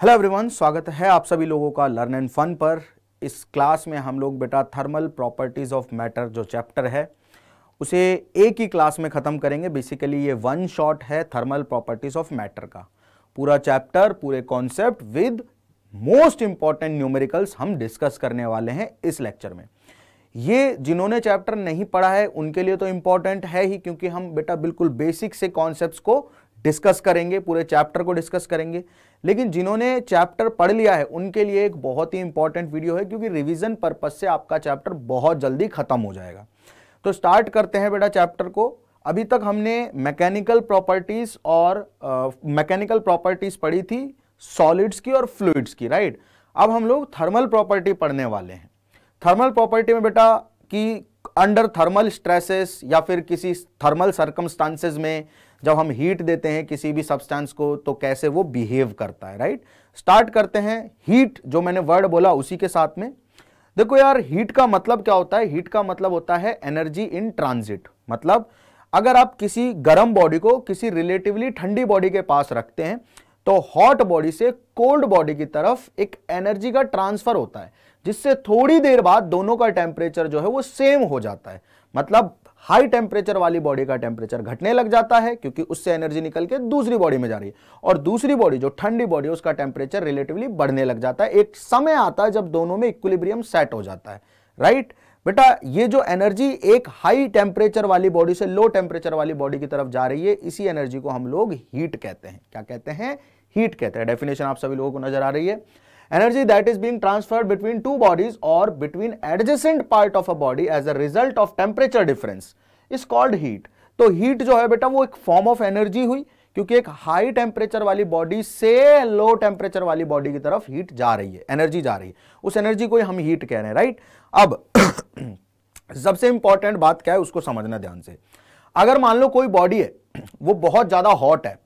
Hello everyone स्वागत है आप सभी लोगों का लर्न एंड फन पर इस क्लास में हम लोग बेटा थर्मल प्रॉपर्टीज़ ऑफ मैटर जो चैप्टर है उसे एक ही क्लास में ख़त्म करेंगे बेसिकली ये वन शॉट है थर्मल प्रॉपर्टीज़ ऑफ मैटर का पूरा चैप्टर पूरे concept with most important numericals हम डिस्कस करने वाले हैं इस लेक्चर में ये जिन्होंने चैप्टर नहीं पढ़ा है उनके लिए तो इम्पॉर्टेंट है ही क्योंकि हम बेटा बिल्कुल बेसिक से कॉन्सेप्ट को डिस्कस करेंगे पूरे चैप्टर को डिस्कस करेंगे लेकिन जिन्होंने चैप्टर पढ़ लिया है उनके लिए एक बहुत ही इंपॉर्टेंट वीडियो है क्योंकि रिविजन पर्पज से आपका चैप्टर बहुत जल्दी खत्म हो जाएगा तो स्टार्ट करते हैं बेटा चैप्टर को अभी तक हमने मैकेनिकल प्रॉपर्टीज और मैकेनिकल प्रॉपर्टीज पढ़ी थी सॉलिड्स की और फ्लूइड्स की राइट अब हम लोग थर्मल प्रॉपर्टी पढ़ने वाले हैं थर्मल प्रॉपर्टी में बेटा कि अंडर थर्मल स्ट्रेसेस या फिर किसी थर्मल सर्कमस्टांसेस में जब हम हीट देते हैं किसी भी सब्सटेंस को तो कैसे वो बिहेव करता है राइट स्टार्ट करते हैं हीट जो मैंने वर्ड बोला उसी के साथ में देखो यार हीट का मतलब क्या होता है हीट का मतलब होता है एनर्जी इन ट्रांजिट मतलब अगर आप किसी गर्म बॉडी को किसी रिलेटिवली ठंडी बॉडी के पास रखते हैं तो हॉट बॉडी से कोल्ड बॉडी की तरफ एक एनर्जी का ट्रांसफर होता है जिससे थोड़ी देर बाद दोनों का टेम्परेचर जो है वो सेम हो जाता है मतलब हाई टेम्परेचर वाली बॉडी का टेम्परेचर घटने लग जाता है क्योंकि उससे एनर्जी निकल के दूसरी बॉडी में जा रही है और दूसरी बॉडी जो ठंडी बॉडी उसका टेम्परेचर रिलेटिवली बढ़ने लग जाता है एक समय आता है जब दोनों में इक्विलिब्रियम सेट हो जाता है राइट बेटा ये जो एनर्जी एक हाई टेम्परेचर वाली बॉडी से लो टेम्परेचर वाली बॉडी की तरफ जा रही है इसी एनर्जी को हम लोग हीट कहते हैं क्या कहते हैं हीट कहते हैं डेफिनेशन आप सभी लोगों को नजर आ रही है energy that is being transferred between two bodies or between adjacent part of a body as a result of temperature difference is called heat तो हीट जो है बेटा वो एक फॉर्म ऑफ एनर्जी हुई क्योंकि एक हाई टेम्परेचर वाली बॉडी से लो टेम्परेचर वाली बॉडी की तरफ हीट जा रही है एनर्जी जा रही है उस एनर्जी को ही हम हीट कह रहे हैं राइट अब सबसे इंपॉर्टेंट बात क्या है उसको समझना ध्यान से अगर मान लो कोई बॉडी है वो बहुत ज्यादा हॉट है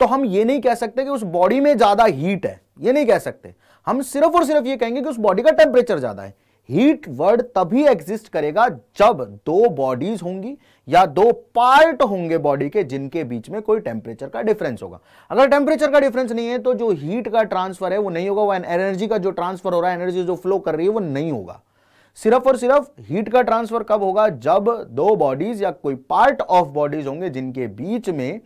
तो हम ये नहीं कह सकते कि उस बॉडी में ज्यादा हीट है ये नहीं कह सकते हम सिर्फ और सिर्फ ये कहेंगे कि उस बॉडी का टेम्परेचर ज्यादा है हीट वर्ड तभी एग्जिस्ट करेगा जब दो बॉडीज होंगी या दो पार्ट होंगे बॉडी के जिनके बीच में कोई टेम्परेचर का डिफरेंस होगा अगर टेम्परेचर का डिफरेंस नहीं है तो जो हीट का ट्रांसफर है वो नहीं होगा वो एनर्जी का जो ट्रांसफर हो रहा है एनर्जी जो फ्लो कर रही है वो नहीं होगा सिर्फ और सिर्फ हीट का ट्रांसफर कब होगा जब दो बॉडीज या कोई पार्ट ऑफ बॉडीज होंगे जिनके बीच में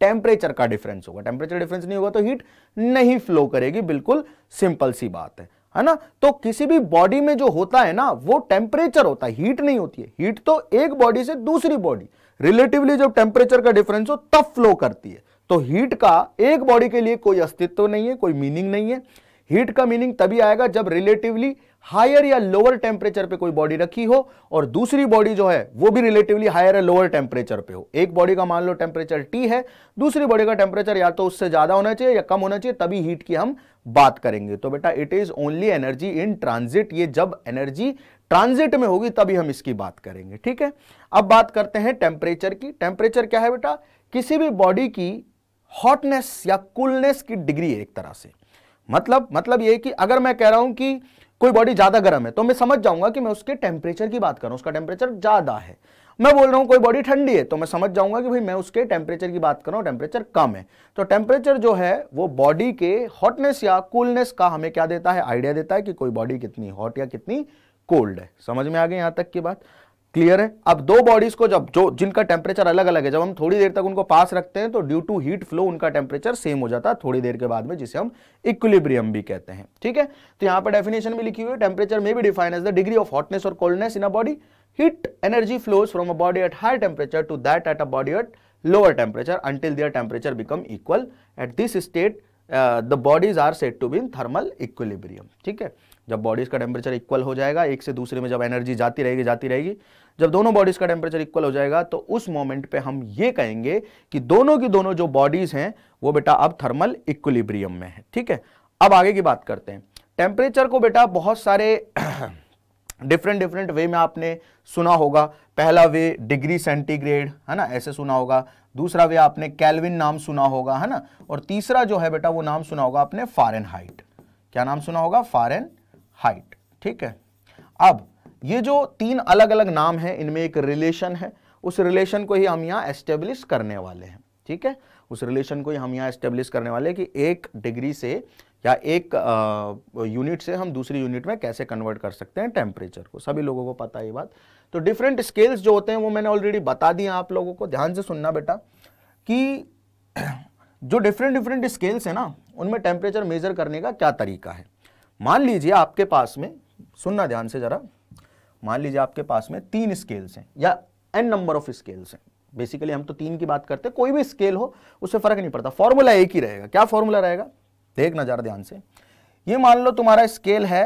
टेम्परेचर का डिफरेंस होगा टेम्परेचर डिफरेंस नहीं होगा तो हीट नहीं फ्लो करेगी बिल्कुल सिंपल सी बात है है ना तो किसी भी बॉडी में जो होता है ना वो टेम्परेचर होता है हीट नहीं होती है हीट तो एक बॉडी से दूसरी बॉडी रिलेटिवली जब टेम्परेचर का डिफरेंस हो तब फ्लो करती है तो हीट का एक बॉडी के लिए कोई अस्तित्व नहीं है कोई मीनिंग नहीं है हीट का मीनिंग तभी आएगा जब रिलेटिवली हायर या लोअर टेम्परेचर पे कोई बॉडी रखी हो और दूसरी बॉडी जो है वो भी रिलेटिवली हायर या लोअर टेम्परेचर पे हो एक बॉडी का मान लो टेम्परेचर टी है दूसरी बॉडी का टेम्परेचर या तो उससे ज्यादा होना चाहिए या कम होना चाहिए तभी हीट की हम बात करेंगे तो बेटा it is only energy in transit ये जब एनर्जी ट्रांजिट में होगी तभी हम इसकी बात करेंगे ठीक है अब बात करते हैं टेम्परेचर की टेम्परेचर क्या है बेटा किसी भी बॉडी की हॉटनेस या कूलनेस की डिग्री है एक तरह से मतलब मतलब ये कि अगर मैं कह रहा हूं कि कोई बॉडी ज्यादा गर्म है तो मैं समझ जाऊंगा कि मैं उसके टेम्परेचर की बात करूं उसका टेम्परेचर ज्यादा है मैं बोल रहा हूँ कोई बॉडी ठंडी है तो मैं समझ जाऊंगा कि भाई मैं उसके टेम्परेचर की बात कर रहा टेम्परेचर कम है तो टेम्परेचर जो है वो बॉडी के हॉटनेस या कूलनेस का हमें क्या देता है आइडिया देता है कि कोई बॉडी कितनी हॉट या कितनी कोल्ड है समझ में आ गए यहां तक की बात क्लियर है अब दो बॉडीज को जब जो जिनका टेम्परेचर अलग अलग है जब हम थोड़ी देर तक उनको पास रखते हैं तो ड्यू टू हीट फ्लो उनका टेम्परेचर सेम हो जाता है थोड़ी देर के बाद में जिसे हम इक्विलिब्रियम भी कहते हैं ठीक है तो यहां पर डेफिनेशन भी लिखी हुई है टेम्परेचर में भी define as the degree of hotness और coldness in a body heat energy flows from a body at high temperature to that at a body at lower temperature until their temperature become equal at this state the bodies are said to be in thermal equilibrium ठीक है जब bodies का temperature equal हो जाएगा एक से दूसरे में जब एनर्जी जाती रहेगी जाती रहेगी जब दोनों बॉडीज़ का टेम्परेचर इक्वल हो जाएगा तो उस मोमेंट पे हम ये कहेंगे कि दोनों की दोनों जो बॉडीज़ हैं वो बेटा अब थर्मल इक्वलिब्रियम में है ठीक है अब आगे की बात करते हैं टेम्परेचर को बेटा बहुत सारे डिफरेंट डिफरेंट वे में आपने सुना होगा पहला वे डिग्री सेंटीग्रेड है ना ऐसे सुना होगा दूसरा वे आपने कैलविन नाम सुना होगा है ना और तीसरा जो है बेटा वो नाम सुना होगा आपने फारेनहाइट क्या नाम सुना होगा फारेन हाइट ठीक है अब ये जो तीन अलग अलग नाम है इनमें एक रिलेशन है उस रिलेशन को ही हम यहाँ एस्टेब्लिश करने वाले हैं ठीक है उस रिलेशन को ही हम यहाँ एस्टेब्लिश करने वाले हैं कि एक डिग्री से या एक यूनिट से हम दूसरी यूनिट में कैसे कन्वर्ट कर सकते हैं टेम्परेचर को सभी लोगों को पता है ये बात तो डिफरेंट स्केल्स जो होते हैं वो मैंने ऑलरेडी बता दिए आप लोगों को ध्यान से सुनना बेटा कि जो डिफरेंट डिफरेंट स्केल्स हैं ना उनमें टेम्परेचर मेजर करने का क्या तरीका है मान लीजिए आपके पास में सुनना ध्यान से जरा मान लीजिए आपके पास में तीन स्केल्स हैं या एन नंबर ऑफ स्केल्स हैं बेसिकली हम तो तीन की बात करते हैं कोई भी स्केल हो उससे फर्क नहीं पड़ता फॉर्मूला एक ही रहेगा क्या फॉर्मूला रहेगा देखना जरा ध्यान से ये मान लो तुम्हारा स्केल है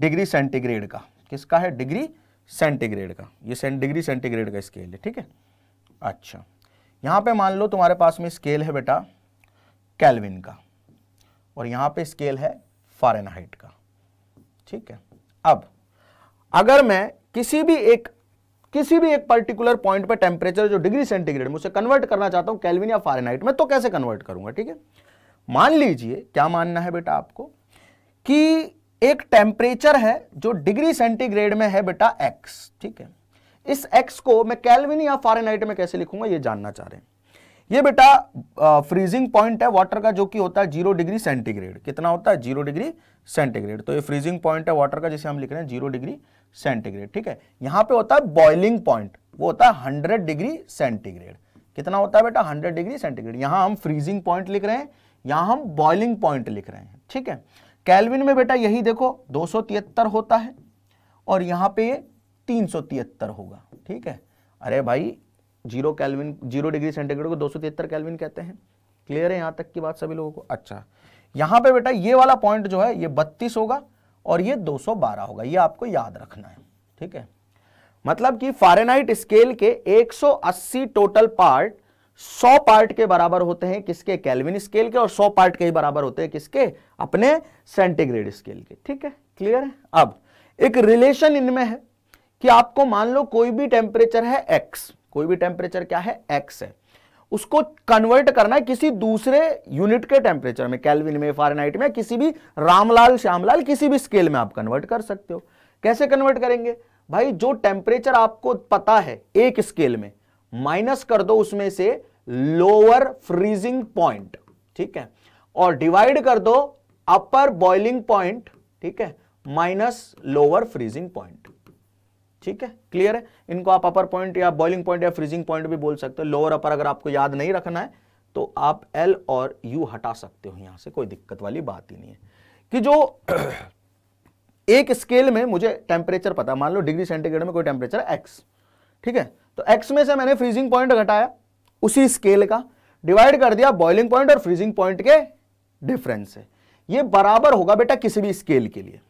डिग्री सेंटीग्रेड का किसका है डिग्री सेंटीग्रेड का ये सेंट डिग्री सेंटीग्रेड का स्केल है ठीक है अच्छा यहाँ पे मान लो तुम्हारे पास में स्केल है बेटा कैलविन का और यहां पे स्केल है फारेनहाइट का ठीक है अब अगर मैं किसी भी एक किसी भी एक पर्टिकुलर पॉइंट पे टेम्परेचर जो डिग्री सेंटीग्रेड में उसे कन्वर्ट करना चाहता हूं कैलविन या फारेनहाइट में तो कैसे कन्वर्ट करूंगा ठीक है मान लीजिए क्या मानना है बेटा आपको कि एक टेम्परेचर है जो डिग्री सेंटीग्रेड में है बेटा एक्स ठीक है इस एक्स को मैं कैलविन या फारेनहाइट में कैसे लिखूंगा ये जानना चाह रहे हैं ये बेटा फ्रीजिंग पॉइंट है वाटर का जो कि होता है जीरो डिग्री सेंटीग्रेड कितना होता है जीरो डिग्री सेंटीग्रेड तो ये फ्रीजिंग पॉइंट है वाटर का जिसे हम लिख रहे हैं जीरो डिग्री सेंटीग्रेड ठीक है यहां पे होता है बॉइलिंग पॉइंट वो होता है हंड्रेड डिग्री सेंटीग्रेड कितना होता है बेटा हंड्रेड डिग्री सेंटीग्रेड यहां हम फ्रीजिंग पॉइंट लिख रहे हैं यहां हम बॉइलिंग पॉइंट लिख रहे हैं ठीक है कैलविन में बेटा यही देखो दो होता है और यहां पर तीन होगा ठीक है अरे भाई zero kelvin zero degree centigrade को दो सौ तिहत्तर कैलविन कहते हैं क्लियर है यहां तक की बात सभी लोगों को अच्छा यहां पे बेटा ये वाला पॉइंट जो है ये बत्तीस होगा और ये 212 होगा ये आपको याद रखना है ठीक है मतलब कि फारेनहाइट स्केल के 180 टोटल पार्ट 100 पार्ट के बराबर होते हैं किसके कैलविन स्केल के और 100 पार्ट के ही बराबर होते हैं किसके अपने सेंटीग्रेड स्केल के ठीक है क्लियर है अब एक रिलेशन इनमें है कि आपको मान लो कोई भी टेम्परेचर है एक्स कोई भी टेम्परेचर क्या है एक्स है उसको कन्वर्ट करना है किसी दूसरे यूनिट के टेम्परेचर में कैलविन में फारेनहाइट में किसी भी रामलाल श्यामलाल किसी भी स्केल में आप कन्वर्ट कर सकते हो कैसे कन्वर्ट करेंगे भाई जो टेम्परेचर आपको पता है एक स्केल में माइनस कर दो उसमें से लोअर फ्रीजिंग पॉइंट ठीक है और डिवाइड कर दो अपर बॉइलिंग पॉइंट ठीक है माइनस लोअर फ्रीजिंग पॉइंट ठीक है क्लियर है इनको आप अपर पॉइंट या बॉइलिंग पॉइंट या फ्रीजिंग पॉइंट भी बोल सकते हो लोअर अपर अगर आपको याद नहीं रखना है तो आप एल और यू हटा सकते हो यहां से कोई दिक्कत वाली बात ही नहीं है कि जो एक स्केल में मुझे टेम्परेचर पता मान लो डिग्री सेंटीग्रेड में कोई टेम्परेचर एक्स ठीक है तो एक्स में से मैंने फ्रीजिंग पॉइंट घटाया उसी स्केल का डिवाइड कर दिया बॉइलिंग पॉइंट और फ्रीजिंग पॉइंट के डिफरेंस से ये बराबर होगा बेटा किसी भी स्केल के लिए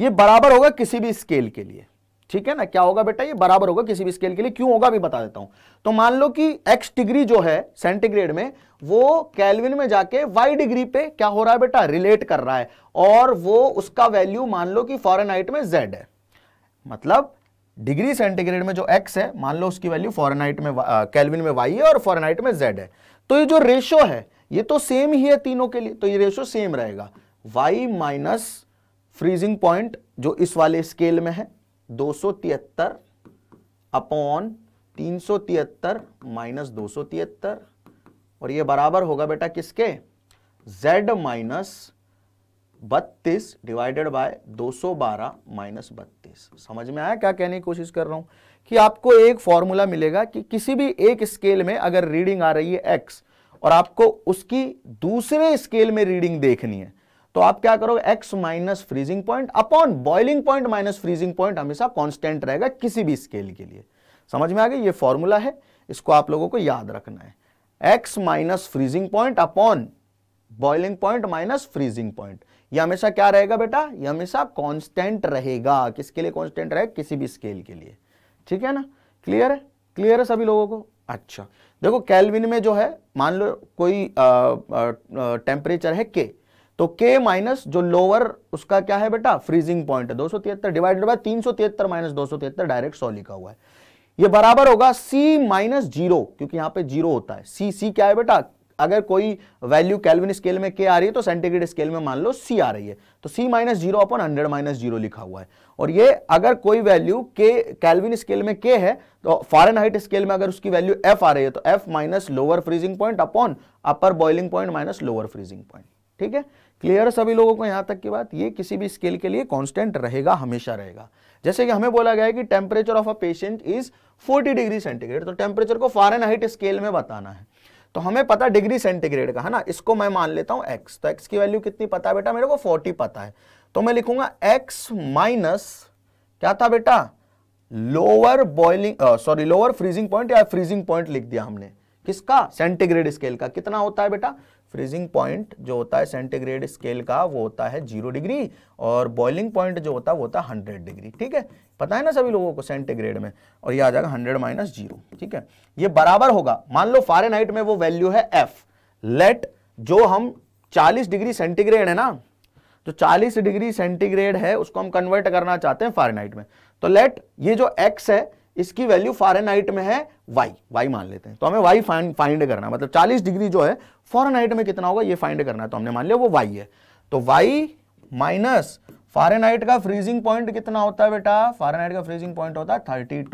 ये बराबर होगा किसी भी स्केल के लिए ठीक है ना क्या होगा बेटा ये बराबर होगा किसी भी स्केल के लिए क्यों होगा भी बता देता हूं तो मान लो कि एक्स डिग्री जो है सेंटीग्रेड में वो कैलविन में जाके वाई डिग्री पे क्या हो रहा है बेटा रिलेट कर रहा है और वो उसका वैल्यू मान लो कि फॉरनहाइट में जेड है मतलब डिग्री सेंटीग्रेड में जो एक्स है मान लो उसकी वैल्यू फॉरनहाइट में कैलविन में वाई है और फॉरनहाइट में जेड है तो ये जो रेशो है ये तो सेम ही है तीनों के लिए तो ये रेशो सेम रहेगा वाई माइनस फ्रीजिंग पॉइंट जो इस वाले स्केल में है दो सौ तिहत्तर अपॉन तीन सौ तिहत्तर माइनस दो सौ तिहत्तर और ये बराबर होगा बेटा किसके z माइनस बत्तीस डिवाइडेड बाय 212 माइनस बत्तीस समझ में आया क्या कहने की कोशिश कर रहा हूं कि आपको एक फॉर्मूला मिलेगा कि किसी भी एक स्केल में अगर रीडिंग आ रही है x और आपको उसकी दूसरे स्केल में रीडिंग देखनी है तो आप क्या करोगे x minus freezing point upon boiling point minus freezing point हमेशा कॉन्स्टेंट रहेगा किसी भी स्केल के लिए समझ में आ गई ये फॉर्मूला है इसको आप लोगों को याद रखना है x minus freezing point upon boiling point minus freezing point ये हमेशा क्या रहेगा बेटा ये हमेशा कांस्टेंट रहेगा किसके लिए कांस्टेंट रहेगा किसी भी स्केल के लिए ठीक है ना क्लियर है क्लियर है सभी लोगों को अच्छा देखो कैलविन में जो है मान लो कोई टेम्परेचर है के तो K माइनस जो लोअर उसका क्या है बेटा फ्रीजिंग पॉइंट है दो सौ तिहत्तर डिवाइडेड बाय तीन सौ तिहत्तर माइनस दो सौ तिहत्तर डायरेक्ट सौ लिखा हुआ है ये बराबर होगा C माइनस जीरो क्योंकि यहां पे जीरो होता है C C क्या है बेटा अगर कोई वैल्यू कैलविन स्केल में के आ रही है तो सेंटीग्रेड स्केल में मान लो सी आ रही है तो C minus zero upon hundred minus zero लिखा हुआ है और ये अगर कोई वैल्यू के कैलविन स्केल में के है तो फॉरन हाइट स्केल में अगर उसकी वैल्यू एफ आ रही है तो F minus lower freezing point upon upper boiling point minus lower freezing point ठीक है क्लियर है सभी लोगों को यहां तक की बात ये किसी भी स्केल के लिए कांस्टेंट रहेगा हमेशा रहेगा जैसे कि हमें बोला गया है कि temperature of a patient is 40 degree centigrade तो टेम्परेचर को फारेनहाइट स्केल में बताना है तो हमें पता डिग्री सेंटीग्रेड का है ना इसको मैं मान लेता हूं एक्स तो एक्स की वैल्यू कितनी पता है बेटा मेरे को फोर्टी पता है तो मैं लिखूंगा एक्स माइनस क्या था बेटा lower boiling sorry lower freezing point या फ्रीजिंग पॉइंट लिख दिया हमने किसका सेंटीग्रेड स्केल का कितना होता है बेटा फ्रीजिंग पॉइंट जो होता है सेंटीग्रेड स्केल का वो होता है जीरो डिग्री और बॉइलिंग पॉइंट जो होता है वो होता है हंड्रेड डिग्री ठीक है पता है ना सभी लोगों को सेंटीग्रेड में और ये आ जाएगा हंड्रेड माइनस जीरो ठीक है ये बराबर होगा मान लो फारेनहाइट में वो वैल्यू है एफ लेट जो हम चालीस डिग्री सेंटीग्रेड है ना जो 40 डिग्री सेंटीग्रेड है उसको हम कन्वर्ट करना चाहते हैं फारेनहाइट में तो लेट ये जो एक्स है इसकी वैल्यू फारेनहाइट में है वाई वाई मान लेते हैं तो हमें वाई फाइंड फाइंड करना मतलब 40 डिग्री जो है फॉरन में कितना होगा ये फाइंड करना है तो हमने मान लिया वो वाई है तो वाई माइनस फारेनहाइट का फ्रीजिंग पॉइंट कितना होता है बेटा फारेनहाइट का फ्रीजिंग पॉइंट होता है थर्टी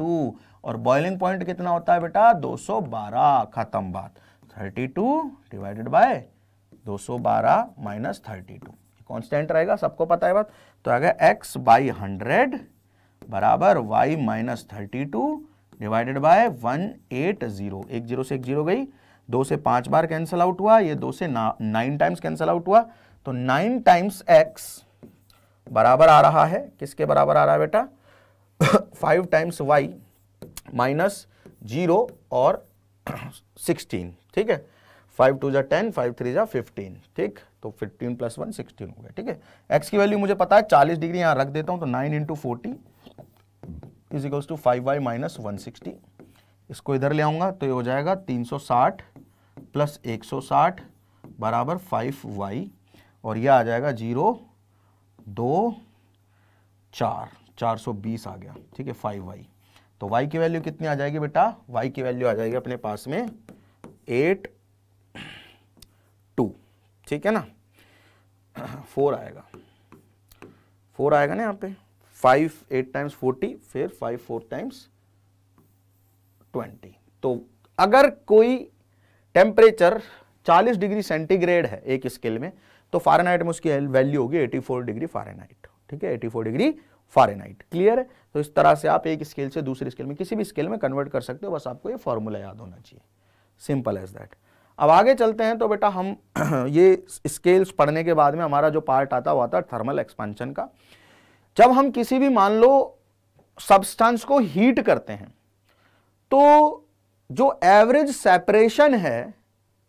और बॉइलिंग पॉइंट कितना होता है बेटा दो सौ खत्म बात थर्टी डिवाइडेड बाय दो सौ बारह माइनस थर्टी टू रहेगा सबको पता है बात तो आ गया एक्स बाई हंड्रेड बराबर y minus thirty two divided by one eight zero एक जीरो से एक जीरो गई दो से पांच बार कैंसिल आउट हुआ ये दो से नाइन टाइम्स कैंसिल आउट हुआ तो नाइन टाइम्स एक्स बराबर आ रहा है किसके बराबर आ रहा है बेटा five times Y minus zero और सिक्सटीन ठीक है फाइव टू जा टेन फाइव थ्री जा फिफ्टीन ठीक तो फिफ्टीन प्लस वन सिक्सटीन हो गया ठीक है एक्स की वैल्यू मुझे पता है चालीस डिग्री यहाँ रख देता हूँ तो nine into forty is equals to five Y minus one sixty इसको इधर ले आऊँगा तो ये हो जाएगा तीन सौ साठ प्लस एक सौ साठ बराबर फाइव वाई और यह आ जाएगा जीरो दो चार चार सौ बीस आ गया ठीक है फाइव वाई तो वाई की वैल्यू कितनी आ जाएगी बेटा वाई की वैल्यू आ जाएगी अपने पास में एट टू ठीक है ना फोर आएगा फोर आएगा ना यहाँ पे फाइव एट टाइम्स फोर्टी फिर फाइव फोर टाइम्स ट्वेंटी तो अगर कोई टेम्परेचर 40 डिग्री सेंटीग्रेड है एक स्केल में तो फारेनहाइट में उसकी वैल्यू होगी 84 डिग्री फारेनहाइट ठीक है 84 डिग्री फारेनहाइट क्लियर है तो इस तरह से आप एक स्केल से दूसरे स्केल में किसी भी स्केल में कन्वर्ट कर सकते हो बस आपको ये फॉर्मूला याद होना चाहिए सिंपल एज दैट अब आगे चलते हैं तो बेटा हम ये स्केल्स पढ़ने के बाद में हमारा जो पार्ट आता हुआ था थर्मल एक्सपेंशन का जब हम किसी भी मान लो सब्सटेंस को हीट करते हैं तो जो एवरेज सेपरेशन है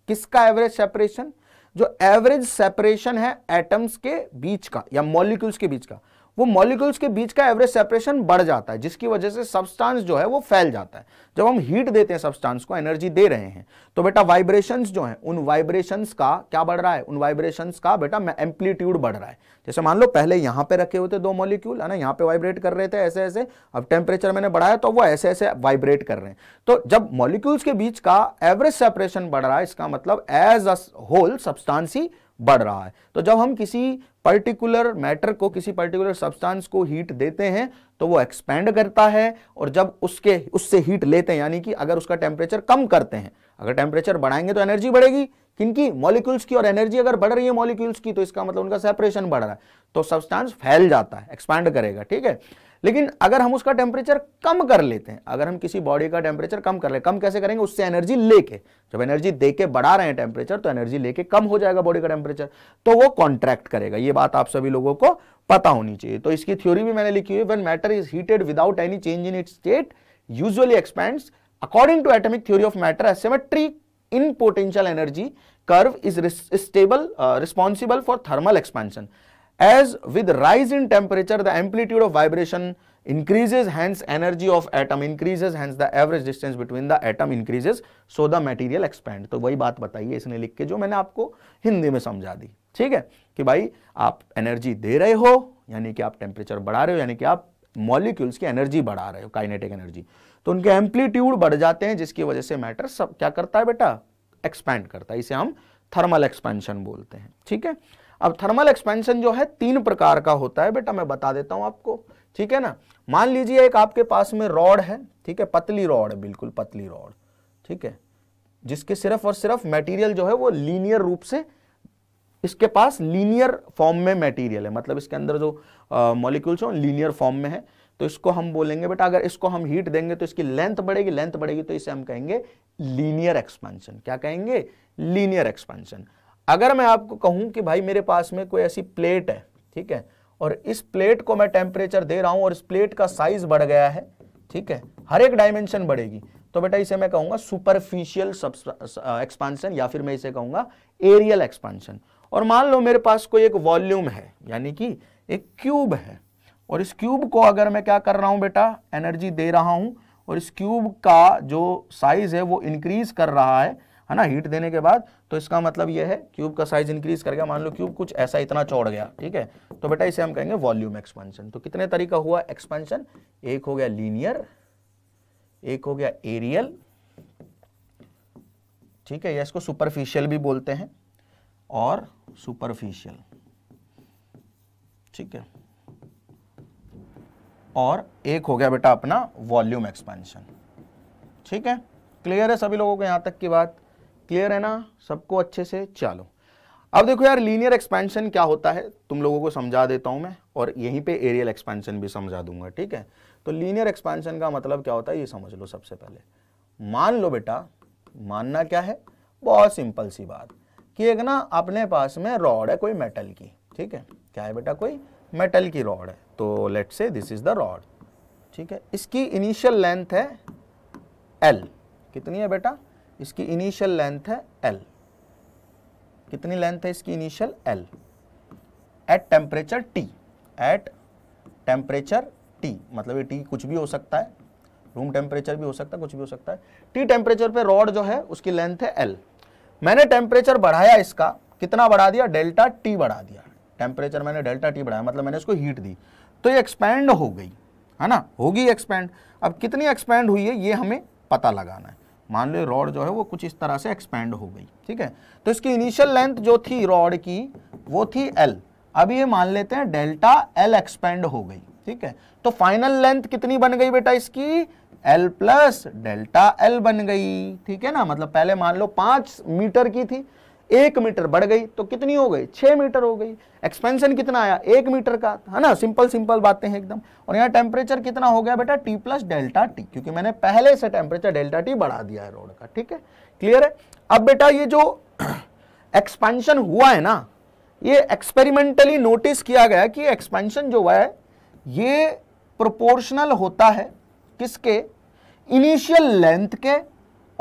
किसका एवरेज सेपरेशन जो एवरेज सेपरेशन है एटम्स के बीच का या मॉलिक्यूल्स के बीच का वो मॉलिक्यूल्स के बीच का एवरेज सेपरेशन बढ़ जाता है जिसकी वजह से सब्सटेंस जो है वो फैल जाता है जब हम हीट देते हैं सब्सटेंस को एनर्जी दे रहे हैं तो बेटा वाइब्रेशंस जो हैं उन वाइब्रेशंस का क्या बढ़ रहा है उन वाइब्रेशंस का बेटा एम्पलीट्यूड बढ़ रहा है जैसे मान लो पहले यहां पर रखे हुए थे दो मॉलिक्यूल है ना यहाँ पे वाइब्रेट कर रहे थे ऐसे ऐसे अब टेम्परेचर मैंने बढ़ाया तो वो ऐसे ऐसे वाइब्रेट कर रहे हैं तो जब मॉलिक्यूल्स के बीच का एवरेज सेपरेशन बढ़ रहा है इसका मतलब एज अ होल सब्सटांस ही बढ़ रहा है तो जब हम किसी पर्टिकुलर मैटर को किसी पर्टिकुलर सब्सटेंस को हीट देते हैं तो वो एक्सपेंड करता है और जब उसके उससे हीट लेते हैं यानी कि अगर उसका टेम्परेचर कम करते हैं अगर टेम्परेचर बढ़ाएंगे तो एनर्जी बढ़ेगी किनकी मॉलिक्यूल्स की और एनर्जी अगर बढ़ रही है मॉलिक्यूल्स की तो इसका मतलब उनका सेपरेशन बढ़ रहा है तो सब्सटेंस फैल जाता है एक्सपैंड करेगा ठीक है लेकिन अगर हम उसका टेम्परेचर कम कर लेते हैं अगर हम किसी बॉडी का टेम्परेचर कम कर ले कम कैसे करेंगे उससे एनर्जी लेके जब एनर्जी दे के बढ़ा रहे हैं टेम्परेचर तो एनर्जी लेके कम हो जाएगा बॉडी का टेम्परेचर तो वो कॉन्ट्रैक्ट करेगा ये बात आप सभी लोगों को पता होनी चाहिए तो इसकी थ्योरी भी मैंने लिखी हुई one matter is heated without any change in it state usually expands according to atomic theory of matter asymmetry in potential energy curve is stable responsible for thermal expansion As with rise in temperature, the amplitude of vibration increases, hence energy of atom increases, hence the average distance between the atom increases, so the material expand. तो वही बात बताइए इसने लिख के जो मैंने आपको हिंदी में समझा दी ठीक है कि भाई आप एनर्जी दे रहे हो यानी कि आप टेम्परेचर बढ़ा रहे हो यानी कि आप मॉलिक्यूल्स की एनर्जी बढ़ा रहे हो काइनेटिक एनर्जी तो उनके एम्पलीट्यूड बढ़ जाते हैं जिसकी वजह से मैटर सब क्या करता है बेटा एक्सपैंड करता है इसे हम थर्मल एक्सपेंशन बोलते हैं ठीक है अब थर्मल एक्सपेंशन जो है तीन प्रकार का होता है बेटा मैं बता देता हूं आपको ठीक है ना मान लीजिए एक आपके पास में रॉड है ठीक है पतली रॉड बिल्कुल पतली रॉड ठीक है जिसके सिर्फ और सिर्फ मटेरियल जो है वो लीनियर रूप से इसके पास लीनियर फॉर्म में मटेरियल है मतलब इसके अंदर जो मॉलिक्यूल्स हैं लीनियर फॉर्म में है तो इसको हम बोलेंगे बेटा अगर इसको हम हीट देंगे तो इसकी लेंथ बढ़ेगी लेंथ बढ़ेगी तो इसे हम कहेंगे लीनियर एक्सपेंशन क्या कहेंगे लीनियर एक्सपेंशन अगर मैं आपको कहूं कि भाई मेरे पास में कोई ऐसी प्लेट है ठीक है और इस प्लेट को मैं टेम्परेचर दे रहा हूं और इस प्लेट का साइज बढ़ गया है ठीक है हर एक डायमेंशन बढ़ेगी तो बेटा इसे मैं कहूंगा सुपरफिशियल एक्सपांशन uh, या फिर मैं इसे कहूंगा एरियल एक्सपांशन और मान लो मेरे पास कोई एक वॉल्यूम है यानी कि एक क्यूब है और इस क्यूब को अगर मैं क्या कर रहा हूं बेटा एनर्जी दे रहा हूं और इस क्यूब का जो साइज है वो इंक्रीज कर रहा है है ना हीट देने के बाद तो इसका मतलब यह है क्यूब का साइज इंक्रीज कर गया मान लो क्यूब कुछ ऐसा इतना चौड़ गया ठीक है तो बेटा इसे हम कहेंगे वॉल्यूम एक्सपेंशन तो कितने तरीका हुआ एक्सपेंशन एक हो गया लीनियर एक हो गया एरियल ठीक है या इसको सुपरफिशियल भी बोलते हैं और सुपरफिशियल ठीक है और एक हो गया बेटा अपना वॉल्यूम एक्सपेंशन ठीक है क्लियर है सभी लोगों को यहां तक की बात क्लियर है ना सबको अच्छे से चलो अब देखो यार लीनियर एक्सपेंशन क्या होता है तुम लोगों को समझा देता हूं मैं और यहीं पे एरियल एक्सपेंशन भी समझा दूंगा ठीक है तो लीनियर एक्सपेंशन का मतलब क्या होता है ये समझ लो सबसे पहले मान लो बेटा मानना क्या है बहुत सिंपल सी बात कि एक ना अपने पास में रॉड है कोई मेटल की ठीक है क्या है बेटा कोई मेटल की रॉड है तो late say this is the rod ठीक है इसकी इनिशियल लेंथ है एल कितनी है बेटा इसकी इनिशियल लेंथ है एल कितनी लेंथ है इसकी initial L at temperature T at temperature T मतलब ये टी कुछ भी हो सकता है रूम टेम्परेचर भी हो सकता है कुछ भी हो सकता है टी टेम्परेचर पे रॉड जो है उसकी लेंथ है एल मैंने टेम्परेचर बढ़ाया इसका कितना बढ़ा दिया डेल्टा टी बढ़ा दिया टेम्परेचर मैंने डेल्टा टी बढ़ाया मतलब मैंने इसको हीट दी तो ये एक्सपैंड हो गई है ना होगी एक्सपैंड अब कितनी एक्सपैंड हुई है ये हमें पता लगाना है मान लो रॉड जो है वो कुछ इस तरह से एक्सपेंड हो गई ठीक है तो इसकी इनिशियल लेंथ जो थी रॉड की वो थी एल अब ये मान लेते हैं डेल्टा एल एक्सपेंड हो गई ठीक है तो फाइनल लेंथ कितनी बन गई बेटा इसकी एल प्लस डेल्टा एल बन गई ठीक है ना मतलब पहले मान लो पांच मीटर की थी एक मीटर बढ़ गई तो कितनी हो गई छह मीटर हो गई एक्सपेंशन कितना आया एक मीटर का है ना सिंपल सिंपल बातें हैं एकदम और यहाँ टेम्परेचर कितना हो गया बेटा टी प्लस डेल्टा टी क्योंकि मैंने पहले से टेम्परेचर डेल्टा टी बढ़ा दिया है रोड का ठीक है क्लियर है अब बेटा ये जो एक्सपेंशन हुआ है ना ये एक्सपेरिमेंटली नोटिस किया गया कि एक्सपेंशन जो हुआ है ये प्रोपोर्शनल होता है किसके इनिशियल लेंथ के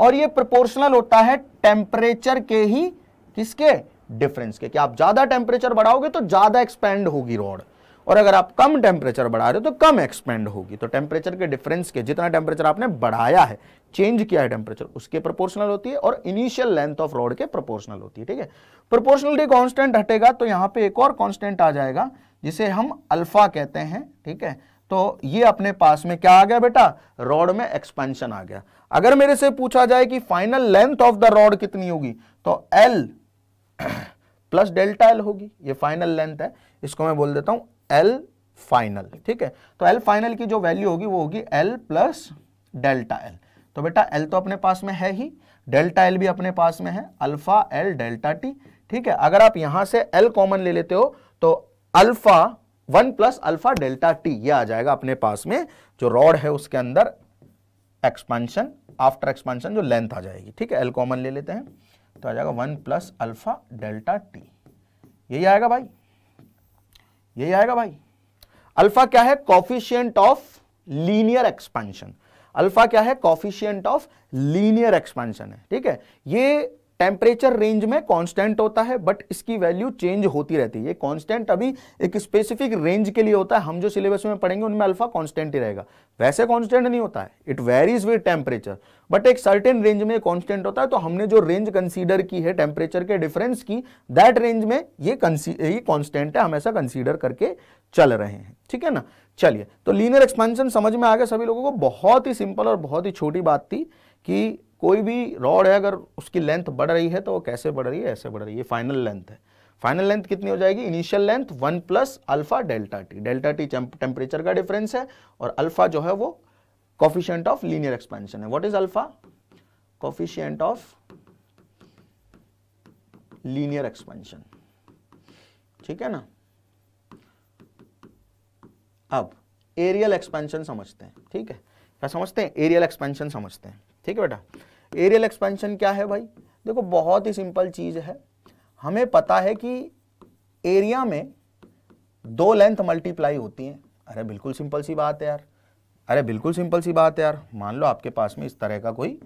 और ये प्रोपोर्शनल होता है टेम्परेचर के ही किसके डिफरेंस के कि आप ज्यादा टेम्परेचर बढ़ाओगे तो ज्यादा एक्सपेंड होगी रॉड और अगर आप कम टेम्परेचर बढ़ा रहे हो तो कम एक्सपेंड होगी तो टेम्परेचर के डिफरेंस के जितना टेम्परेचर आपने बढ़ाया है चेंज किया है टेम्परेचर उसके प्रोपोर्शनल होती है और इनिशियल लेंथ ऑफ रॉड के प्रोपोर्शनल होती है ठीक है प्रोपोर्शनलिटी कॉन्स्टेंट हटेगा तो यहां पर एक और कॉन्स्टेंट आ जाएगा जिसे हम अल्फा कहते हैं ठीक है तो ये अपने पास में क्या आ गया बेटा रॉड में एक्सपेंशन आ गया अगर मेरे से पूछा जाए कि final length of the rod कितनी होगी तो एल प्लस डेल्टा एल होगी ये फाइनल लेंथ है इसको मैं बोल देता हूं एल फाइनल ठीक है तो एल फाइनल की जो वैल्यू होगी वो होगी एल प्लस डेल्टा एल तो बेटा एल तो अपने पास में है ही डेल्टा एल भी अपने पास में है अल्फा एल डेल्टा टी ठीक है अगर आप यहां से एल कॉमन ले लेते हो तो alpha one plus alpha delta T ये आ जाएगा अपने पास में जो रॉड है उसके अंदर एक्सपांशन आफ्टर एक्सपांशन जो लेंथ आ जाएगी ठीक है एल कॉमन ले लेते हैं तो आ जाएगा one plus alpha delta T यही आएगा भाई यही आएगा भाई अल्फा क्या है coefficient of linear expansion alpha क्या है कॉफिशियंट ऑफ लीनियर एक्सपेंशन है ठीक है ये टेम्परेचर रेंज में कांस्टेंट होता है बट इसकी वैल्यू चेंज होती रहती है ये कांस्टेंट अभी एक स्पेसिफिक रेंज के लिए होता है हम जो सिलेबस में पढ़ेंगे उनमें अल्फा कांस्टेंट ही रहेगा वैसे कांस्टेंट नहीं होता है it varies with temperature but एक सर्टेन रेंज में कांस्टेंट होता है तो हमने जो रेंज कंसिडर की है टेम्परेचर के डिफरेंस की दैट रेंज में ये ये है हम ऐसा कंसिडर करके चल रहे हैं ठीक है ना चलिए तो लीनियर एक्सपेंशन समझ में आ गया सभी लोगों को बहुत ही सिंपल और बहुत ही छोटी बात थी कि कोई भी रॉड है अगर उसकी लेंथ बढ़ रही है तो वो कैसे बढ़ रही है ऐसे बढ़ रही है फाइनल लेंथ है फाइनल लेंथ कितनी हो जाएगी initial length one plus alpha delta T delta T temperature का डिफरेंस है और अल्फा जो है वो कॉफिशियंट ऑफ लीनियर एक्सपेंशन है what is alpha coefficient of linear expansion ठीक है ना अब एरियल एक्सपेंशन समझते हैं ठीक है क्या समझते हैं एरियल एक्सपेंशन समझते हैं ठीक है बेटा एरियल एक्सपेंशन क्या है भाई देखो बहुत ही सिंपल चीज है हमें पता है कि एरिया में दो लेंथ मल्टीप्लाई होती हैं अरे बिल्कुल सिंपल सी बात है यार अरे बिल्कुल सिंपल सी बात है यार मान लो आपके पास में इस तरह का कोई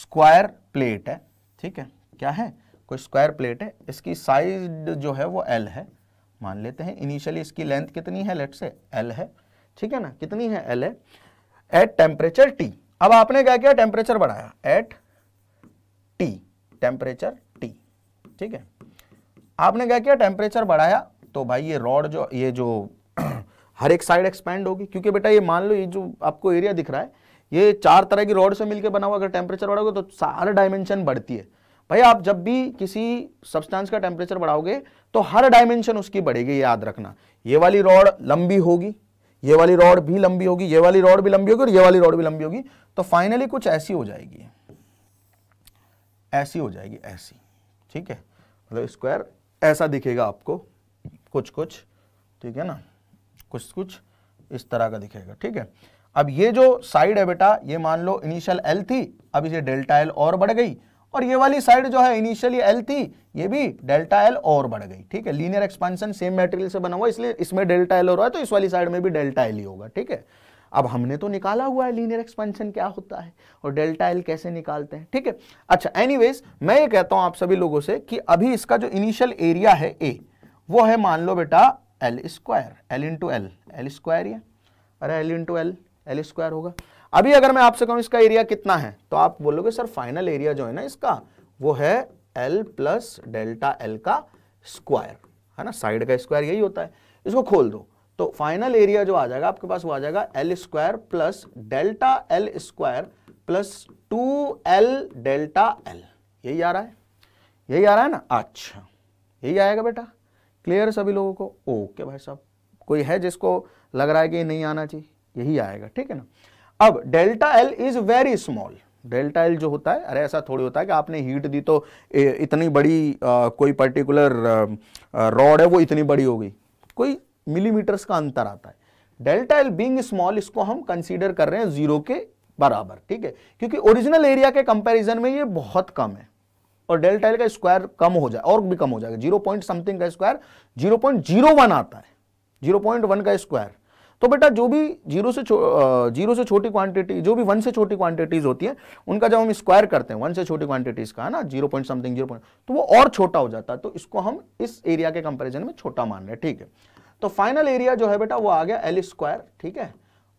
स्क्वायर प्लेट है ठीक है क्या है कोई स्क्वायर प्लेट है इसकी साइज जो है वो एल है मान लेते हैं इनिशियली इसकी लेंथ कितनी है लेट से एल है ठीक है ना कितनी है एल है एट टेम्परेचर टी अब आपने क्या किया टेम्परेचर बढ़ाया एट टी टेम्परेचर टी ठीक है आपने क्या किया टेम्परेचर बढ़ाया तो भाई ये रॉड जो ये जो हर एक साइड एक्सपैंड होगी क्योंकि बेटा ये मान लो ये जो आपको एरिया दिख रहा है ये चार तरह की रॉड से मिलकर बना हुआ अगर टेम्परेचर बढ़ाओगे तो सारे डायमेंशन बढ़ती है भाई आप जब भी किसी सब्सटेंस का टेम्परेचर बढ़ाओगे तो हर डायमेंशन उसकी बढ़ेगी याद रखना ये वाली रॉड लंबी होगी ये वाली रॉड भी लंबी होगी ये वाली रॉड भी लंबी होगी और ये वाली रॉड भी लंबी होगी तो फाइनली कुछ ऐसी हो जाएगी ऐसी हो जाएगी ऐसी ठीक है मतलब स्क्वायर ऐसा दिखेगा आपको कुछ कुछ ठीक है ना कुछ कुछ इस तरह का दिखेगा ठीक है अब ये जो साइड है बेटा ये मान लो इनिशियल एल थी अब इसे डेल्टा एल और बढ़ गई और ये वाली साइड जो है इनिशियली एल थी ये भी डेल्टा एल और बढ़ गई ठीक है लीनियर एक्सपेंशन सेम मेटेरियल से बना हुआ इसलिए इसमें डेल्टा एल हो रहा है तो इस वाली साइड में भी डेल्टा एल ही होगा ठीक है अब हमने तो निकाला हुआ है लीनियर एक्सपेंशन क्या होता है और डेल्टा एल कैसे निकालते हैं ठीक है अच्छा एनीवेज मैं ये कहता हूं आप सभी लोगों से कि अभी इसका जो इनिशियल एरिया है ए वो है मान लो बेटा L square L into L L square या अरे L into L L square होगा अभी अगर मैं आपसे कहूं इसका एरिया कितना है तो आप बोलोगे सर फाइनल एरिया जो है ना इसका वो है एल प्लस डेल्टा एल का स्क्वायर है ना साइड का स्क्वायर यही होता है इसको खोल दो तो फाइनल एरिया जो आ जाएगा आपके पास वो आ जाएगा L square plus delta L square plus two L delta L यही आ रहा है यही आ रहा है ना अच्छा यही आएगा बेटा क्लियर है सभी लोगों को ओके भाई साहब कोई है जिसको लग रहा है कि नहीं आना चाहिए यही आएगा ठीक है ना अब delta L is very small delta L जो होता है अरे ऐसा थोड़ी होता है कि आपने हीट दी तो इतनी बड़ी आ, कोई पर्टिकुलर रॉड है वो इतनी बड़ी हो गई कोई मिलीमीटर्स का अंतर आता है डेल्टा एल बींग स्मॉल इसको हम कंसीडर कर रहे हैं जीरो के बराबर ठीक है क्योंकि ओरिजिनल एरिया के कंपेरिजन में ये बहुत कम है और डेल्टा एल का स्क्वायर कम हो जाए और भी कम हो जाएगा जीरो पॉइंट समथिंग का square zero point zero one आता है जीरो पॉइंट वन का स्क्वायर तो बेटा जो भी जीरो से जीरो से छोटी क्वांटिटी जो भी वन से छोटी क्वांटिटीज होती है उनका जब हम स्क्वायर करते हैं वन से छोटी क्वांटिटीज का है ना zero point something zero point तो वो और छोटा हो जाता है तो इसको हम इस एरिया के कंपेरिजन में छोटा मान रहे हैं ठीक है तो फाइनल एरिया जो है बेटा वो आ गया एल स्क्वायर ठीक है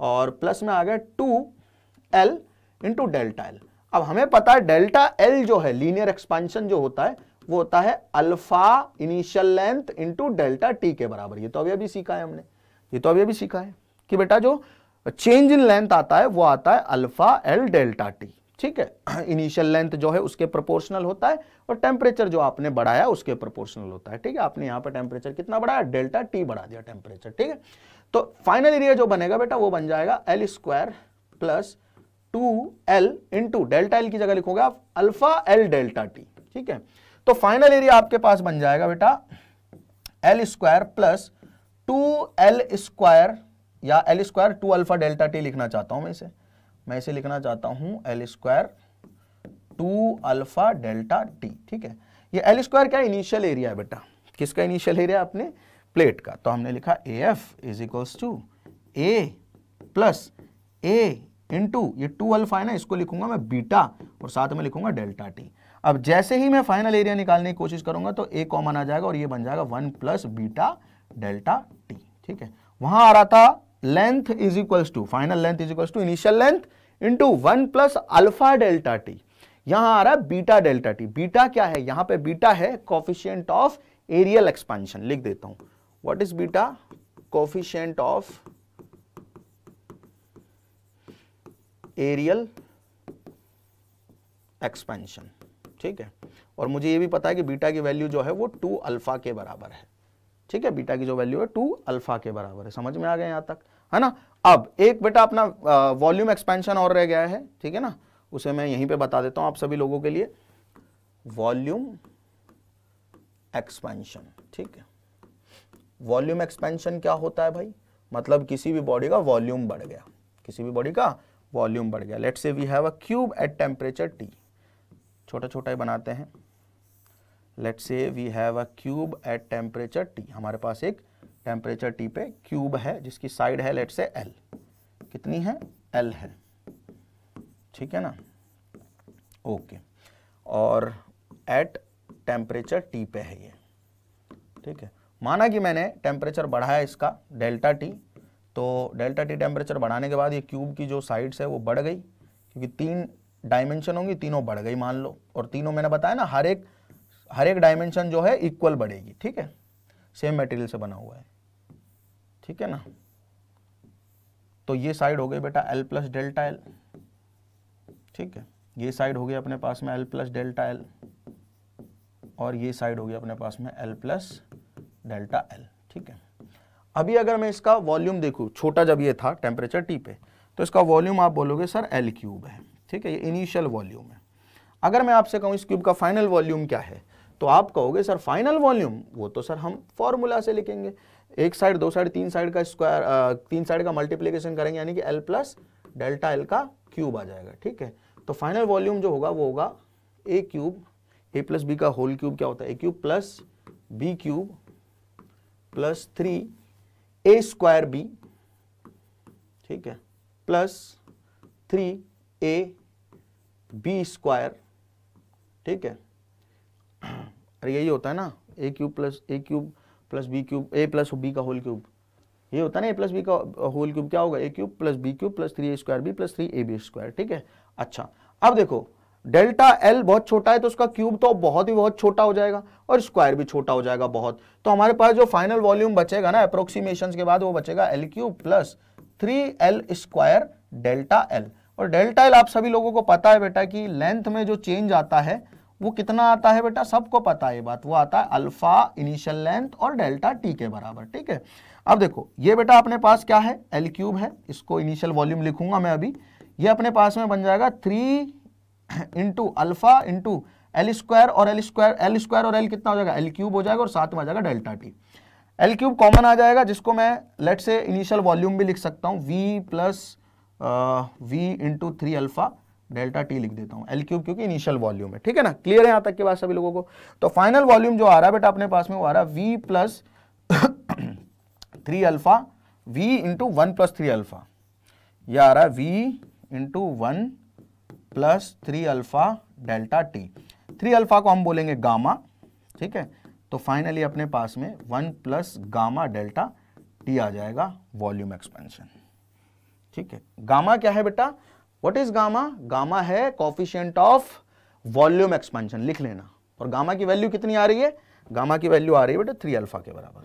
और प्लस में आ गया two L into delta L अब हमें पता है डेल्टा एल जो है लीनियर एक्सपांशन जो होता है वो होता है alpha initial length into delta T के बराबर ये तो अभी अभी सीखा है हमने ये तो अभी अभी सीखा है कि बेटा जो चेंज इन लेंथ आता है वो आता है अल्फा एल डेल्टा टी ठीक है इनिशियल लेंथ जो है उसके प्रोपोर्शनल होता है और टेम्परेचर जो आपने बढ़ाया उसके प्रोपोर्शनल होता है ठीक है आपने यहाँ पर टेम्परेचर कितना बढ़ाया डेल्टा टी बढ़ा दिया टेम्परेचर ठीक है तो फाइनल एरिया जो बनेगा बेटा वो बन जाएगा L square plus two L into delta L की जगह लिखोगे आप अल्फा एल डेल्टा टी ठीक है तो फाइनल एरिया आपके पास बन जाएगा बेटा L square plus two L square या L square two alpha delta T लिखना चाहता हूं मैं इसे मैं इसे लिखना चाहता हूं L square two alpha delta T ठीक है ये एल स्क्वायर क्या इनिशियल एरिया है बेटा किसका इनिशियल एरिया अपने प्लेट का तो हमने लिखा A F is equals to A plus A into ये टू अल्फा है ना इसको लिखूंगा मैं बीटा और साथ में लिखूंगा डेल्टा टी अब जैसे ही मैं फाइनल एरिया निकालने की कोशिश करूंगा तो ए कॉमन आ जाएगा और ये बन जाएगा वन प्लस बीटा डेल्टा ठीक है वहां आ रहा था length is equals to final length is equals to initial length into one plus alpha delta T यहां आ रहा है बीटा डेल्टा टी बीटा क्या है यहां पे बीटा है कॉफिशियंट ऑफ एरियल एक्सपांशन लिख देता हूं what is beta coefficient of areal expansion ठीक है और मुझे ये भी पता है कि बीटा की वैल्यू जो है वो टू अल्फा के बराबर है ठीक है बीटा की जो वैल्यू है टू अल्फा के बराबर है समझ में आ गए यहां तक है ना अब एक बेटा अपना वॉल्यूम एक्सपेंशन और रह गया है ठीक है ना उसे मैं यहीं पे बता देता हूँ आप सभी लोगों के लिए वॉल्यूम एक्सपेंशन ठीक है वॉल्यूम एक्सपेंशन क्या होता है भाई मतलब किसी भी बॉडी का वॉल्यूम बढ़ गया किसी भी बॉडी का वॉल्यूम बढ़ गया let say we have a cube at temperature T छोटा छोटा ही बनाते हैं let say we have a cube at temperature T हमारे पास एक टेम्परेचर टी पे क्यूब है जिसकी साइड है लेट से एल कितनी है एल है ठीक है ना ओके okay. और एट टेम्परेचर टी पे है ये ठीक है माना कि मैंने टेम्परेचर बढ़ाया इसका डेल्टा टी तो डेल्टा टी टेम्परेचर बढ़ाने के बाद ये क्यूब की जो साइड्स है वो बढ़ गई क्योंकि तीन डायमेंशन होंगी तीनों बढ़ गई मान लो और तीनों मैंने बताया ना हर एक हर एक डायमेंशन जो है इक्वल बढ़ेगी ठीक है सेम मटेरियल से बना हुआ है ठीक है ना तो ये साइड हो गई बेटा एल प्लस डेल्टा एल ठीक है ये साइड हो गई अपने पास में एल प्लस डेल्टा एल और ये साइड हो गई अपने पास में एल प्लस डेल्टा एल ठीक है अभी अगर मैं इसका वॉल्यूम देखूं छोटा जब ये था टेम्परेचर टी पे तो इसका वॉल्यूम आप बोलोगे सर एल क्यूब है ठीक है ये इनिशियल वॉल्यूम है अगर मैं आपसे कहूँ इस क्यूब का फाइनल वॉल्यूम क्या है तो आप कहोगे सर फाइनल वॉल्यूम वो तो सर हम फॉर्मूला से लिखेंगे एक साइड दो साइड तीन साइड का स्क्वायर तीन साइड का मल्टीप्लीकेशन करेंगे यानी कि एल प्लस डेल्टा एल का क्यूब आ जाएगा ठीक है तो फाइनल वॉल्यूम जो होगा वो होगा A cube A plus B का होल क्यूब क्या होता है A cube plus B cube plus three A square B ठीक है plus three A B square ठीक है अरे यही होता है ना A cube plus A cube plus B cube A plus B का होल क्यूब ये होता है ना ए प्लस बी का होल क्यूब क्या होगा A cube plus B cube plus three A square B plus three A B square ठीक है अच्छा अब देखो डेल्टा एल बहुत छोटा है तो उसका क्यूब तो बहुत ही बहुत छोटा हो जाएगा और स्क्वायर भी छोटा हो जाएगा बहुत तो हमारे पास जो फाइनल वॉल्यूम बचेगा ना अप्रोक्सीमेशन के बाद वो बचेगा L cube plus three L square delta L और डेल्टा एल आप सभी लोगों को पता है बेटा कि लेंथ में जो चेंज आता है वो कितना आता है बेटा सबको पता है बात वो आता है अल्फा इनिशियल लेंथ और डेल्टा टी के बराबर ठीक है अब देखो ये बेटा अपने पास क्या है एल क्यूब है इसको इनिशियल वॉल्यूम लिखूंगा मैं अभी ये अपने पास में बन जाएगा three into alpha into L square और एल स्क्वायर एल स्क्वायर और एल कितना हो जाएगा एल क्यूब हो जाएगा और साथ में आ जाएगा delta T L cube common आ जाएगा जिसको मैं लेट से इनिशियल वॉल्यूम भी लिख सकता हूँ V plus V into three alpha delta T लिख देता हूँ एल क्यूब क्योंकि इनिशियल वॉल्यूम है ठीक है ना क्लियर है यहाँ तक के बाद सभी लोगों को तो फाइनल वॉल्यूम जो आ रहा है बेटा अपने पास में वो आ रहा है V plus three alpha V into one plus three alpha यह आ रहा है V into one plus three alpha delta T three alpha को हम बोलेंगे गामा ठीक है तो फाइनली अपने पास में one plus gamma delta T आ जाएगा वॉल्यूम एक्सपेंशन ठीक है गामा क्या है बेटा व्हाट इज गामा गामा है कॉफिशियंट ऑफ वॉल्यूम एक्सपेंशन लिख लेना और गामा की वैल्यू कितनी आ रही है गामा की वैल्यू आ रही है बेटा थ्री अल्फा के बराबर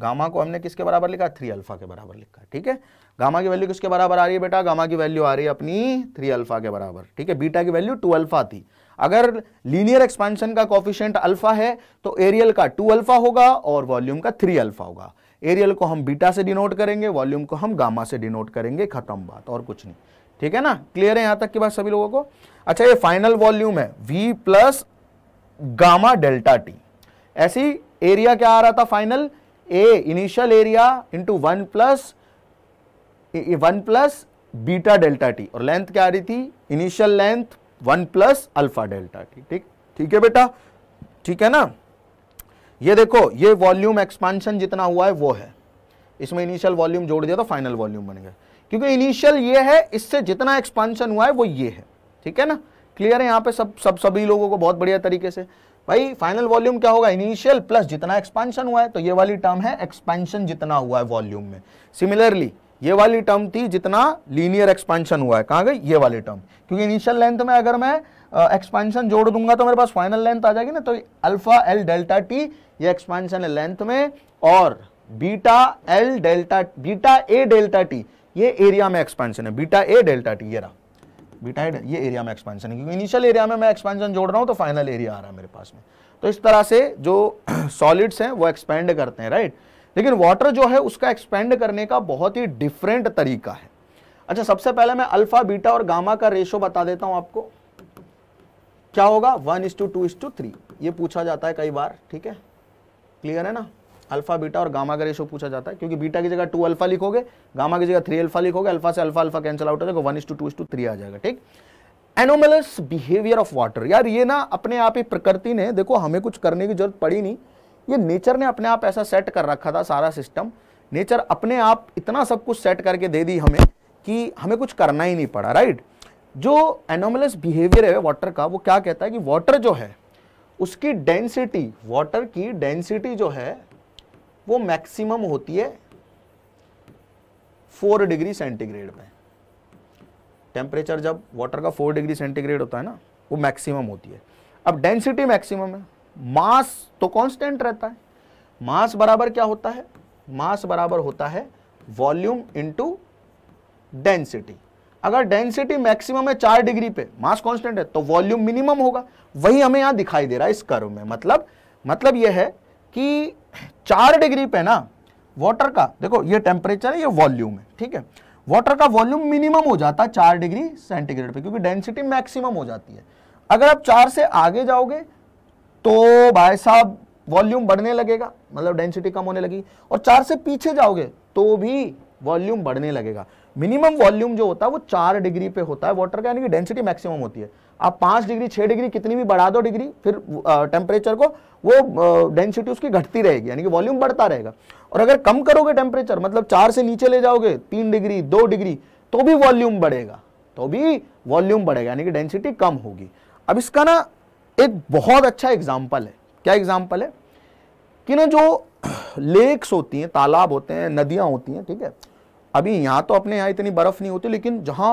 गामा को हमने किसके बराबर लिखा थ्री अल्फा के बराबर लिखा ठीक है गामा की वैल्यू किसके बराबर आ रही है बेटा गामा की वैल्यू आ रही है अपनी थ्री अल्फा के बराबर ठीक है बीटा की वैल्यू टू अल्फा थी अगर लीनियर एक्सपेंशन का कॉफिशियंट अल्फा है तो एरियल का टू अल्फा होगा और वॉल्यूम का थ्री अल्फा होगा एरियल को हम बीटा से डिनोट करेंगे वॉल्यूम को हम गामा से डिनोट करेंगे खत्म बात और कुछ नहीं ठीक है ना क्लियर है यहां तक की बात सभी लोगों को अच्छा ये फाइनल वॉल्यूम है V plus gamma delta T ऐसी एरिया क्या आ रहा था final A initial area into one plus one plus beta delta T और लेंथ क्या आ रही थी initial length one plus alpha delta T ठीक ठीक है बेटा ठीक है ना ये देखो ये वॉल्यूम एक्सपांशन जितना हुआ है वो है इसमें इनिशियल वॉल्यूम जोड़ दिया तो फाइनल वॉल्यूम बन गया क्योंकि इनिशियल ये है इससे जितना एक्सपांशन हुआ है वो ये है ठीक है ना क्लियर है यहाँ पे सब सब सभी लोगों को बहुत बढ़िया तरीके से भाई फाइनल वॉल्यूम क्या होगा इनिशियल प्लस जितना एक्सपांशन हुआ है तो ये वाली टर्म है एक्सपेंशन जितना हुआ है वॉल्यूम में सिमिलरली ये वाली टर्म थी जितना लीनियर एक्सपेंशन हुआ है कहाँ गई ये वाली टर्म क्योंकि इनिशियल लेंथ में अगर मैं एक्सपेंशन uh, जोड़ दूंगा तो मेरे पास फाइनल लेंथ आ जाएगी ना तो अल्फा एल डेल्टा टी ये एक्सपेंशन है लेंथ में और beta L delta beta A delta T ये एरिया में एक्सपेंशन है बीटा ए डेल्टा टी ये रहा बीटा ए ये एरिया में एक्सपेंशन है क्योंकि इनिशियल एरिया में मैं एक्सपेंशन जोड़ रहा हूँ तो फाइनल एरिया आ रहा है मेरे पास में तो इस तरह से जो सॉलिड्स हैं वो एक्सपेंड करते हैं राइट लेकिन वाटर जो है उसका एक्सपेंड करने का बहुत ही डिफरेंट तरीका है अच्छा सबसे पहले मैं अल्फा बीटा और गामा का रेशो बता देता हूँ आपको क्या होगा one is to two is to three ये पूछा जाता है कई बार ठीक है क्लियर है ना अल्फा बीटा और गामा का रेशो पूछा जाता है क्योंकि बीटा की जगह टू अल्फा लिखोगे गामा की जगह थ्री अल्फा लिखोगे अल्फा से अल्फा अल्फा कैंसिल आउट हो जाएगा one is to two is to three आ जाएगा ठीक एनोमलस बिहेवियर ऑफ वाटर यार ये ना अपने आप ही प्रकृति ने देखो हमें कुछ करने की जरूरत पड़ी नहीं ये नेचर ने अपने आप ऐसा सेट कर रखा था सारा सिस्टम नेचर अपने आप इतना सब कुछ सेट करके दे दी हमें कि हमें कुछ करना ही नहीं पड़ा राइट जो एनोमलस बिहेवियर है वाटर का वो क्या कहता है कि वाटर जो है उसकी डेंसिटी वाटर की डेंसिटी जो है वो मैक्सिमम होती है फोर डिग्री सेंटीग्रेड में टेम्परेचर जब वाटर का फोर डिग्री सेंटीग्रेड होता है ना वो मैक्सिमम होती है अब डेंसिटी मैक्सिमम है मास तो कांस्टेंट रहता है मास बराबर क्या होता है मास बराबर होता है वॉल्यूम इनटू डेंसिटी अगर डेंसिटी मैक्सिमम है चार डिग्री पे मास कांस्टेंट है तो वॉल्यूम मिनिमम होगा वही हमें यहां दिखाई दे रहा है इस कर्व में मतलब मतलब यह है कि चार डिग्री पे ना वाटर का देखो ये टेम्परेचर है ये वॉल्यूम है ठीक है वाटर का वॉल्यूम मिनिमम हो जाता है चार डिग्री सेंटीग्रेड पे क्योंकि डेंसिटी मैक्सिमम हो जाती है अगर आप चार से आगे जाओगे तो भाई साहब वॉल्यूम बढ़ने लगेगा मतलब डेंसिटी कम होने लगी और चार से पीछे जाओगे तो भी वॉल्यूम बढ़ने लगेगा मिनिमम वॉल्यूम जो होता है वो चार डिग्री पे होता है वाटर का यानी कि डेंसिटी मैक्सिमम होती है आप पाँच डिग्री छः डिग्री कितनी भी बढ़ा दो डिग्री फिर टेम्परेचर को वो डेंसिटी उसकी घटती रहेगी यानी कि वॉल्यूम बढ़ता रहेगा और अगर कम करोगे टेम्परेचर मतलब चार से नीचे ले जाओगे तीन डिग्री दो डिग्री तो भी वॉल्यूम बढ़ेगा तो भी वॉल्यूम बढ़ेगा यानी कि डेंसिटी कम होगी अब इसका ना एक बहुत अच्छा एग्जाम्पल है क्या एग्जाम्पल है कि ना जो लेक्स होती हैं तालाब होते हैं नदियाँ होती हैं ठीक है अभी यहाँ तो अपने यहाँ इतनी बर्फ़ नहीं होती लेकिन जहाँ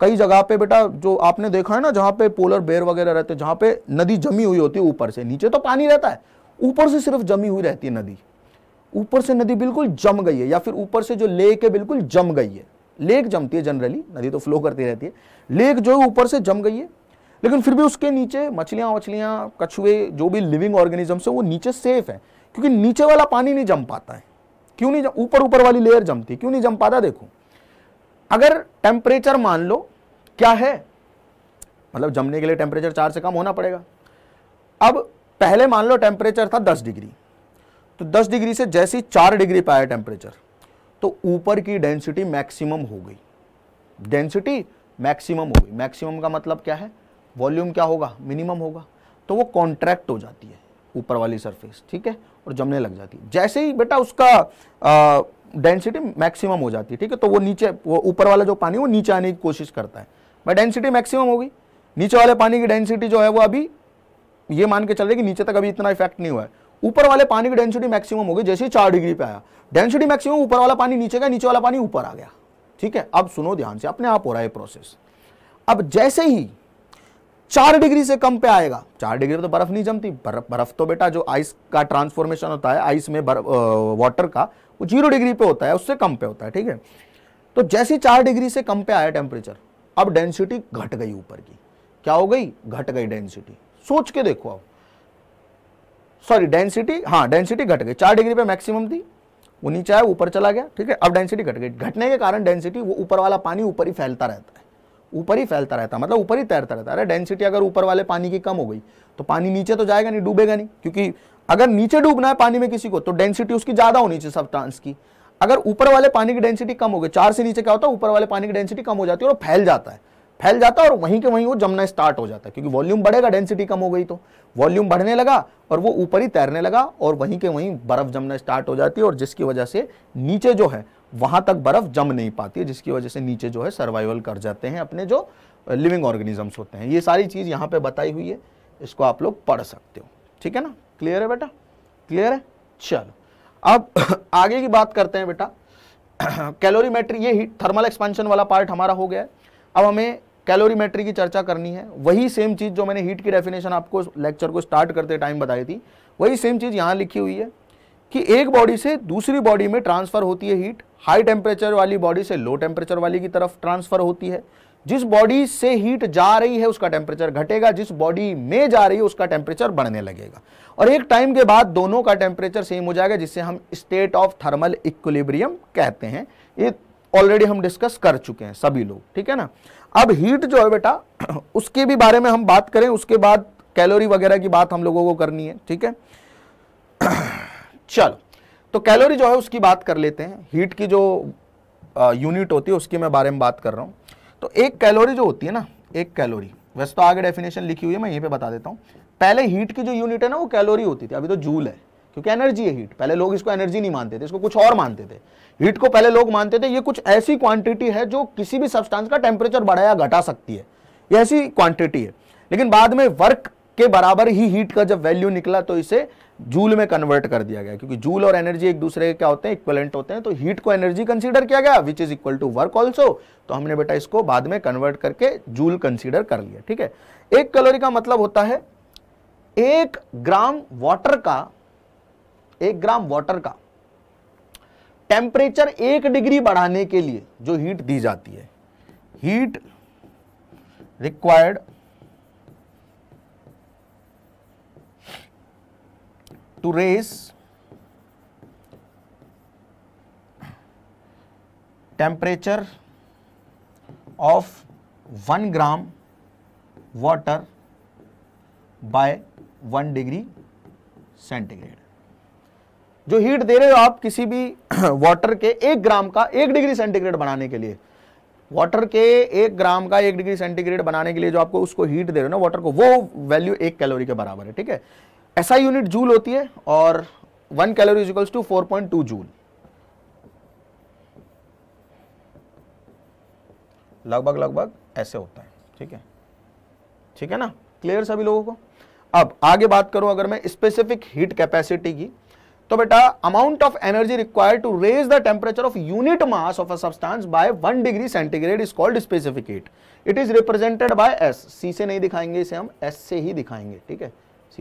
कई जगह पे बेटा जो आपने देखा है ना जहाँ पे पोलर बेर वगैरह रहते हैं जहाँ पे नदी जमी हुई होती है ऊपर से नीचे तो पानी रहता है ऊपर से सिर्फ जमी हुई रहती है नदी ऊपर से नदी बिल्कुल जम गई है या फिर ऊपर से जो लेक है बिल्कुल जम गई है लेक जमती है जनरली नदी तो फ्लो करती रहती है लेक जो है ऊपर से जम गई है लेकिन फिर भी उसके नीचे मछलियाँ वछलियाँ कछुए जो भी लिविंग ऑर्गेनिजम्स है वो नीचे सेफ है क्योंकि नीचे वाला पानी नहीं जम पाता है क्यों नहीं ऊपर ऊपर वाली लेयर जमती क्यों नहीं जम पाता देखो अगर टेम्परेचर मान लो क्या है मतलब जमने के लिए टेम्परेचर चार से कम होना पड़ेगा अब पहले मान लो टेम्परेचर था दस डिग्री तो दस डिग्री से जैसी चार डिग्री पाया टेम्परेचर तो ऊपर की डेंसिटी मैक्सिमम हो गई डेंसिटी मैक्सिमम हो गई मैक्सिमम का मतलब क्या है वॉल्यूम क्या होगा मिनिमम होगा तो वो कॉन्ट्रैक्ट हो जाती है ऊपर वाली सरफेस ठीक है और जमने लग जाती है जैसे ही बेटा उसका डेंसिटी मैक्सिमम हो जाती है ठीक है तो वो नीचे वो ऊपर वाला जो पानी वो नीचे आने की कोशिश करता है भाई डेंसिटी मैक्सिमम होगी नीचे वाले पानी की डेंसिटी जो है वो अभी ये मान के चल रही कि नीचे तक अभी इतना इफेक्ट नहीं हुआ है ऊपर वाले पानी की डेंसिटी मैक्सिमम होगी जैसे ही चार डिग्री पे आया डेंसिटी मैक्सिमम ऊपर वाला पानी नीचे गया नीचे वाला पानी ऊपर आ गया ठीक है अब सुनो ध्यान से अपने आप हो रहा है प्रोसेस अब जैसे ही चार डिग्री से कम पे आएगा चार डिग्री तो बर्फ नहीं जमती बर्फ बर्फ तो बेटा जो आइस का ट्रांसफॉर्मेशन होता है आइस में वाटर का वो जीरो डिग्री पे होता है उससे कम पे होता है ठीक है तो जैसे चार डिग्री से कम पे आया टेम्परेचर अब डेंसिटी घट गई ऊपर की क्या हो गई घट गई डेंसिटी सोच के देखो आप सॉरी डेंसिटी हाँ डेंसिटी घट गई चार डिग्री पे मैक्सिमम थी वो नीचे आया ऊपर चला गया ठीक है अब डेंसिटी घट गई घटने के कारण डेंसिटी वो ऊपर वाला पानी ऊपर ही फैलता रहता है ऊपर ही फैलता रहता मतलब ऊपर ही तैरता रहता अरे डेंसिटी अगर ऊपर वाले पानी की कम हो गई तो पानी नीचे तो जाएगा नहीं डूबेगा नहीं क्योंकि अगर नीचे डूबना है पानी में किसी को तो डेंसिटी उसकी ज़्यादा होनी चाहिए सब ट्रांस की अगर ऊपर वाले पानी की डेंसिटी कम हो गई चार से नीचे क्या होता है ऊपर वाले पानी की डेंसिटी कम हो जाती है और फैल जाता है फैल जाता है और वहीं के वहीं वो जमना स्टार्ट हो जाता है क्योंकि वॉल्यूम बढ़ेगा डेंसिटी कम हो गई तो वॉल्यूम बढ़ने लगा और वो ऊपर ही तैरने लगा और वहीं के वहीं बर्फ जमना स्टार्ट हो जाती है और जिसकी वजह से नीचे जो है वहां तक बर्फ जम नहीं पाती है जिसकी वजह से नीचे जो है सर्वाइवल कर जाते हैं अपने जो लिविंग ऑर्गेनिजम्स होते हैं ये सारी चीज़ यहाँ पे बताई हुई है इसको आप लोग पढ़ सकते हो ठीक है ना क्लियर है बेटा क्लियर है चलो अब आगे की बात करते हैं बेटा कैलोरीमेट्री ये ही थर्मल एक्सपेंशन वाला पार्ट हमारा हो गया है अब हमें कैलोरीमेट्री की चर्चा करनी है वही सेम चीज़ जो मैंने हीट की डेफिनेशन आपको लेक्चर को स्टार्ट करते टाइम बताई थी वही सेम चीज़ यहाँ लिखी हुई है कि एक बॉडी से दूसरी बॉडी में ट्रांसफ़र होती है हीट हाई टेम्परेचर वाली बॉडी से लो टेम्परेचर वाली की तरफ ट्रांसफर होती है जिस बॉडी से हीट जा रही है उसका टेम्परेचर घटेगा जिस बॉडी में जा रही है उसका टेम्परेचर बढ़ने लगेगा और एक टाइम के बाद दोनों का टेम्परेचर सेम हो जाएगा जिससे हम स्टेट ऑफ थर्मल इक्विलिब्रियम कहते हैं ये ऑलरेडी हम डिस्कस कर चुके हैं सभी लोग ठीक है ना अब हीट जो है बेटा उसके भी बारे में हम बात करें उसके बाद कैलोरी वगैरह की बात हम लोगों को करनी है ठीक है चलो तो कैलोरी जो है उसकी बात कर लेते हैं हीट की जो यूनिट होती है उसकी मैं बारे में बात कर रहा हूँ तो एक कैलोरी जो होती है ना एक कैलोरी वैसे तो आगे डेफिनेशन लिखी हुई है मैं यहीं पे बता देता हूँ पहले हीट की जो यूनिट है ना वो कैलोरी होती थी अभी तो जूल है क्योंकि एनर्जी है हीट पहले लोग इसको एनर्जी नहीं मानते थे इसको कुछ और मानते थे हीट को पहले लोग मानते थे ये कुछ ऐसी क्वांटिटी है जो किसी भी सब्सटेंस का टेम्परेचर बढ़ाया घटा सकती है ये ऐसी क्वांटिटी है लेकिन बाद में वर्क के बराबर ही हीट का जब वैल्यू निकला तो इसे जूल में कन्वर्ट कर दिया गया क्योंकि जूल और एनर्जी एक दूसरे के क्या होते हैं इक्वलेंट होते हैं तो हीट को एनर्जी कंसीडर किया गया which is equal to work also तो हमने बेटा इसको बाद में कन्वर्ट करके जूल कंसीडर कर लिया ठीक है एक कैलोरी का मतलब होता है एक ग्राम वाटर का एक ग्राम वाटर का टेम्परेचर एक डिग्री बढ़ाने के लिए जो हीट दी जाती है heat required to raise temperature of 1 gram water by 1 degree centigrade जो हीट दे रहे हो आप किसी भी वाटर के एक ग्राम का एक डिग्री सेंटीग्रेड बनाने के लिए वाटर के एक ग्राम का एक डिग्री सेंटीग्रेड बनाने के लिए जो आपको उसको हीट दे रहे हो ना वाटर को वो वैल्यू एक कैलोरी के बराबर है ठीक है ऐसा यूनिट जूल होती है और one calorie equals to four point two joule लगभग लगभग ऐसे होता है ठीक है ठीक है ना क्लियर सभी लोगों को अब आगे बात करूं अगर मैं स्पेसिफिक हीट कैपेसिटी की तो बेटा amount of energy required to raise the temperature of unit mass of a substance by one degree centigrade is called specific heat it is represented by S C से नहीं दिखाएंगे इसे हम S से ही दिखाएंगे ठीक है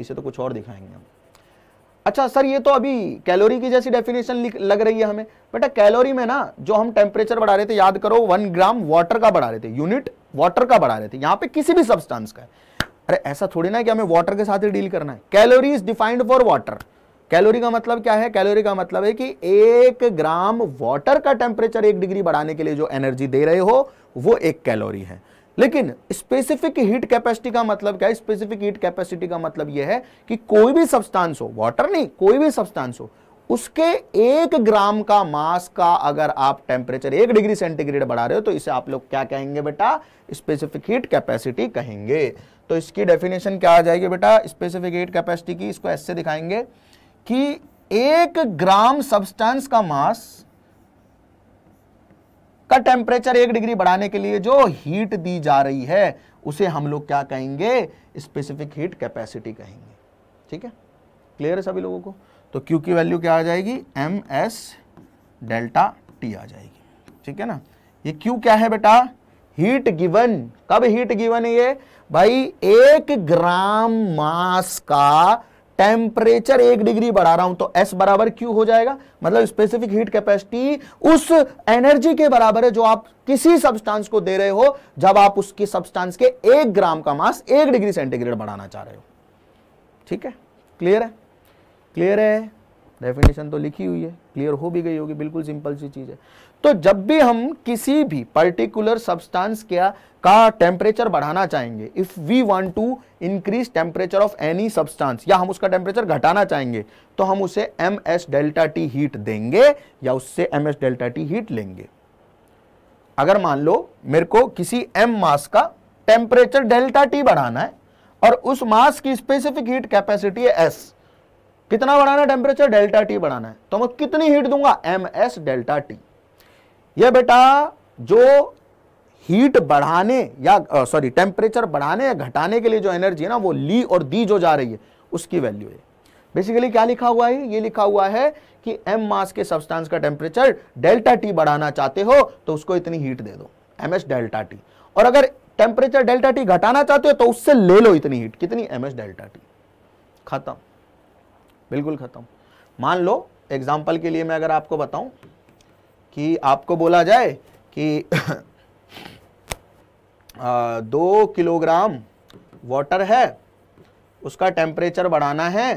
से तो कुछ और दिखाएंगे हम अच्छा सर ये तो अभी कैलोरी की जैसी डेफिनेशन लग रही है हमें बेटा कैलोरी में ना जो हम टेम्परेचर बढ़ा रहे थे याद करो वन ग्राम वाटर का बढ़ा रहे थे यूनिट वाटर का बढ़ा रहे थे यहाँ पे किसी भी सब्सटेंस का अरे ऐसा थोड़ी ना कि हमें वाटर के साथ ही डील करना है calorie is defined for water calorie का मतलब क्या है कैलोरी का मतलब है कि एक ग्राम वाटर का टेम्परेचर एक डिग्री बढ़ाने के लिए जो एनर्जी दे रहे हो वो एक कैलोरी है लेकिन स्पेसिफिक हीट कैपेसिटी का मतलब क्या है स्पेसिफिक हीट कैपेसिटी का मतलब यह है कि कोई भी सब्सटेंस हो वाटर नहीं कोई भी सब्सटेंस हो उसके एक ग्राम का मास का अगर आप टेम्परेचर एक डिग्री सेंटीग्रेड बढ़ा रहे हो तो इसे आप लोग क्या कहेंगे बेटा स्पेसिफिक हीट कैपेसिटी कहेंगे तो इसकी डेफिनेशन क्या आ जाएगी बेटा स्पेसिफिक हीट कैपेसिटी की इसको ऐसे दिखाएंगे कि एक ग्राम सब्सटेंस का मास का टेम्परेचर एक डिग्री बढ़ाने के लिए जो हीट दी जा रही है उसे हम लोग क्या कहेंगे स्पेसिफिक हीट कैपेसिटी कहेंगे ठीक है क्लियर है सभी लोगों को तो क्यू की वैल्यू क्या आ जाएगी एम एस डेल्टा टी आ जाएगी ठीक है ना ये क्यू क्या है बेटा हीट गिवन कब हीट गिवन है ये भाई एक ग्राम मास का टेम्परेचर एक डिग्री बढ़ा रहा हूं तो एस बराबर क्यू हो जाएगा मतलब स्पेसिफिक हीट कैपेसिटी उस एनर्जी के बराबर है जो आप किसी सब्सटेंस को दे रहे हो जब आप उसकी सब्सटेंस के एक ग्राम का मास एक डिग्री सेंटीग्रेड बढ़ाना चाह रहे हो ठीक है क्लियर है क्लियर है डेफिनेशन तो लिखी हुई है क्लियर हो भी गई होगी बिल्कुल सिंपल सी चीज़ है तो जब भी हम किसी भी पर्टिकुलर सब्सटेंस का का टेम्परेचर बढ़ाना चाहेंगे if we want to increase temperature of any substance या हम उसका टेम्परेचर घटाना चाहेंगे तो हम उसे M S delta T heat देंगे या उससे M S delta T heat लेंगे अगर मान लो मेरे को किसी एम मास का टेम्परेचर डेल्टा टी बढ़ाना है और उस मास की स्पेसिफिक हीट कैपेसिटी है एस कितना बढ़ाना टेम्परेचर डेल्टा टी बढ़ाना है तो मैं कितनी हीट दूंगा एम एस डेल्टा टी यह बेटा जो हीट बढ़ाने या सॉरी टेम्परेचर बढ़ाने या घटाने के लिए जो एनर्जी है ना वो ली और दी जो जा रही है उसकी वैल्यू है बेसिकली क्या लिखा हुआ है ये लिखा हुआ है कि एम मास के सब्सटेंस का टेम्परेचर डेल्टा टी बढ़ाना चाहते हो तो उसको इतनी हीट दे दो एम डेल्टा टी और अगर टेम्परेचर डेल्टा टी घटाना चाहते हो तो उससे ले लो इतनी हीट कितनी एम एस डेल्टा टी खत्म बिल्कुल खत्म मान लो एग्जाम्पल के लिए मैं अगर आपको बताऊं कि आपको बोला जाए कि आ, दो किलोग्राम वाटर है उसका टेम्परेचर बढ़ाना है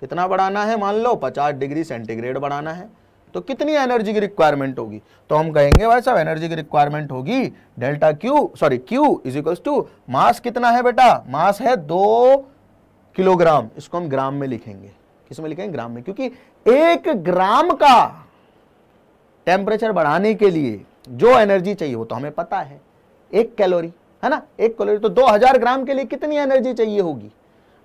कितना बढ़ाना है मान लो 50 डिग्री सेंटीग्रेड बढ़ाना है तो कितनी एनर्जी की रिक्वायरमेंट होगी तो हम कहेंगे भाई साहब एनर्जी की रिक्वायरमेंट होगी delta Q sorry Q is equal to mass कितना है बेटा मास है दो किलोग्राम इसको हम ग्राम में लिखेंगे किस में लिखेंगे ग्राम में क्योंकि एक ग्राम का टेम्परेचर बढ़ाने के लिए जो एनर्जी चाहिए वो तो हमें पता है एक कैलोरी है ना एक कैलोरी तो 2000 ग्राम के लिए कितनी एनर्जी चाहिए होगी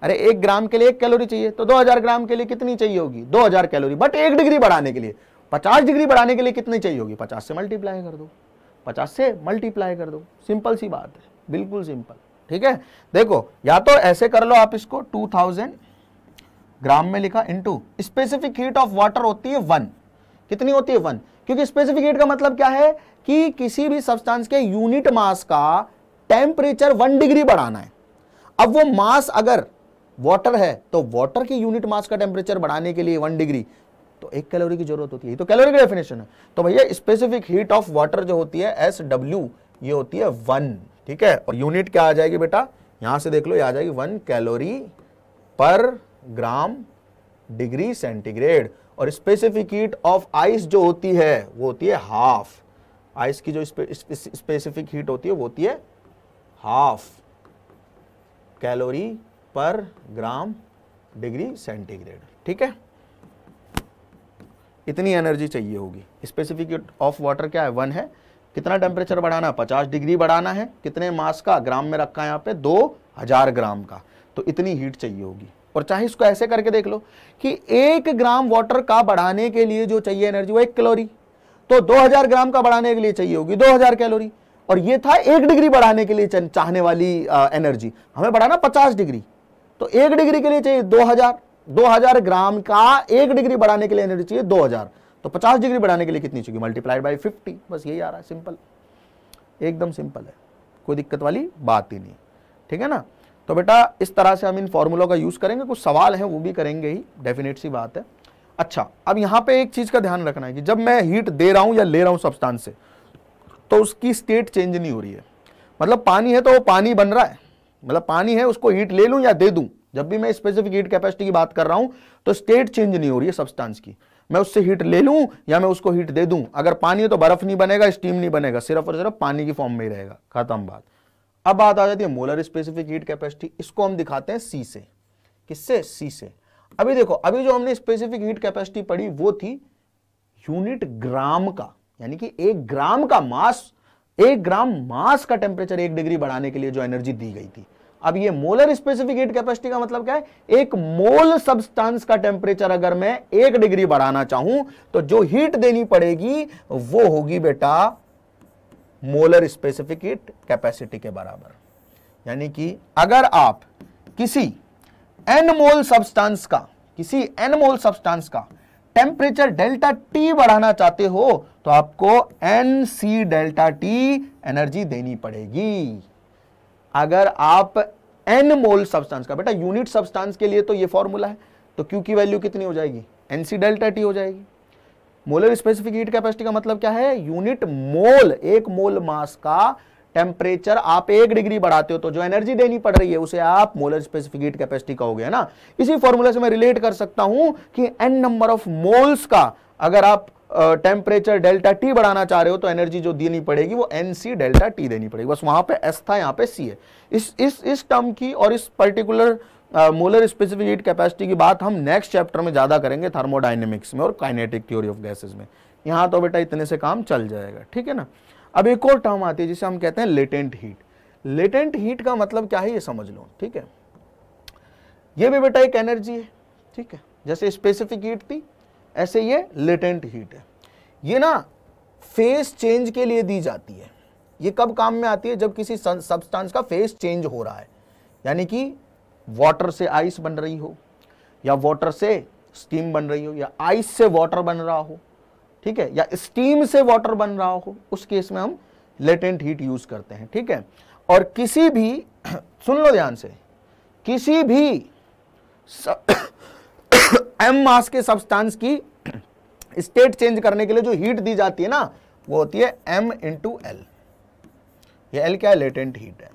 अरे एक ग्राम के लिए एक कैलोरी चाहिए तो 2000 ग्राम के लिए कितनी चाहिए होगी 2000 कैलोरी बट एक डिग्री बढ़ाने के लिए 50 डिग्री बढ़ाने के लिए कितनी चाहिए होगी 50 से मल्टीप्लाई कर दो 50 से मल्टीप्लाई कर दो सिंपल सी बात है बिल्कुल सिंपल ठीक है देखो या तो ऐसे कर लो आप इसको थाउजेंड ग्राम में लिखा into specific heat of water होती है वन कितनी होती है वन क्योंकि स्पेसिफिक हीट का मतलब क्या है कि किसी भी सब्सटेंस के यूनिट मास का टेम्परेचर वन डिग्री बढ़ाना है अब वो मास अगर वाटर है तो वाटर की यूनिट मास का टेम्परेचर बढ़ाने के लिए वन डिग्री तो एक कैलोरी की जरूरत होती है तो कैलोरी की डेफिनेशन है तो भैया स्पेसिफिक हीट ऑफ वाटर जो होती है एस डब्ल्यू ये होती है वन ठीक है और यूनिट क्या आ जाएगी बेटा यहां से देख लो ये आ जाएगी one calorie per gram degree centigrade और स्पेसिफिक हीट ऑफ आइस जो होती है वो होती है हाफ आइस की जो स्पेसिफिक हीट होती है वो होती है half calorie per gram degree centigrade ठीक है इतनी एनर्जी चाहिए होगी स्पेसिफिक ऑफ वाटर क्या है वन है कितना टेम्परेचर बढ़ाना है पचास डिग्री बढ़ाना है कितने मास का ग्राम में रखा है यहाँ पे दो हजार ग्राम का तो इतनी हीट चाहिए होगी और चाहे इसको ऐसे करके देख लो कि एक ग्राम वाटर का बढ़ाने के लिए जो चाहिए एनर्जी वो एक कैलोरी तो 2000 ग्राम का बढ़ाने के लिए चाहिए होगी 2000 कैलोरी और ये था एक डिग्री बढ़ाने के लिए चाहने वाली आ, एनर्जी हमें बढ़ाना 50 डिग्री तो एक डिग्री के लिए चाहिए 2000 2000 ग्राम का एक डिग्री बढ़ाने के लिए एनर्जी चाहिए 2000 तो 50 डिग्री बढ़ाने के लिए कितनी चाहिए मल्टीप्लाइड बाई फिफ्टी बस यही आ रहा है सिंपल एकदम सिंपल है कोई दिक्कत वाली बात ही नहीं ठीक है ना तो बेटा इस तरह से हम इन फॉर्मूलों का यूज़ करेंगे कुछ सवाल है वो भी करेंगे ही डेफिनेट सी बात है अच्छा अब यहां पे एक चीज़ का ध्यान रखना है कि जब मैं हीट दे रहा हूं या ले रहा हूं सब्सटेंस से तो उसकी स्टेट चेंज नहीं हो रही है मतलब पानी है तो वो पानी बन रहा है मतलब पानी है उसको हीट ले लूं या दे दूं जब भी मैं स्पेसिफिक हीट कैपेसिटी की बात कर रहा हूं तो स्टेट चेंज नहीं हो रही है सब्सटांस की मैं उससे हीट ले लूं या मैं उसको हीट दे दूं अगर पानी है तो बर्फ नहीं बनेगा स्टीम नहीं बनेगा सिर्फ और सिर्फ पानी की फॉर्म में ही रहेगा खत्म बात अब बात आ जाती है मोलर स्पेसिफिक हीट कैपेसिटी इसको हम दिखाते हैं सी से किससे सी से अभी देखो अभी जो हमने स्पेसिफिक हीट कैपेसिटी पढ़ी वो थी यूनिट ग्राम का यानी कि एक ग्राम का मास एक ग्राम मास का टेम्परेचर एक डिग्री बढ़ाने के लिए जो एनर्जी दी गई थी अब ये मोलर स्पेसिफिक हीट कैपेसिटी का मतलब क्या है एक मोल सब्सटेंस का टेम्परेचर अगर मैं एक डिग्री बढ़ाना चाहूं तो जो हीट देनी पड़ेगी वो होगी बेटा मोलर स्पेसिफिक हीट कैपेसिटी के बराबर यानी कि अगर आप किसी एनमोल सब्सटेंस का किसी एनमोल सब्सटेंस का टेम्परेचर डेल्टा टी बढ़ाना चाहते हो तो आपको N C delta T energy देनी पड़ेगी अगर आप एन मोल सब्सटेंस का बेटा यूनिट सब्सटेंस के लिए तो ये फॉर्मूला है तो क्यू की वैल्यू कितनी हो जाएगी एन सी डेल्टा टी हो जाएगी मोलर स्पेसिफिक हीट कैपेसिटी का मतलब क्या है यूनिट मोल एक मोल मास का टेम्परेचर आप एक डिग्री बढ़ाते हो तो जो एनर्जी देनी पड़ रही है उसे आप मोलर स्पेसिफिक हीट कैपेसिटी कहोगे है ना इसी फॉर्मूले से मैं रिलेट कर सकता हूं कि एन नंबर ऑफ मोल्स का अगर आप टेम्परेचर डेल्टा टी बढ़ाना चाह रहे हो तो एनर्जी जो देनी पड़ेगी वो एन सी डेल्टा टी देनी पड़ेगी बस वहां पे एस था यहाँ पे सी है इस इस इस टर्म की और इस particular molar specific heat capacity की बात हम नेक्स्ट चैप्टर में ज़्यादा करेंगे थर्मोडाइनमिक्स में और काइनेटिक थ्योरी ऑफ गैसेज में यहाँ तो बेटा इतने से काम चल जाएगा ठीक है ना अब एक और टर्म आती है जिसे हम कहते हैं लेटेंट हीट लेटेंट हीट का मतलब क्या है ये समझ लो ठीक है ये भी बेटा एक एनर्जी है ठीक है जैसे स्पेसिफिक हीट थी ऐसे ये लेटेंट हीट है ये ना फेस चेंज के लिए दी जाती है ये कब काम में आती है जब किसी सब्सटेंस का फेस चेंज हो रहा है यानी कि वाटर से आइस बन रही हो या वाटर से स्टीम बन रही हो या आइस से वाटर बन रहा हो ठीक है या स्टीम से वाटर बन रहा हो उस केस में हम लेटेंट हीट यूज करते हैं ठीक है और किसी भी सुन लो ध्यान से किसी भी एम मास के सब्सटेंस की स्टेट चेंज करने के लिए जो हीट दी जाती है ना वो होती है एम इंटू एल ये एल क्या है लेटेंट हीट है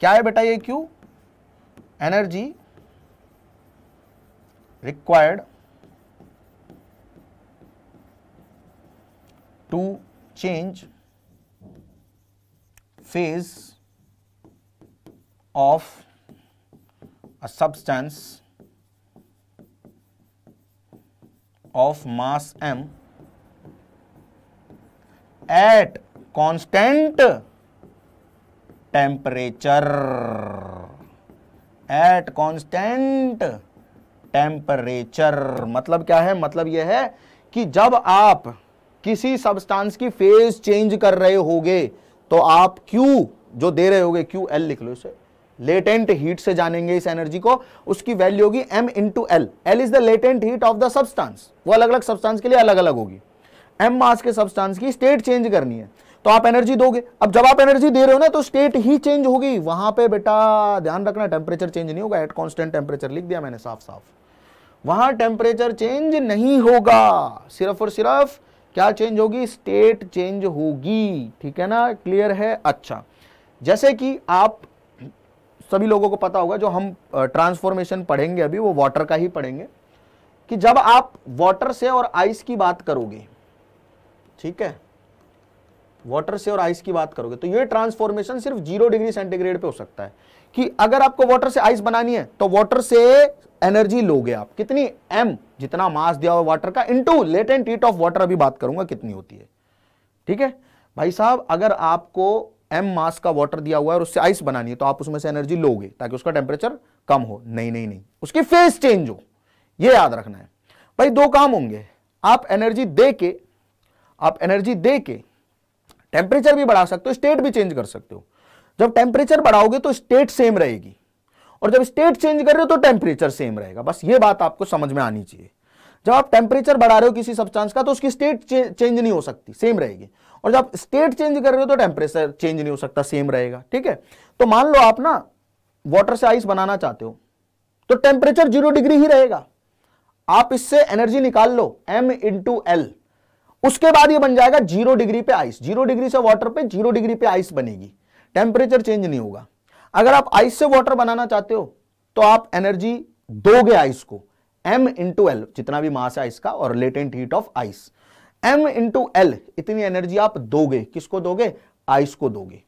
क्या है बेटा ये Q energy required to change phase of a substance of mass m at constant temperature at constant temperature मतलब क्या है मतलब यह है कि जब आप किसी सब्सटेंस की फेज चेंज कर रहे होगे तो आप क्यू जो दे रहे होगे क्यू एल लिख लो इसे लेटेंट हीट से जानेंगे इस एनर्जी को उसकी वैल्यू होगी M into L L is the latent heat of the substance वो अलग अलग सब्सटेंस के लिए अलग अलग होगी एम मास के सब्सटेंस की स्टेट चेंज करनी है तो आप एनर्जी दोगे अब जब आप एनर्जी दे रहे हो ना तो स्टेट ही चेंज होगी वहां पे बेटा ध्यान रखना टेम्परेचर चेंज नहीं होगा एट कॉन्स्टेंट टेम्परेचर लिख दिया मैंने साफ साफ वहां टेम्परेचर चेंज नहीं होगा सिर्फ और सिर्फ क्या चेंज होगी स्टेट चेंज होगी ठीक है ना क्लियर है अच्छा जैसे कि आप सभी लोगों को पता होगा जो हम ट्रांसफॉर्मेशन पढ़ेंगे अभी वो वाटर का ही पढ़ेंगे कि जब आप वाटर से और आइस की बात करोगे ठीक है वाटर से और आइस की बात करोगे तो ये ट्रांसफॉर्मेशन सिर्फ जीरो डिग्री सेंटीग्रेड पे हो सकता है कि अगर आपको वाटर से आइस बनानी है तो वाटर से एनर्जी लोगे आप कितनी एम जितना मास दिया हुआ वाटर का into latent heat of water अभी बात करूंगा कितनी होती है ठीक है भाई साहब अगर आपको एम मास का वाटर दिया हुआ है और उससे आइस बनानी है तो आप उसमें से एनर्जी लोगे ताकि उसका टेम्परेचर कम हो नहीं नहीं नहीं उसकी फेस चेंज हो ये याद रखना है भाई दो काम होंगे आप एनर्जी दे के आप एनर्जी दे के टेम्परेचर भी बढ़ा सकते हो स्टेट भी चेंज कर सकते हो जब टेम्परेचर बढ़ाओगे तो स्टेट सेम रहेगी और जब स्टेट चेंज कर रहे हो तो टेम्परेचर सेम रहेगा बस ये बात आपको समझ में आनी चाहिए जब आप टेम्परेचर बढ़ा रहे हो किसी सब्सटेंस का तो उसकी स्टेट चेंज नहीं हो सकती सेम रहेगी और जब स्टेट चेंज कर रहे हो तो टेम्परेचर चेंज नहीं हो सकता सेम रहेगा ठीक है तो मान लो आप ना वाटर से आइस बनाना चाहते हो तो टेम्परेचर जीरो डिग्री ही रहेगा आप इससे एनर्जी निकाल लो एम इंटू एल उसके बाद ये बन जाएगा जीरो डिग्री पे आइस जीरो डिग्री से वाटर पे जीरो डिग्री पे आइस बनेगी टेम्परेचर चेंज नहीं होगा अगर आप आइस से वाटर बनाना चाहते हो तो आप एनर्जी दोगे आइस को एम इंटू एल जितना भी मास है आइस का और latent heat of ice M into L इतनी एनर्जी आप दोगे किसको दोगे आइस को दोगे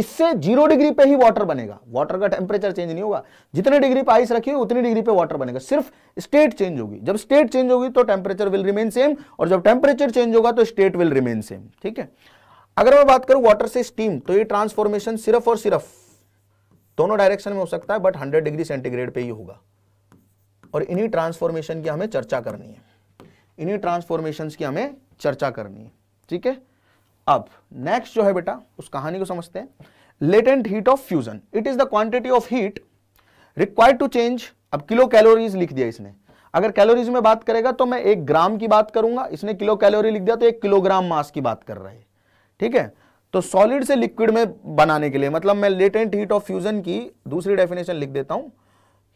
इससे जीरो डिग्री पे ही वाटर बनेगा वाटर का टेम्परेचर चेंज नहीं होगा जितने डिग्री पे आइस रखी उतनी डिग्री पे वाटर बनेगा सिर्फ स्टेट चेंज होगी जब स्टेट चेंज होगी तो टेम्परेचर विल रिमेन सेम और जब टेम्परेचर चेंज होगा तो स्टेट विल रिमेन सेम ठीक है अगर मैं बात करूं वाटर से स्टीम तो ये ट्रांसफॉर्मेशन सिर्फ और सिर्फ दोनों डायरेक्शन में हो सकता है बट हंड्रेड डिग्री सेंटीग्रेड पे ही होगा और इन्हीं ट्रांसफॉर्मेशन की हमें चर्चा करनी है इन्हीं ट्रांसफॉर्मेशन की हमें चर्चा करनी है ठीक है अब नेक्स्ट जो है बेटा उस कहानी को समझते हैं latent heat of fusion it is the quantity of heat required to change अब किलो कैलोरीज लिख दिया इसने अगर कैलोरीज में बात करेगा तो मैं एक ग्राम की बात करूंगा इसने किलो कैलोरी लिख दिया तो एक किलोग्राम मास की बात कर रहा है ठीक है तो सॉलिड से लिक्विड में बनाने के लिए मतलब मैं लेटेंट हीट ऑफ फ्यूजन की दूसरी डेफिनेशन लिख देता हूं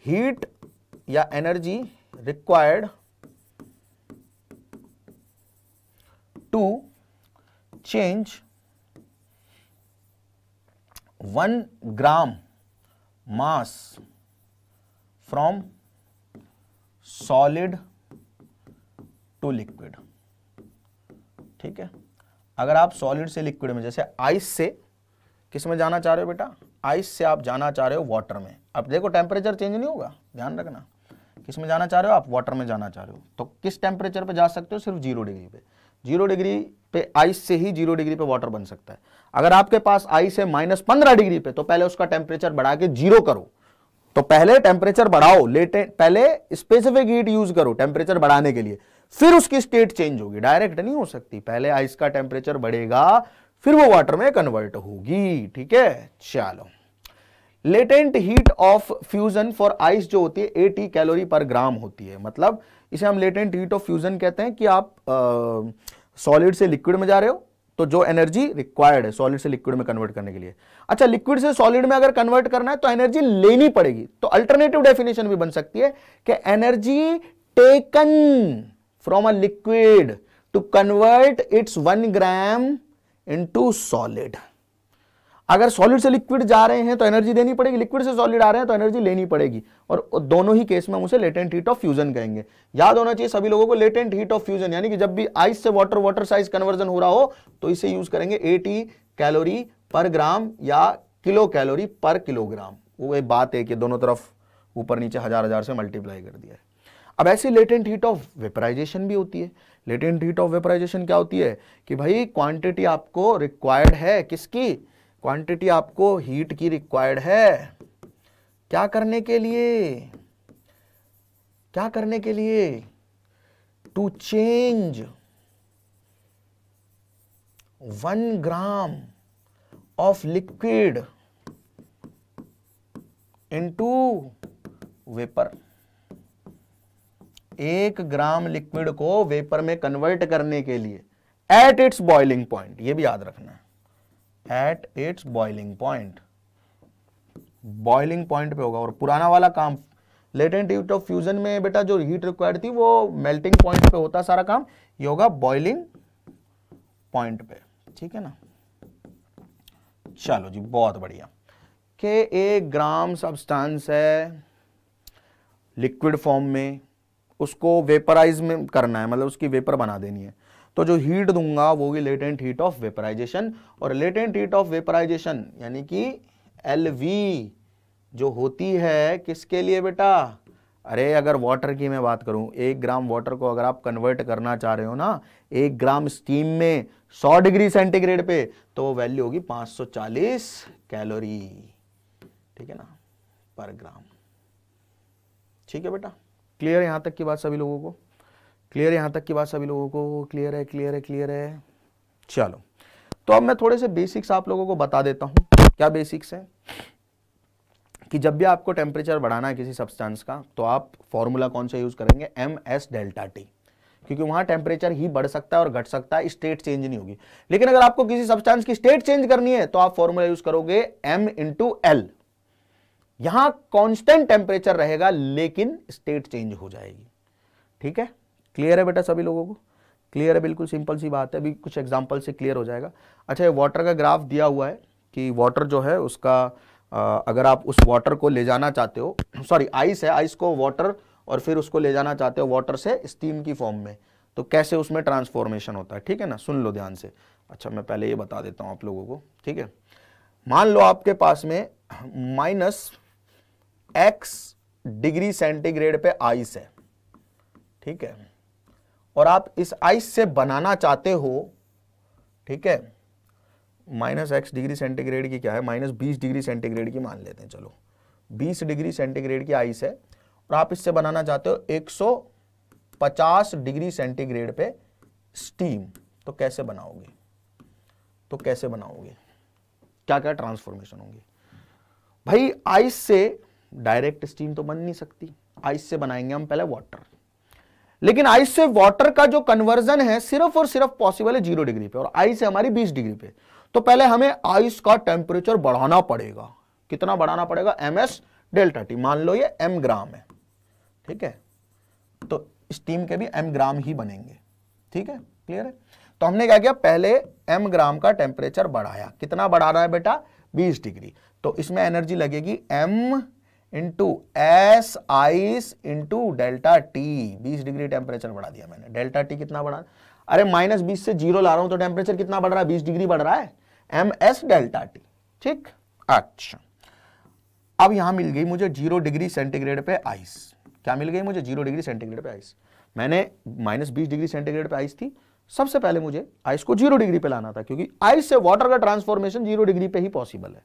हीट या energy required to change one gram mass from solid to liquid ठीक है अगर आप सॉलिड से लिक्विड में जैसे आइस से किस में जाना चाह रहे हो बेटा आइस से आप जाना चाह रहे हो वाटर में अब देखो टेम्परेचर चेंज नहीं होगा ध्यान रखना किस में जाना चाह रहे हो आप वाटर में जाना चाह रहे हो तो किस टेम्परेचर पे जा सकते हो सिर्फ जीरो डिग्री पे जीरो डिग्री पे आइस से ही जीरो डिग्री पे वाटर बन सकता है अगर आपके पास आइस है माइनस पंद्रह डिग्री पे तो पहले उसका टेम्परेचर बढ़ा के जीरो करो तो पहले टेम्परेचर बढ़ाओ लेटे पहले स्पेसिफिक हीट यूज करो टेम्परेचर बढ़ाने के लिए फिर उसकी स्टेट चेंज होगी डायरेक्ट नहीं हो सकती पहले आइस का टेम्परेचर बढ़ेगा फिर वो वाटर में कन्वर्ट होगी ठीक है चलो latent heat of fusion for ice जो होती है 80 कैलोरी पर ग्राम होती है मतलब इसे हम लेटेंट हीट ऑफ फ्यूजन कहते हैं कि आप सॉलिड से लिक्विड में जा रहे हो तो जो एनर्जी रिक्वायर्ड है सॉलिड से लिक्विड में कन्वर्ट करने के लिए अच्छा लिक्विड से सॉलिड में अगर कन्वर्ट करना है तो एनर्जी लेनी पड़ेगी तो अल्टरनेटिव डेफिनेशन भी बन सकती है कि energy taken from a liquid to convert its 1 gram into solid. अगर सॉलिड से लिक्विड जा रहे हैं तो एनर्जी देनी पड़ेगी लिक्विड से सॉलिड आ रहे हैं तो एनर्जी लेनी पड़ेगी और दोनों ही केस में हम उसे लेटेंट हीट ऑफ फ्यूजन कहेंगे याद होना चाहिए सभी लोगों को लेटेंट हीट ऑफ फ्यूजन यानी कि जब भी आइस से वाटर वाटर साइज कन्वर्जन हो रहा हो तो इसे यूज करेंगे एटी कैलोरी पर ग्राम या किलो कैलोरी पर किलोग्राम वो एक बात है कि दोनों तरफ ऊपर नीचे हजार हजार से मल्टीप्लाई कर दिया है अब ऐसी लेटेंट हीट ऑफ वेपराइजेशन भी होती है लेटेंट हीट ऑफ वेपराइजेशन क्या होती है कि भाई क्वांटिटी आपको रिक्वायर्ड है किसकी क्वांटिटी आपको हीट की रिक्वायर्ड है क्या करने के लिए क्या करने के लिए to change one gram of liquid into vapour एक ग्राम लिक्विड को वेपर में कन्वर्ट करने के लिए एट इट्स बॉइलिंग पॉइंट ये भी याद रखना है at its boiling point boiling point पे होगा और पुराना वाला काम लेटेंट हीट ऑफ फ्यूजन में बेटा जो हीट रिक्वायर्ड थी वो मेल्टिंग पॉइंट पे होता सारा काम ये होगा बॉइलिंग पॉइंट पे ठीक है ना चलो जी बहुत बढ़िया के एक ग्राम सब्सटेंस है लिक्विड फॉर्म में उसको वेपराइज में करना है मतलब उसकी वेपर बना देनी है तो जो हीट दूंगा वो भी लेटेंट हीट ऑफ वेपराइजेशन और लेटेंट हीट ऑफ वेपराइजेशन यानी कि एल जो होती है किसके लिए बेटा अरे अगर वाटर की मैं बात करूं एक ग्राम वाटर को अगर आप कन्वर्ट करना चाह रहे हो ना एक ग्राम स्टीम में 100 डिग्री सेंटीग्रेड पे तो वैल्यू होगी 540 कैलोरी ठीक है ना पर ग्राम ठीक है बेटा क्लियर यहाँ तक की बात सभी लोगों को क्लियर यहाँ तक की बात सभी लोगों को क्लियर है क्लियर है क्लियर है चलो तो अब मैं थोड़े से बेसिक्स आप लोगों को बता देता हूँ क्या बेसिक्स है कि जब भी आपको टेम्परेचर बढ़ाना है किसी सब्सटेंस का तो आप फॉर्मूला कौन सा यूज़ करेंगे एम एस डेल्टा टी क्योंकि वहां टेम्परेचर ही बढ़ सकता है और घट सकता है स्टेट चेंज नहीं होगी लेकिन अगर आपको किसी सब्सटेंस की स्टेट चेंज करनी है तो आप फॉर्मूला यूज करोगे एम इंटू एल यहां कांस्टेंट टेम्परेचर रहेगा लेकिन स्टेट चेंज हो जाएगी ठीक है क्लियर है बेटा सभी लोगों को क्लियर है बिल्कुल सिंपल सी बात है अभी कुछ एग्जाम्पल से क्लियर हो जाएगा अच्छा ये वाटर का ग्राफ दिया हुआ है कि वाटर जो है उसका आ, अगर आप उस वाटर को ले जाना चाहते हो सॉरी आइस है आइस को वाटर और फिर उसको ले जाना चाहते हो वाटर से स्टीम की फॉर्म में तो कैसे उसमें ट्रांसफॉर्मेशन होता है ठीक है ना सुन लो ध्यान से अच्छा मैं पहले ये बता देता हूँ आप लोगों को ठीक है मान लो आपके पास में माइनस एक्स डिग्री सेंटीग्रेड पे आइस है ठीक है और आप इस आइस से बनाना चाहते हो ठीक है माइनस एक्स डिग्री सेंटीग्रेड की क्या है माइनस बीस डिग्री सेंटीग्रेड की मान लेते हैं चलो बीस डिग्री सेंटीग्रेड की आइस है और आप इससे बनाना चाहते हो एक सौ पचास डिग्री सेंटीग्रेड पे स्टीम तो कैसे बनाओगे तो कैसे बनाओगे क्या क्या ट्रांसफॉर्मेशन होंगे भाई आइस से डायरेक्ट स्टीम तो बन नहीं सकती आइस से बनाएंगे हम पहले वाटर लेकिन आइस से वाटर का जो कन्वर्जन है सिर्फ और सिर्फ पॉसिबल है जीरो डिग्री पे और आइस है हमारी बीस डिग्री पे तो पहले हमें आइस का टेम्परेचर बढ़ाना पड़ेगा कितना बढ़ाना पड़ेगा एम एस डेल्टा टी मान लो ये एम ग्राम है ठीक है तो स्टीम के भी एम ग्राम ही बनेंगे ठीक है क्लियर है तो हमने क्या किया पहले एम ग्राम का टेम्परेचर बढ़ाया कितना बढ़ा रहा है बेटा 20 डिग्री तो इसमें एनर्जी लगेगी M into S ice into delta T बीस डिग्री टेम्परेचर बढ़ा दिया मैंने डेल्टा टी कितना बढ़ा अरे माइनस बीस से जीरो ला रहा हूं तो टेम्परेचर कितना बढ़ रहा है बीस डिग्री बढ़ रहा है एम एस डेल्टा टी ठीक अच्छा अब यहां मिल गई मुझे जीरो डिग्री सेंटीग्रेड पे आइस क्या मिल गई मुझे जीरो डिग्री सेंटीग्रेड पे आइस मैंने माइनस बीस डिग्री सेंटीग्रेड पे आइस थी सबसे पहले मुझे आइस को जीरो डिग्री पे लाना था क्योंकि आइस से वाटर का ट्रांसफॉर्मेशन जीरो डिग्री पे ही पॉसिबल है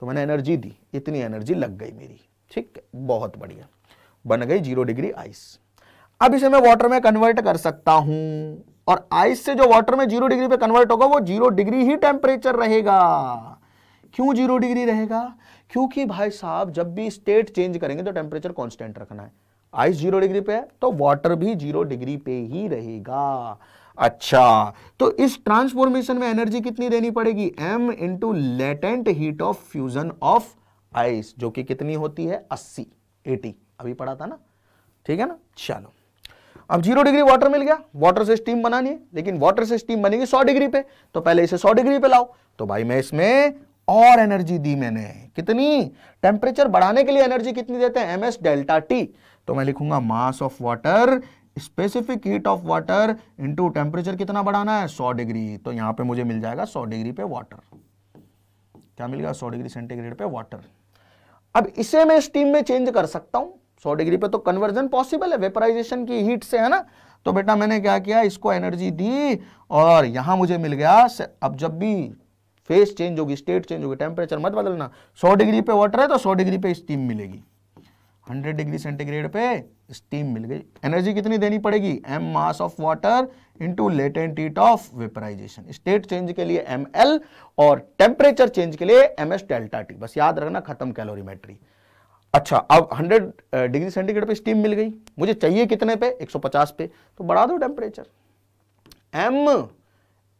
तो मैंने एनर्जी दी इतनी एनर्जी लग गई मेरी ठीक बहुत बढ़िया बन गई जीरो डिग्री आइस अब इसे मैं वाटर में कन्वर्ट कर सकता हूं और आइस से जो वाटर में जीरो डिग्री पे कन्वर्ट होगा वो जीरो डिग्री ही टेम्परेचर रहेगा क्यों जीरो डिग्री रहेगा क्योंकि भाई साहब जब भी स्टेट चेंज करेंगे तो टेम्परेचर कॉन्स्टेंट रखना है आइस जीरो डिग्री पे है तो वाटर भी जीरो डिग्री पे ही रहेगा अच्छा तो इस ट्रांसफॉर्मेशन में एनर्जी कितनी देनी पड़ेगी M into latent heat of fusion of ice जो कि कितनी होती है 80 80 अभी पढ़ा था ना ठीक है ना चलो अब जीरो डिग्री वाटर मिल गया वाटर से स्टीम बनानी है लेकिन वाटर से स्टीम बनेगी सौ डिग्री पे तो पहले इसे सौ डिग्री पे लाओ तो भाई मैं इसमें और एनर्जी दी मैंने कितनी टेम्परेचर बढ़ाने के लिए एनर्जी कितनी देते हैं एम डेल्टा टी तो मैं लिखूंगा mass of water specific heat of water into temperature कितना बढ़ाना है 100 डिग्री तो यहां पे मुझे मिल जाएगा 100 डिग्री पे वाटर क्या मिलेगा गया 100 डिग्री सेंटीग्रेड पे वाटर अब इसे मैं स्टीम में चेंज कर सकता हूं 100 डिग्री पे तो कन्वर्जन पॉसिबल है वेपराइजेशन की हीट से है ना तो बेटा मैंने क्या किया इसको एनर्जी दी और यहां मुझे मिल गया अब जब भी फेस चेंज होगी स्टेट चेंज होगी टेम्परेचर मत बदलना 100 डिग्री पे वाटर है तो 100 डिग्री पे स्टीम मिलेगी 100 डिग्री सेंटीग्रेड पे स्टीम मिल गई एनर्जी कितनी देनी पड़ेगी M mass of water into latent heat of vaporisation state change के लिए एम एल और टेम्परेचर चेंज के लिए M S delta T bus याद रखना खत्म कैलोरीमेट्री अच्छा अब 100 डिग्री सेंटीग्रेड पे स्टीम मिल गई मुझे चाहिए कितने पे 150 पे तो बढ़ा दो टेम्परेचर एम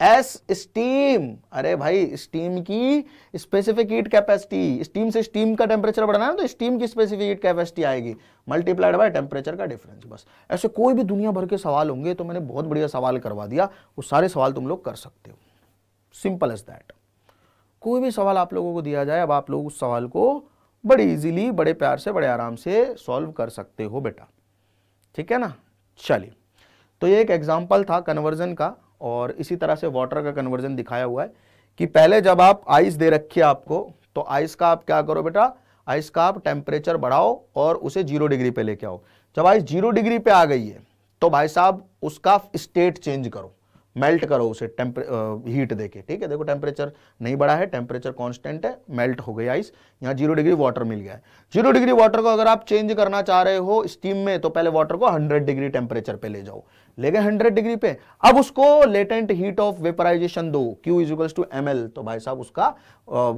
एस स्टीम अरे भाई स्टीम की स्पेसिफिक हीट कैपेसिटी स्टीम से स्टीम का टेम्परेचर बढ़ाना है तो स्टीम की स्पेसिफिक हीट कैपेसिटी आएगी मल्टीप्लाइड बाय टेम्परेचर का डिफरेंस बस ऐसे कोई भी दुनिया भर के सवाल होंगे तो मैंने बहुत बढ़िया सवाल करवा दिया वो सारे सवाल तुम लोग कर सकते हो सिंपल एज दैट कोई भी सवाल आप लोगों को दिया जाए अब आप लोग उस सवाल को बड़े इजीली बड़े प्यार से बड़े आराम से सॉल्व कर सकते हो बेटा ठीक है ना चलिए तो ये एक एग्जाम्पल था कन्वर्जन का और इसी तरह से वाटर का कन्वर्जन दिखाया हुआ है कि पहले जब आप आइस दे रखिए आपको तो आइस का आप क्या करो बेटा आइस का आप टेम्परेचर बढ़ाओ और उसे जीरो डिग्री पे लेके आओ जब आइस जीरो डिग्री पे आ गई है तो भाई साहब उसका स्टेट चेंज करो मेल्ट करो उसे टेम्परे हीट देके ठीक है देखो टेम्परेचर नहीं बढ़ा है टेम्परेचर कांस्टेंट है मेल्ट हो गई आइस यहाँ जीरो डिग्री वाटर मिल गया है जीरो डिग्री वाटर को अगर आप चेंज करना चाह रहे हो स्टीम में तो पहले वाटर को हंड्रेड डिग्री टेम्परेचर पे ले जाओ ले गए हंड्रेड डिग्री पे अब उसको लेटेंट हीट ऑफ वेपराइजेशन दो क्यू इजिकल्स टू एम तो भाई साहब उसका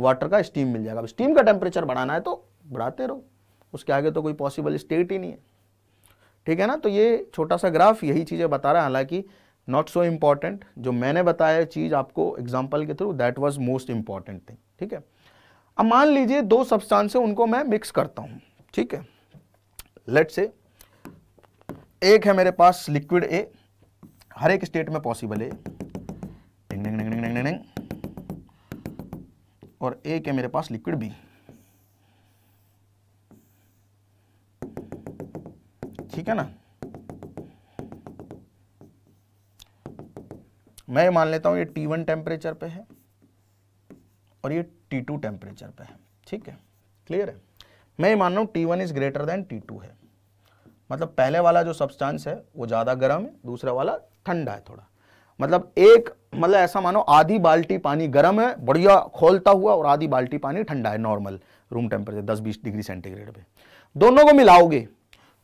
वाटर का स्टीम मिल जाएगा अब स्टीम का टेम्परेचर बढ़ाना है तो बढ़ाते रहो उसके आगे तो कोई पॉसिबल स्टेट ही नहीं है ठीक है ना तो ये छोटा सा ग्राफ यही चीज़ें बता रहा है हालांकि नॉट सो इम्पॉर्टेंट जो मैंने बताया चीज़ आपको एग्जाम्पल के through that was most important thing ठीक है अब मान लीजिए दो सब्सटेंस है उनको मैं मिक्स करता हूँ ठीक है लेट से एक है मेरे पास लिक्विड ए हर एक स्टेट में पॉसिबल है और एक है मेरे पास लिक्विड बी ठीक है ना मैं मान लेता हूँ ये टी वन टेम्परेचर पे है और ये टी टू टेम्परेचर पे है ठीक है क्लियर है मैं मान रहा हूँ T one is greater than T two है मतलब पहले वाला जो सब्सटेंस है वो ज़्यादा गर्म है दूसरा वाला ठंडा है थोड़ा मतलब एक मतलब ऐसा मानो आधी बाल्टी पानी गर्म है बढ़िया खोलता हुआ और आधी बाल्टी पानी ठंडा है नॉर्मल रूम टेम्परेचर दस बीस डिग्री सेंटीग्रेड पे दोनों को मिलाओगे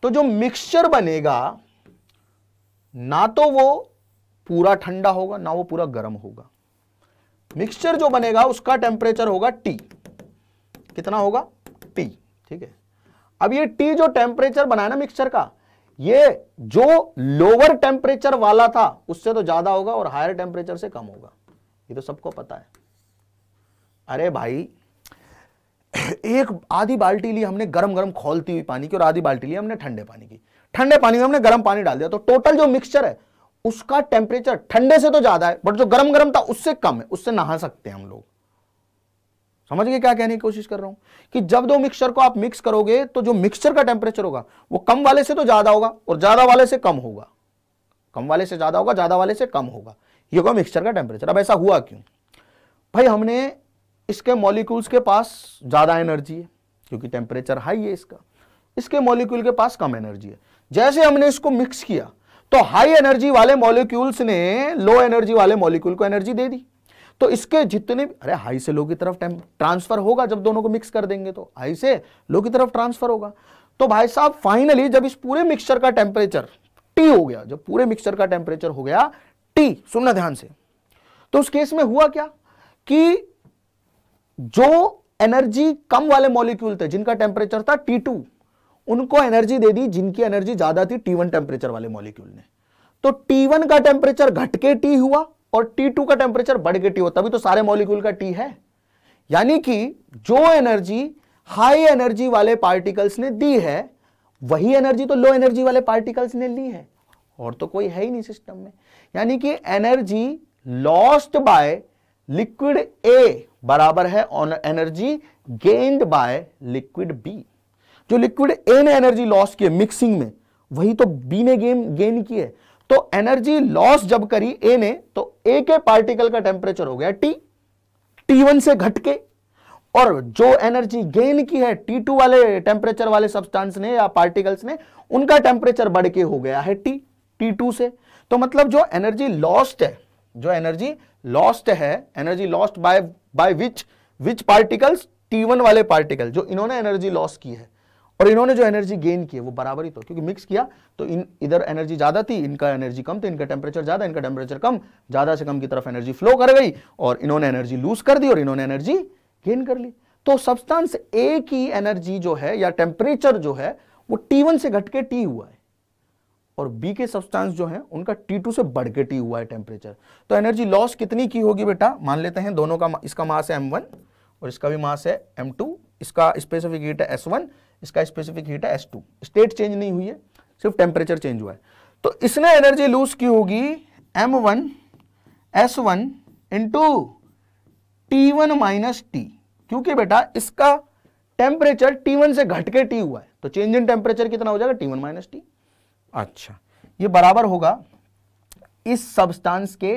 तो जो मिक्सचर बनेगा ना तो वो पूरा ठंडा होगा ना वो पूरा गर्म होगा मिक्सचर जो बनेगा उसका टेम्परेचर होगा टी कितना होगा टी ठीक है अब ये टी जो टेम्परेचर बनाया ना मिक्सचर का ये जो लोअर टेम्परेचर वाला था उससे तो ज्यादा होगा और हायर टेम्परेचर से कम होगा ये तो सबको पता है अरे भाई एक आधी बाल्टी ली हमने गरम गरम खोलती हुई पानी की और आधी बाल्टी ली हमने ठंडे पानी की ठंडे पानी में हमने गर्म पानी डाल दिया तो टोटल जो मिक्सचर है उसका टेम्परेचर ठंडे से तो ज्यादा है बट जो गर्म गर्म था उससे कम है उससे नहा सकते हैं हम लोग समझ गए क्या कहने की कोशिश कर रहा हूं कि जब दो मिक्सचर को आप मिक्स करोगे तो जो मिक्सचर का टेम्परेचर होगा वो कम वाले से तो ज्यादा होगा और ज्यादा वाले से कम होगा कम वाले से ज्यादा होगा ज्यादा वाले से कम होगा ये होगा मिक्सचर का टेम्परेचर अब ऐसा हुआ क्यों भाई हमने इसके मॉलिक्यूल्स के पास ज्यादा एनर्जी है क्योंकि टेम्परेचर हाई है इसका इसके मॉलिक्यूल के पास कम एनर्जी है जैसे हमने इसको मिक्स किया तो हाई एनर्जी वाले मॉलिक्यूल्स ने लो एनर्जी वाले मॉलिक्यूल को एनर्जी दे दी तो इसके जितने अरे हाई से लो की तरफ ट्रांसफर होगा जब दोनों को मिक्स कर देंगे तो हाई से लो की तरफ ट्रांसफर होगा तो भाई साहब फाइनली जब इस पूरे मिक्सचर का टेम्परेचर टी हो गया जब पूरे मिक्सचर का टेम्परेचर हो गया टी सुनना ध्यान से तो उस केस में हुआ क्या कि जो एनर्जी कम वाले मॉलिक्यूल थे जिनका टेम्परेचर था टी टू उनको एनर्जी दे दी जिनकी एनर्जी ज्यादा थी टी वन टेम्परेचर वाले मॉलिक्यूल ने तो टी वन का टेम्परेचर घटके टी हुआ और टी टू का टेम्परेचर बढ़ के टी हुआ तभी तो सारे मॉलिक्यूल का टी है यानी कि जो एनर्जी हाई एनर्जी वाले पार्टिकल्स ने दी है वही एनर्जी तो लो एनर्जी वाले पार्टिकल्स ने ली है और तो कोई है ही नहीं सिस्टम में यानी कि energy lost by liquid A बराबर है energy gained by liquid B जो लिक्विड ए ने एनर्जी लॉस की है मिक्सिंग में वही तो बी ने गेन तो तो गेन की है तो एनर्जी लॉस जब करी ए ने तो ए के पार्टिकल का टेम्परेचर हो गया टी टी वन से घटके और जो एनर्जी गेन की है टी टू वाले टेम्परेचर वाले सब्सटेंस ने या पार्टिकल्स ने उनका टेम्परेचर बढ़ के हो गया है टी टी टू से तो मतलब जो एनर्जी लॉस्ट है जो एनर्जी लॉस्ट है energy lost by by which which particles T one वाले पार्टिकल जो इन्होंने एनर्जी लॉस की है और इन्होंने जो एनर्जी गेन की है वो बराबर ही तो क्योंकि मिक्स किया तो इन इधर एनर्जी ज्यादा थी इनका एनर्जी कम थी इनका टेम्परेचर ज्यादा इनका टेम्परेचर कम ज्यादा से कम की तरफ एनर्जी फ्लो कर गई और इन्होंने एनर्जी लूज कर दी और इन्होंने एनर्जी गेन कर ली तो सब्सटेंस ए की एनर्जी जो है या टेम्परेचर जो है वो T1 से घटके टी हुआ है और बी के सब्सटेंस जो है उनका T2 से बढ़ के टी हुआ है टेम्परेचर तो एनर्जी लॉस कितनी की होगी बेटा मान लेते हैं दोनों का इसका मास है M1 और इसका भी मास है M2 इसका स्पेसिफिक हीट है S1 इसका स्पेसिफिक हीट है एस टू स्टेट चेंज नहीं हुई है सिर्फ टेम्परेचर चेंज हुआ है तो इसने एनर्जी लूज की होगी M one S one into T one minus T क्योंकि बेटा इसका टेम्परेचर T1 से घट के T हुआ है तो चेंज इन टेम्परेचर कितना हो जाएगा T1 वन माइनस टी अच्छा ये बराबर होगा इस सबस्टांस के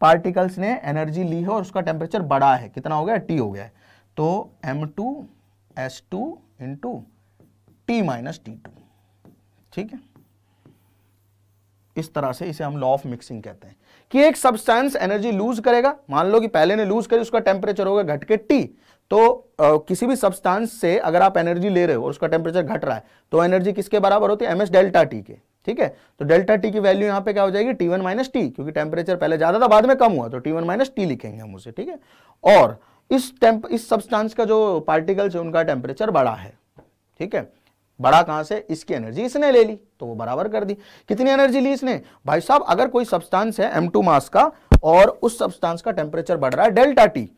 पार्टिकल्स ने एनर्जी ली है और उसका टेम्परेचर बड़ा है कितना हो गया टी हो गया है तो M two S two into T minus T two ठीक है इस तरह से इसे हम लॉ ऑफ मिक्सिंग कहते हैं कि एक सब्सटेंस एनर्जी लूज करेगा मान लो कि पहले ने लूज करी उसका टेम्परेचर होगा घट के टी तो आ, किसी भी सब्सटेंस से अगर आप एनर्जी ले रहे हो और उसका टेम्परेचर घट रहा है तो एनर्जी किसके बराबर होती है एम डेल्टा टी के ठीक है तो डेल्टा टी की वैल्यू यहां पे क्या हो जाएगी टी वन माइनस टी क्योंकि टेम्परेचर पहले ज्यादा था बाद में कम हुआ तो टी वन माइनस टी लिखेंगे हम उसे ठीक है और इस टेम्प इस सब्सटेंस का जो पार्टिकल्स है उनका टेम्परेचर बड़ा है ठीक है बड़ा कहां से इसकी एनर्जी इसने ले ली तो वो बराबर कर दी कितनी एनर्जी ली इसने भाई साहब अगर कोई सब्सटेंस है एम मास का और उस सब्सटेंस का टेम्परेचर बढ़ रहा है डेल्टा टी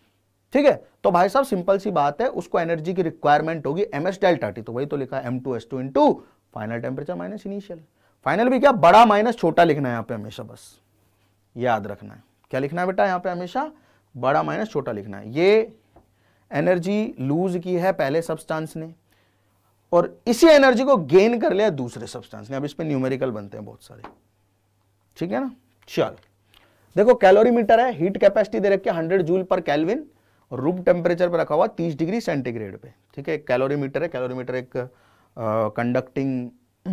ठीक है तो भाई साहब सिंपल सी बात है उसको एनर्जी की रिक्वायरमेंट होगी एम एस डेल्टा टी तो वही तो लिखा है M two S two two final temperature minus initial final भी क्या बड़ा माइनस छोटा लिखना है यहाँ पे हमेशा बस याद रखना है क्या लिखना है बेटा यहाँ पे हमेशा बड़ा माइनस छोटा लिखना है ये एनर्जी लूज की है पहले सब्सटेंस ने और इसी एनर्जी को गेन कर लिया दूसरे सब्सटेंस ने अब इसमें न्यूमेरिकल बनते हैं बहुत सारे ठीक है ना चल देखो कैलोरी मीटर है हीट कैपेसिटी दे रखी है हंड्रेड जूल पर कैलविन और रूम टेम्परेचर पर रखा हुआ तीस डिग्री सेंटीग्रेड पे ठीक है कैलोरी मीटर है कैलोरी मीटर एक कंडक्टिंग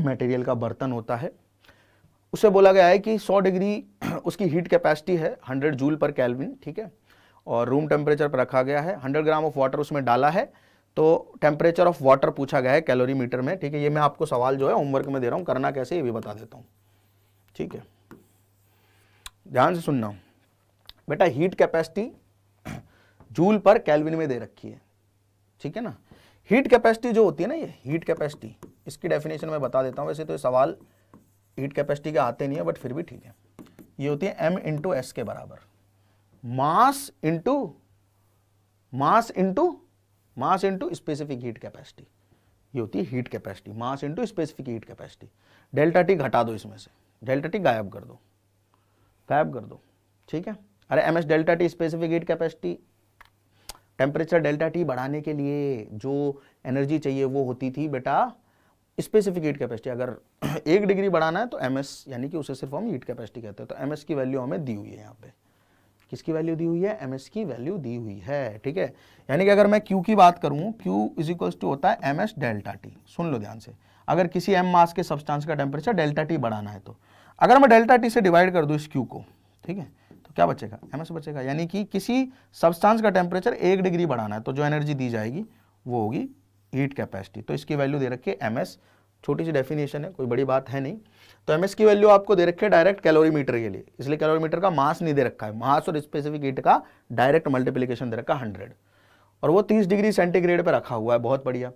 मटेरियल का बर्तन होता है उसे बोला गया है कि 100 डिग्री उसकी हीट कैपेसिटी है 100 जूल पर कैलविन ठीक है और रूम टेम्परेचर पर रखा गया है हंड्रेड ग्राम ऑफ वाटर उसमें डाला है तो टेम्परेचर ऑफ वाटर पूछा गया है कैलोरी मीटर में ठीक है ये मैं आपको सवाल जो है होमवर्क में दे रहा हूँ करना कैसे ये भी बता देता हूँ ठीक है ध्यान से सुनना बेटा हीट कैपेसिटी जूल पर कैलविन में दे रखी है ठीक है ना हीट कैपेसिटी जो होती है ना ये हीट कैपेसिटी इसकी डेफिनेशन मैं बता देता हूँ वैसे तो ये सवाल हीट कैपेसिटी के आते नहीं है बट फिर भी ठीक है ये होती है एम इंटू एस के बराबर mass into mass into mass into specific heat capacity ये होती है heat capacity mass into specific heat capacity delta T घटा दो इसमें से डेल्टा टी गायब कर दो गायब कर दो ठीक है अरे M S delta T specific heat capacity temperature delta T बढ़ाने के लिए जो एनर्जी चाहिए वो होती थी बेटा स्पेसिफिक हीट कैपेसिटी अगर एक डिग्री बढ़ाना है तो एम एस यानी कि उसे सिर्फ हम हीट कैपेसिटी कहते हैं तो एम एस की वैल्यू हमें दी हुई है यहाँ पे किसकी वैल्यू दी हुई है एम एस की वैल्यू दी हुई है ठीक है यानी कि अगर मैं क्यू की बात करूँ क्यू इज इक्वल्स टू होता है एम एस डेल्टा टी सुन लो ध्यान से अगर किसी एम मास के सब्सटेंस का टेम्परेचर डेल्टा टी बढ़ाना है तो अगर मैं डेल्टा टी से डिवाइड कर दूँ इस क्यू को ठीक है तो क्या बचेगा एम एस बचेगा यानी कि किसी सब्सटांस का टेम्परेचर एक डिग्री बढ़ाना है तो जो एनर्जी दी जाएगी वो होगी हीट कैपेसिटी तो इसकी वैल्यू दे रखिए एम एस छोटी सी डेफिनेशन है कोई बड़ी बात है नहीं तो एम की वैल्यू आपको दे रखी है डायरेक्ट मीटर के लिए इसलिए कैलोरी मीटर का मास नहीं दे रखा है मास और स्पेसिफिक हीट का डायरेक्ट मल्टीप्लीकेशन दे रखा है हंड्रेड और वो तीस डिग्री सेंटीग्रेड पर रखा हुआ है बहुत बढ़िया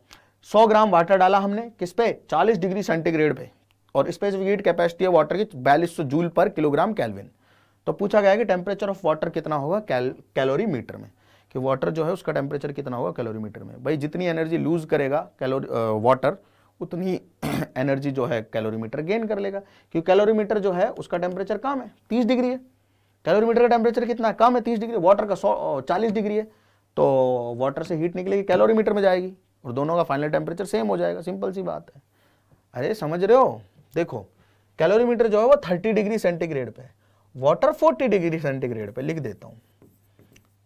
सौ ग्राम वाटर डाला हमने किस पे चालीस डिग्री सेंटीग्रेड पे और स्पेसिफिक हीट कैपेसिटी है वाटर की बयालीस जूल पर किलोग्राम कैलविन तो पूछा गया कि टेम्परेचर ऑफ वाटर कितना होगा कैल मीटर में कि वाटर जो है उसका टेम्परेचर कितना होगा कैलोरी मीटर में भाई जितनी एनर्जी लूज करेगा कैलोरी वाटर उतनी एनर्जी जो है कैलोरीमीटर गेन कर लेगा क्योंकि कैलोरीमीटर जो है उसका टेम्परेचर कम है तीस डिग्री है कैलोरीमीटर का टेम्परेचर कितना है कम है तीस डिग्री वाटर का सौ चालीस डिग्री है तो वाटर से हीट निकलेगी कैलोरीमीटर में जाएगी और दोनों का फाइनल टेम्परेचर सेम हो जाएगा सिंपल सी बात है अरे समझ रहे हो देखो कैलोरीमीटर जो है वो थर्टी डिग्री सेंटीग्रेड पे वाटर फोर्टी डिग्री सेंटीग्रेड पे लिख देता हूँ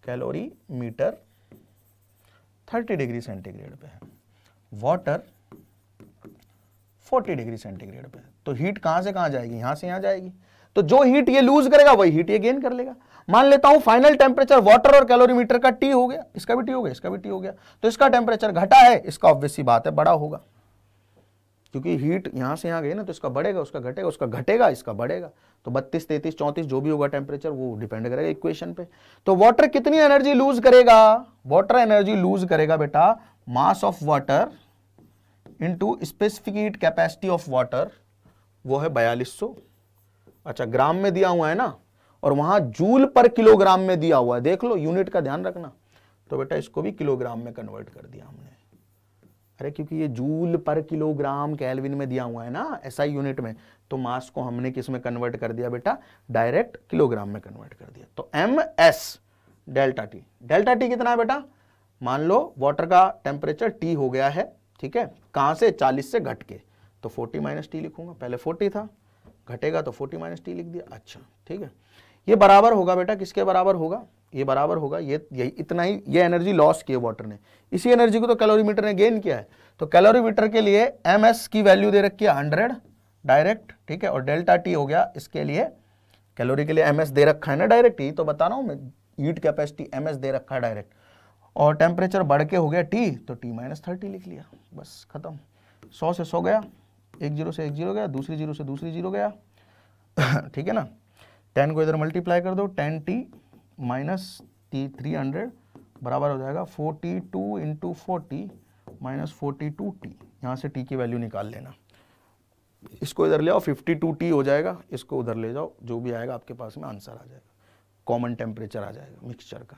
calorie meter thirty degree centigrade पे है वाटर 40 डिग्री सेंटीग्रेड पे तो हीट कहां से कहां जाएगी यहां से यहां जाएगी तो जो हीट ये लूज करेगा वही हीट ये गेन कर लेगा मान लेता हूं फाइनल टेम्परेचर वाटर और कैलोरीमीटर का टी हो गया इसका भी टी हो गया इसका भी टी हो गया तो इसका टेम्परेचर घटा है इसका ऑब्वियसली बात है बड़ा होगा क्योंकि हीट यहां से यहां गई ना तो इसका बढ़ेगा उसका घटेगा उसका घटेगा इसका बढ़ेगा तो 32 33 34 जो भी होगा टेम्परेचर वो डिपेंड करेगा इक्वेशन पे तो वाटर कितनी एनर्जी लूज करेगा वाटर एनर्जी लूज करेगा बेटा mass of water into specific heat capacity of water वो है बयालीस सौ अच्छा ग्राम में दिया हुआ है ना और वहां जूल पर किलोग्राम में दिया हुआ है देख लो यूनिट का ध्यान रखना तो बेटा इसको भी किलोग्राम में कन्वर्ट कर दिया हमने अरे क्योंकि ये जूल पर किलोग्राम कैलविन में दिया हुआ है ना ऐसा यूनिट में तो मास को हमने किस में कन्वर्ट कर दिया बेटा डायरेक्ट किलोग्राम में कन्वर्ट कर दिया तो M S delta T delta T कितना है बेटा मान लो वाटर का टेम्परेचर टी हो गया है ठीक है कहाँ से चालीस से घट के तो फोर्टी माइनस टी लिखूंगा पहले फोर्टी था घटेगा तो फोर्टी माइनस टी लिख दिया अच्छा ठीक है ये बराबर होगा बेटा किसके बराबर होगा ये बराबर होगा ये यही इतना ही ये एनर्जी लॉस किए वाटर ने इसी एनर्जी को तो कैलोरीमीटर ने गेन किया है तो कैलोरीमीटर के लिए एम एस की वैल्यू दे रखी है हंड्रेड डायरेक्ट ठीक है और डेल्टा टी हो गया इसके लिए कैलोरी के लिए एम एस दे रखा है ना डायरेक्ट ही तो बता रहा हूँ मैं हीट कैपेसिटी एम एस दे रखा है डायरेक्ट और टेम्परेचर बढ़ के हो गया टी तो टी माइनस थर्टी लिख लिया बस ख़त्म सौ से सौ गया एक जीरो से एक जीरो गया दूसरी जीरो से दूसरी जीरो गया ठीक है ना टेन को इधर मल्टीप्लाई कर दो ten T minus T three hundred बराबर हो जाएगा forty two into forty minus forty two T यहाँ से टी की वैल्यू निकाल लेना इसको इधर ले आओ फिफ्टी टू टी हो जाएगा इसको उधर ले जाओ जो भी आएगा आपके पास में आंसर आ जाएगा कॉमन टेम्परेचर आ जाएगा मिक्सचर का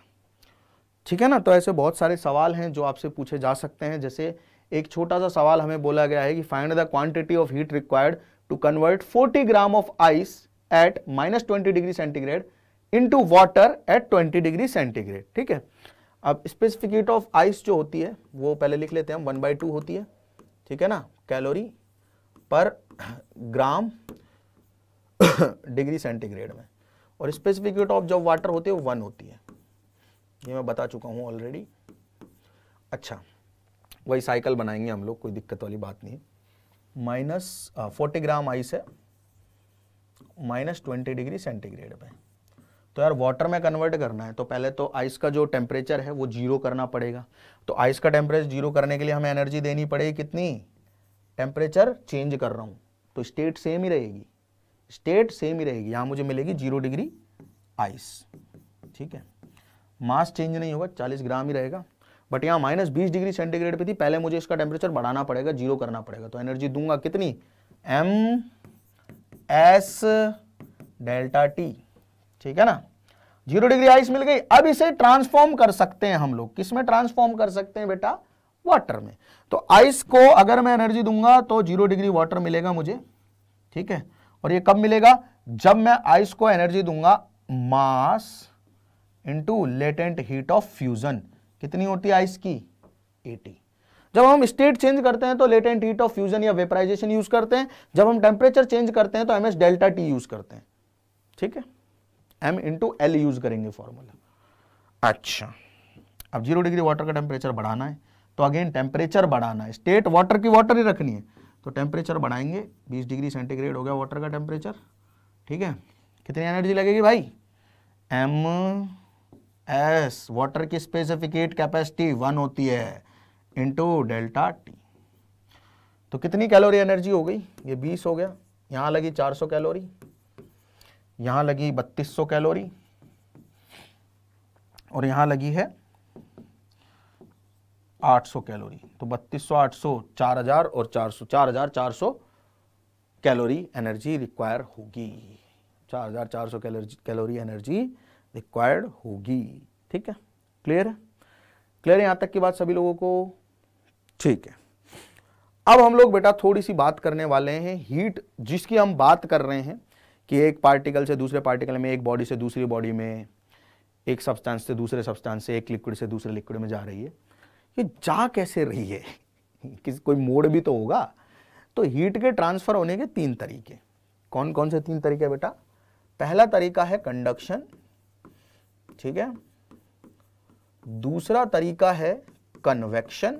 ठीक है ना तो ऐसे बहुत सारे सवाल हैं जो आपसे पूछे जा सकते हैं जैसे एक छोटा सा सवाल हमें बोला गया है कि find the quantity of heat required to convert 40 gram of ice at minus twenty degree centigrade into water at 20 degree centigrade ठीक है अब स्पेसिफिक हीट ऑफ आइस जो होती है वो पहले लिख लेते हैं हम वन बाई टू होती है ठीक है ना calorie per gram degree centigrade में और स्पेसिफिक हीट ऑफ जब वाटर होती है वो वन होती है ये मैं बता चुका हूँ ऑलरेडी अच्छा वही साइकिल बनाएंगे हम लोग कोई दिक्कत वाली बात नहीं माइनस फोर्टी ग्राम आइस है माइनस ट्वेंटी डिग्री सेंटीग्रेड पे तो यार वाटर में कन्वर्ट करना है तो पहले तो आइस का जो टेम्परेचर है वो जीरो करना पड़ेगा तो आइस का टेम्परेचर जीरो करने के लिए हमें एनर्जी देनी पड़ेगी कितनी टेम्परेचर चेंज कर रहा हूँ तो स्टेट सेम ही रहेगी स्टेट सेम ही रहेगी यहाँ मुझे मिलेगी जीरो डिग्री आइस ठीक है मास चेंज नहीं होगा चालीस ग्राम ही रहेगा बट यहाँ माइनस बीस डिग्री सेंटीग्रेड पे थी पहले मुझे इसका टेम्परेचर बढ़ाना पड़ेगा जीरो करना पड़ेगा तो एनर्जी दूंगा कितनी एम एस डेल्टा टी ठीक है ना जीरो डिग्री आइस मिल गई अब इसे ट्रांसफॉर्म कर सकते हैं हम लोग किस में ट्रांसफॉर्म कर सकते हैं बेटा वाटर में तो आइस को अगर मैं एनर्जी दूंगा तो जीरो डिग्री वाटर मिलेगा मुझे ठीक है और ये कब मिलेगा जब मैं आइस को एनर्जी दूंगा mass into latent heat of fusion कितनी होती है आइस की 80 जब हम स्टेट चेंज करते हैं तो लेटेंट हीट ऑफ फ्यूजन या वेपराइजेशन यूज करते हैं जब हम टेम्परेचर चेंज करते हैं तो M S delta T use करते हैं ठीक है एम इंटू एल यूज करेंगे फॉर्मूला अच्छा अब जीरो डिग्री वाटर का टेम्परेचर बढ़ाना है तो अगेन टेम्परेचर बढ़ाना है स्टेट वाटर की वाटर ही रखनी है तो टेम्परेचर बढ़ाएंगे 20 डिग्री सेंटीग्रेड हो गया वाटर का टेम्परेचर ठीक है कितनी एनर्जी लगेगी भाई एम एस वाटर की स्पेसिफिकेट कैपेसिटी वन होती है इंटू डेल्टा टी तो कितनी कैलोरी एनर्जी हो गई ये बीस हो गया यहां लगी चार सौ कैलोरी यहां लगी बत्तीस सौ कैलोरी और यहां लगी है आठ सौ कैलोरी तो बत्तीस सौ आठ सौ चार हजार और चार सौ चार हजार चार सौ कैलोरी एनर्जी रिक्वायर होगी चार हजार चार सौ कैलोरी एनर्जी रिक्वायर्ड होगी ठीक है क्लियर है क्लियर यहां तक की बात सभी लोगों को ठीक है अब हम लोग बेटा थोड़ी सी बात करने वाले हैं हीट जिसकी हम बात कर रहे हैं कि एक पार्टिकल से दूसरे पार्टिकल में एक बॉडी से दूसरी बॉडी में एक सब्सटेंस से दूसरे सब्सटेंस से एक लिक्विड से दूसरे लिक्विड में जा रही है ये जा कैसे रही है किसी कोई मोड भी तो होगा तो हीट के ट्रांसफर होने के तीन तरीके कौन कौन से तीन तरीके बेटा पहला तरीका है कंडक्शन ठीक है दूसरा तरीका है कन्वेक्शन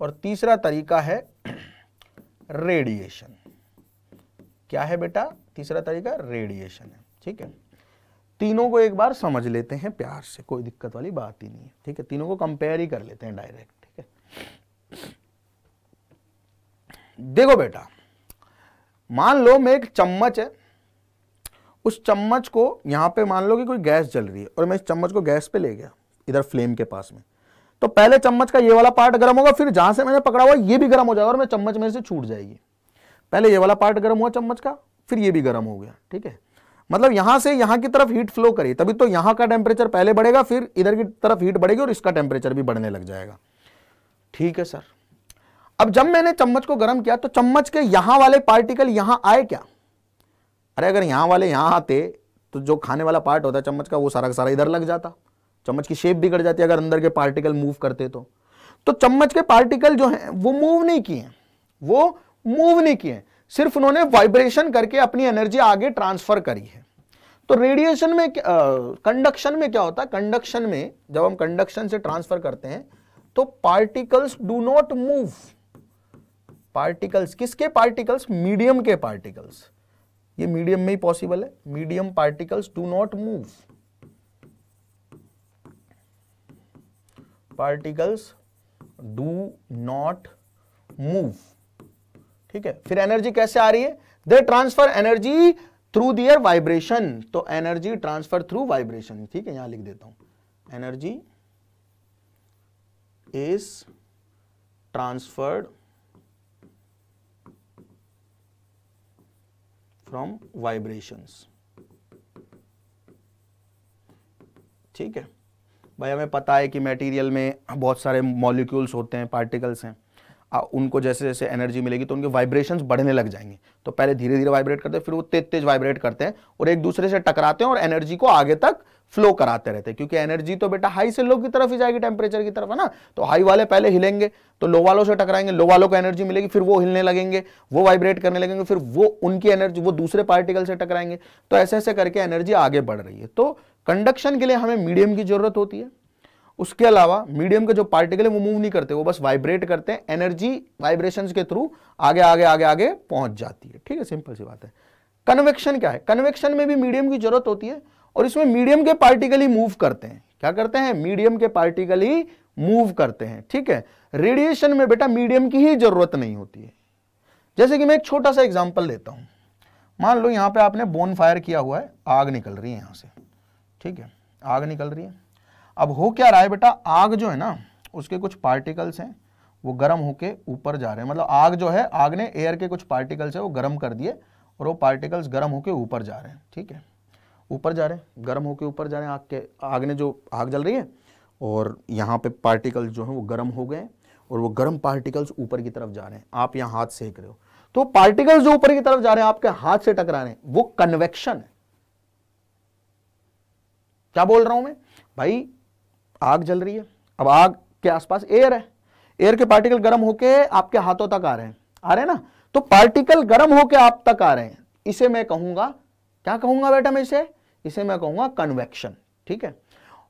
और तीसरा तरीका है रेडिएशन क्या है बेटा तीसरा तरीका रेडिएशन है ठीक है तीनों को एक बार समझ लेते हैं प्यार से कोई दिक्कत वाली बात ही नहीं है ठीक है तीनों को कंपेयर ही कर लेते हैं डायरेक्ट ठीक है देखो बेटा मान लो मैं एक चम्मच है उस चम्मच को यहाँ पे मान लो कि कोई गैस जल रही है और मैं इस चम्मच को गैस पे ले गया इधर फ्लेम के पास में तो पहले चम्मच का ये वाला पार्ट गर्म होगा फिर जहां से मैंने पकड़ा हुआ ये भी गर्म हो जाएगा और मैं चम्मच में से छूट जाएगी पहले ये वाला पार्ट गर्म हुआ चम्मच का फिर ये भी गर्म हो गया ठीक है मतलब यहां से यहां की तरफ हीट फ्लो करी तभी तो यहां का टेम्परेचर पहले बढ़ेगा फिर इधर की तरफ हीट बढ़ेगी और इसका टेम्परेचर भी बढ़ने लग जाएगा ठीक है सर अब जब मैंने चम्मच को गर्म किया तो चम्मच के यहां वाले पार्टिकल यहां आए क्या अरे अगर यहाँ वाले यहाँ आते तो जो खाने वाला पार्ट होता चम्मच का वो सारा का सारा इधर लग जाता चम्मच की शेप बिगड़ जाती अगर अंदर के पार्टिकल मूव करते तो तो चम्मच के पार्टिकल जो हैं वो मूव नहीं किए वो मूव नहीं किए सिर्फ उन्होंने वाइब्रेशन करके अपनी एनर्जी आगे ट्रांसफर करी है तो रेडिएशन में कंडक्शन में क्या होता है कंडक्शन में जब हम कंडक्शन से ट्रांसफर करते हैं तो particles do not move particles किसके पार्टिकल्स मीडियम के पार्टिकल्स ये मीडियम में ही पॉसिबल है medium particles do not move particles do not move ठीक है फिर एनर्जी कैसे आ रही है they transfer energy through their vibration तो एनर्जी ट्रांसफर थ्रू वाइब्रेशन ठीक है यहां लिख देता हूं energy is transferred from vibrations. ठीक है भाई हमें पता है कि मटेरियल में बहुत सारे मॉलिक्यूल्स होते हैं पार्टिकल्स हैं आ, उनको जैसे जैसे एनर्जी मिलेगी तो उनके वाइब्रेशंस बढ़ने लग जाएंगे तो पहले धीरे धीरे वाइब्रेट करते हैं फिर वो तेज तेज वाइब्रेट करते हैं और एक दूसरे से टकराते हैं और एनर्जी को आगे तक फ्लो कराते रहते क्योंकि एनर्जी तो बेटा हाई से लो की तरफ ही जाएगी टेम्परेचर की तरफ है ना तो हाई वाले पहले हिलेंगे तो लो वालों से टकराएंगे लो वालों को एनर्जी मिलेगी फिर वो हिलने लगेंगे वो वाइब्रेट करने लगेंगे फिर वो उनकी एनर्जी वो दूसरे पार्टिकल से टकराएंगे तो ऐसे ऐसे करके एनर्जी आगे बढ़ रही है तो कंडक्शन के लिए हमें मीडियम की जरूरत होती है उसके अलावा मीडियम के जो पार्टिकल है वो मूव नहीं करते वो बस वाइब्रेट करते हैं एनर्जी वाइब्रेशन के थ्रू आगे आगे आगे आगे पहुंच जाती है ठीक है सिंपल सी बात है कन्वेक्शन क्या है कन्वेक्शन में भी मीडियम की जरूरत होती है और इसमें मीडियम के पार्टिकल ही मूव करते हैं क्या करते हैं मीडियम के पार्टिकल ही मूव करते हैं ठीक है रेडिएशन में बेटा मीडियम की ही जरूरत नहीं होती है जैसे कि मैं एक छोटा सा एग्जाम्पल देता हूं मान लो यहां पे आपने बोन फायर किया हुआ है आग निकल रही है यहां से ठीक है आग निकल रही है अब हो क्या रहा है बेटा आग जो है ना उसके कुछ पार्टिकल्स हैं वो गर्म होके ऊपर जा रहे हैं मतलब आग जो है आग ने एयर के कुछ पार्टिकल्स है वो गर्म कर दिए और वो पार्टिकल्स गर्म होके ऊपर जा रहे हैं ठीक है ऊपर जा रहे हैं गर्म होकर ऊपर जा रहे हैं आग के आग ने जो आग जल रही है और यहाँ पे पार्टिकल जो है वो गर्म हो गए और वो गर्म पार्टिकल्स ऊपर की तरफ जा रहे हैं आप यहाँ हाथ सेक रहे हो तो पार्टिकल्स जो ऊपर की तरफ जा रहे हैं आपके हाथ से टकरा रहे हैं वो कन्वेक्शन है क्या बोल रहा हूं मैं भाई आग जल रही है अब आग के आसपास एयर है एयर के पार्टिकल गर्म होके आपके हाथों तक आ रहे हैं आ रहे हैं ना तो पार्टिकल गर्म होके आप तक आ रहे हैं इसे मैं कहूंगा क्या कहूंगा बेटा मैं इसे इसे मैं कहूंगा कन्वेक्शन ठीक है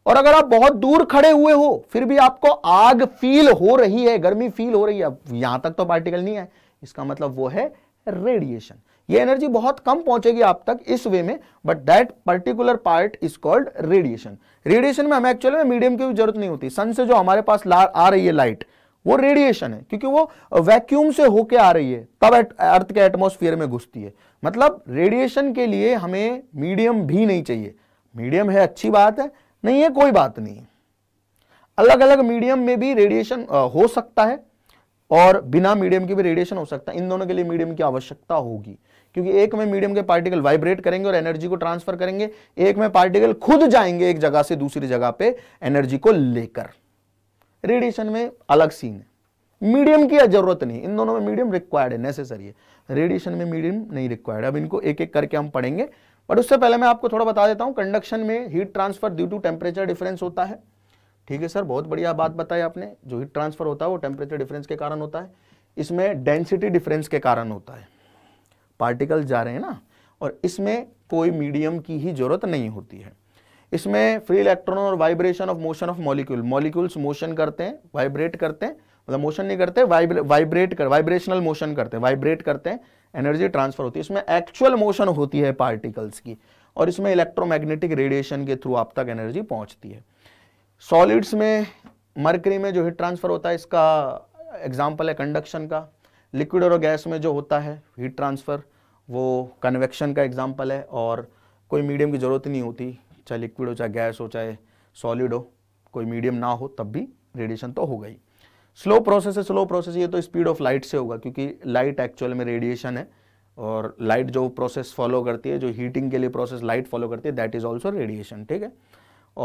और अगर आप बहुत दूर खड़े हुए हो फिर भी आपको आग फील हो रही है गर्मी फील हो रही है यहां तक तो पार्टिकल नहीं है इसका मतलब वो है रेडिएशन ये एनर्जी बहुत कम पहुंचेगी आप तक इस वे में but that particular part is called radiation radiation में हमें एक्चुअली में मीडियम की जरूरत नहीं होती सन से जो हमारे पास आ रही है लाइट वो रेडिएशन है क्योंकि वो वैक्यूम से होके आ रही है तब अर्थ के एटमोस्फियर में घुसती है मतलब रेडिएशन के लिए हमें मीडियम भी नहीं चाहिए मीडियम है अच्छी बात है नहीं है कोई बात नहीं अलग अलग मीडियम में भी रेडिएशन हो सकता है और बिना मीडियम के भी रेडिएशन हो सकता है इन दोनों के लिए मीडियम की आवश्यकता होगी क्योंकि एक में मीडियम के पार्टिकल वाइब्रेट करेंगे और एनर्जी को ट्रांसफर करेंगे एक में पार्टिकल खुद जाएंगे एक जगह से दूसरी जगह पे एनर्जी को लेकर रेडिएशन में अलग सीन है मीडियम की जरूरत नहीं इन दोनों में मीडियम रिक्वायर्ड है नेसेसरी है रेडिएशन में मीडियम नहीं रिक्वायर्ड अब इनको एक एक करके हम पढ़ेंगे बट उससे पहले मैं आपको थोड़ा बता देता हूँ कंडक्शन में heat transfer due to temperature difference होता है ठीक है सर बहुत बढ़िया बात बताई आपने जो हीट ट्रांसफर होता है वो टेम्परेचर डिफरेंस के कारण होता है इसमें डेंसिटी डिफरेंस के कारण होता है पार्टिकल जा रहे हैं ना और इसमें कोई मीडियम की ही जरूरत नहीं होती है इसमें फ्री इलेक्ट्रॉन और vibration of motion of molecule molecules motion करते हैं वाइब्रेट करते हैं मतलब मोशन नहीं करते वाइब्रेट कर वाइब्रेशनल मोशन करते हैं वाइब्रेट करते हैं एनर्जी ट्रांसफर होती है इसमें एक्चुअल मोशन होती है पार्टिकल्स की और इसमें इलेक्ट्रोमैग्नेटिक रेडिएशन के थ्रू आप तक एनर्जी पहुंचती है सॉलिड्स में मरकरी में जो हीट ट्रांसफर होता है इसका एग्जाम्पल है कंडक्शन का लिक्विड और गैस में जो होता है हीट ट्रांसफ़र वो कन्वेक्शन का एग्जाम्पल है और कोई मीडियम की ज़रूरत नहीं होती चाहे लिक्विड हो चाहे गैस हो चाहे सॉलिड हो कोई मीडियम ना हो तब भी रेडिएशन तो हो गई स्लो प्रोसेस है स्लो प्रोसेस ये तो स्पीड ऑफ लाइट से होगा क्योंकि लाइट एक्चुअल में रेडिएशन है और लाइट जो प्रोसेस फॉलो करती है जो हीटिंग के लिए प्रोसेस लाइट फॉलो करती है दैट इज़ ऑल्सो रेडिएशन ठीक है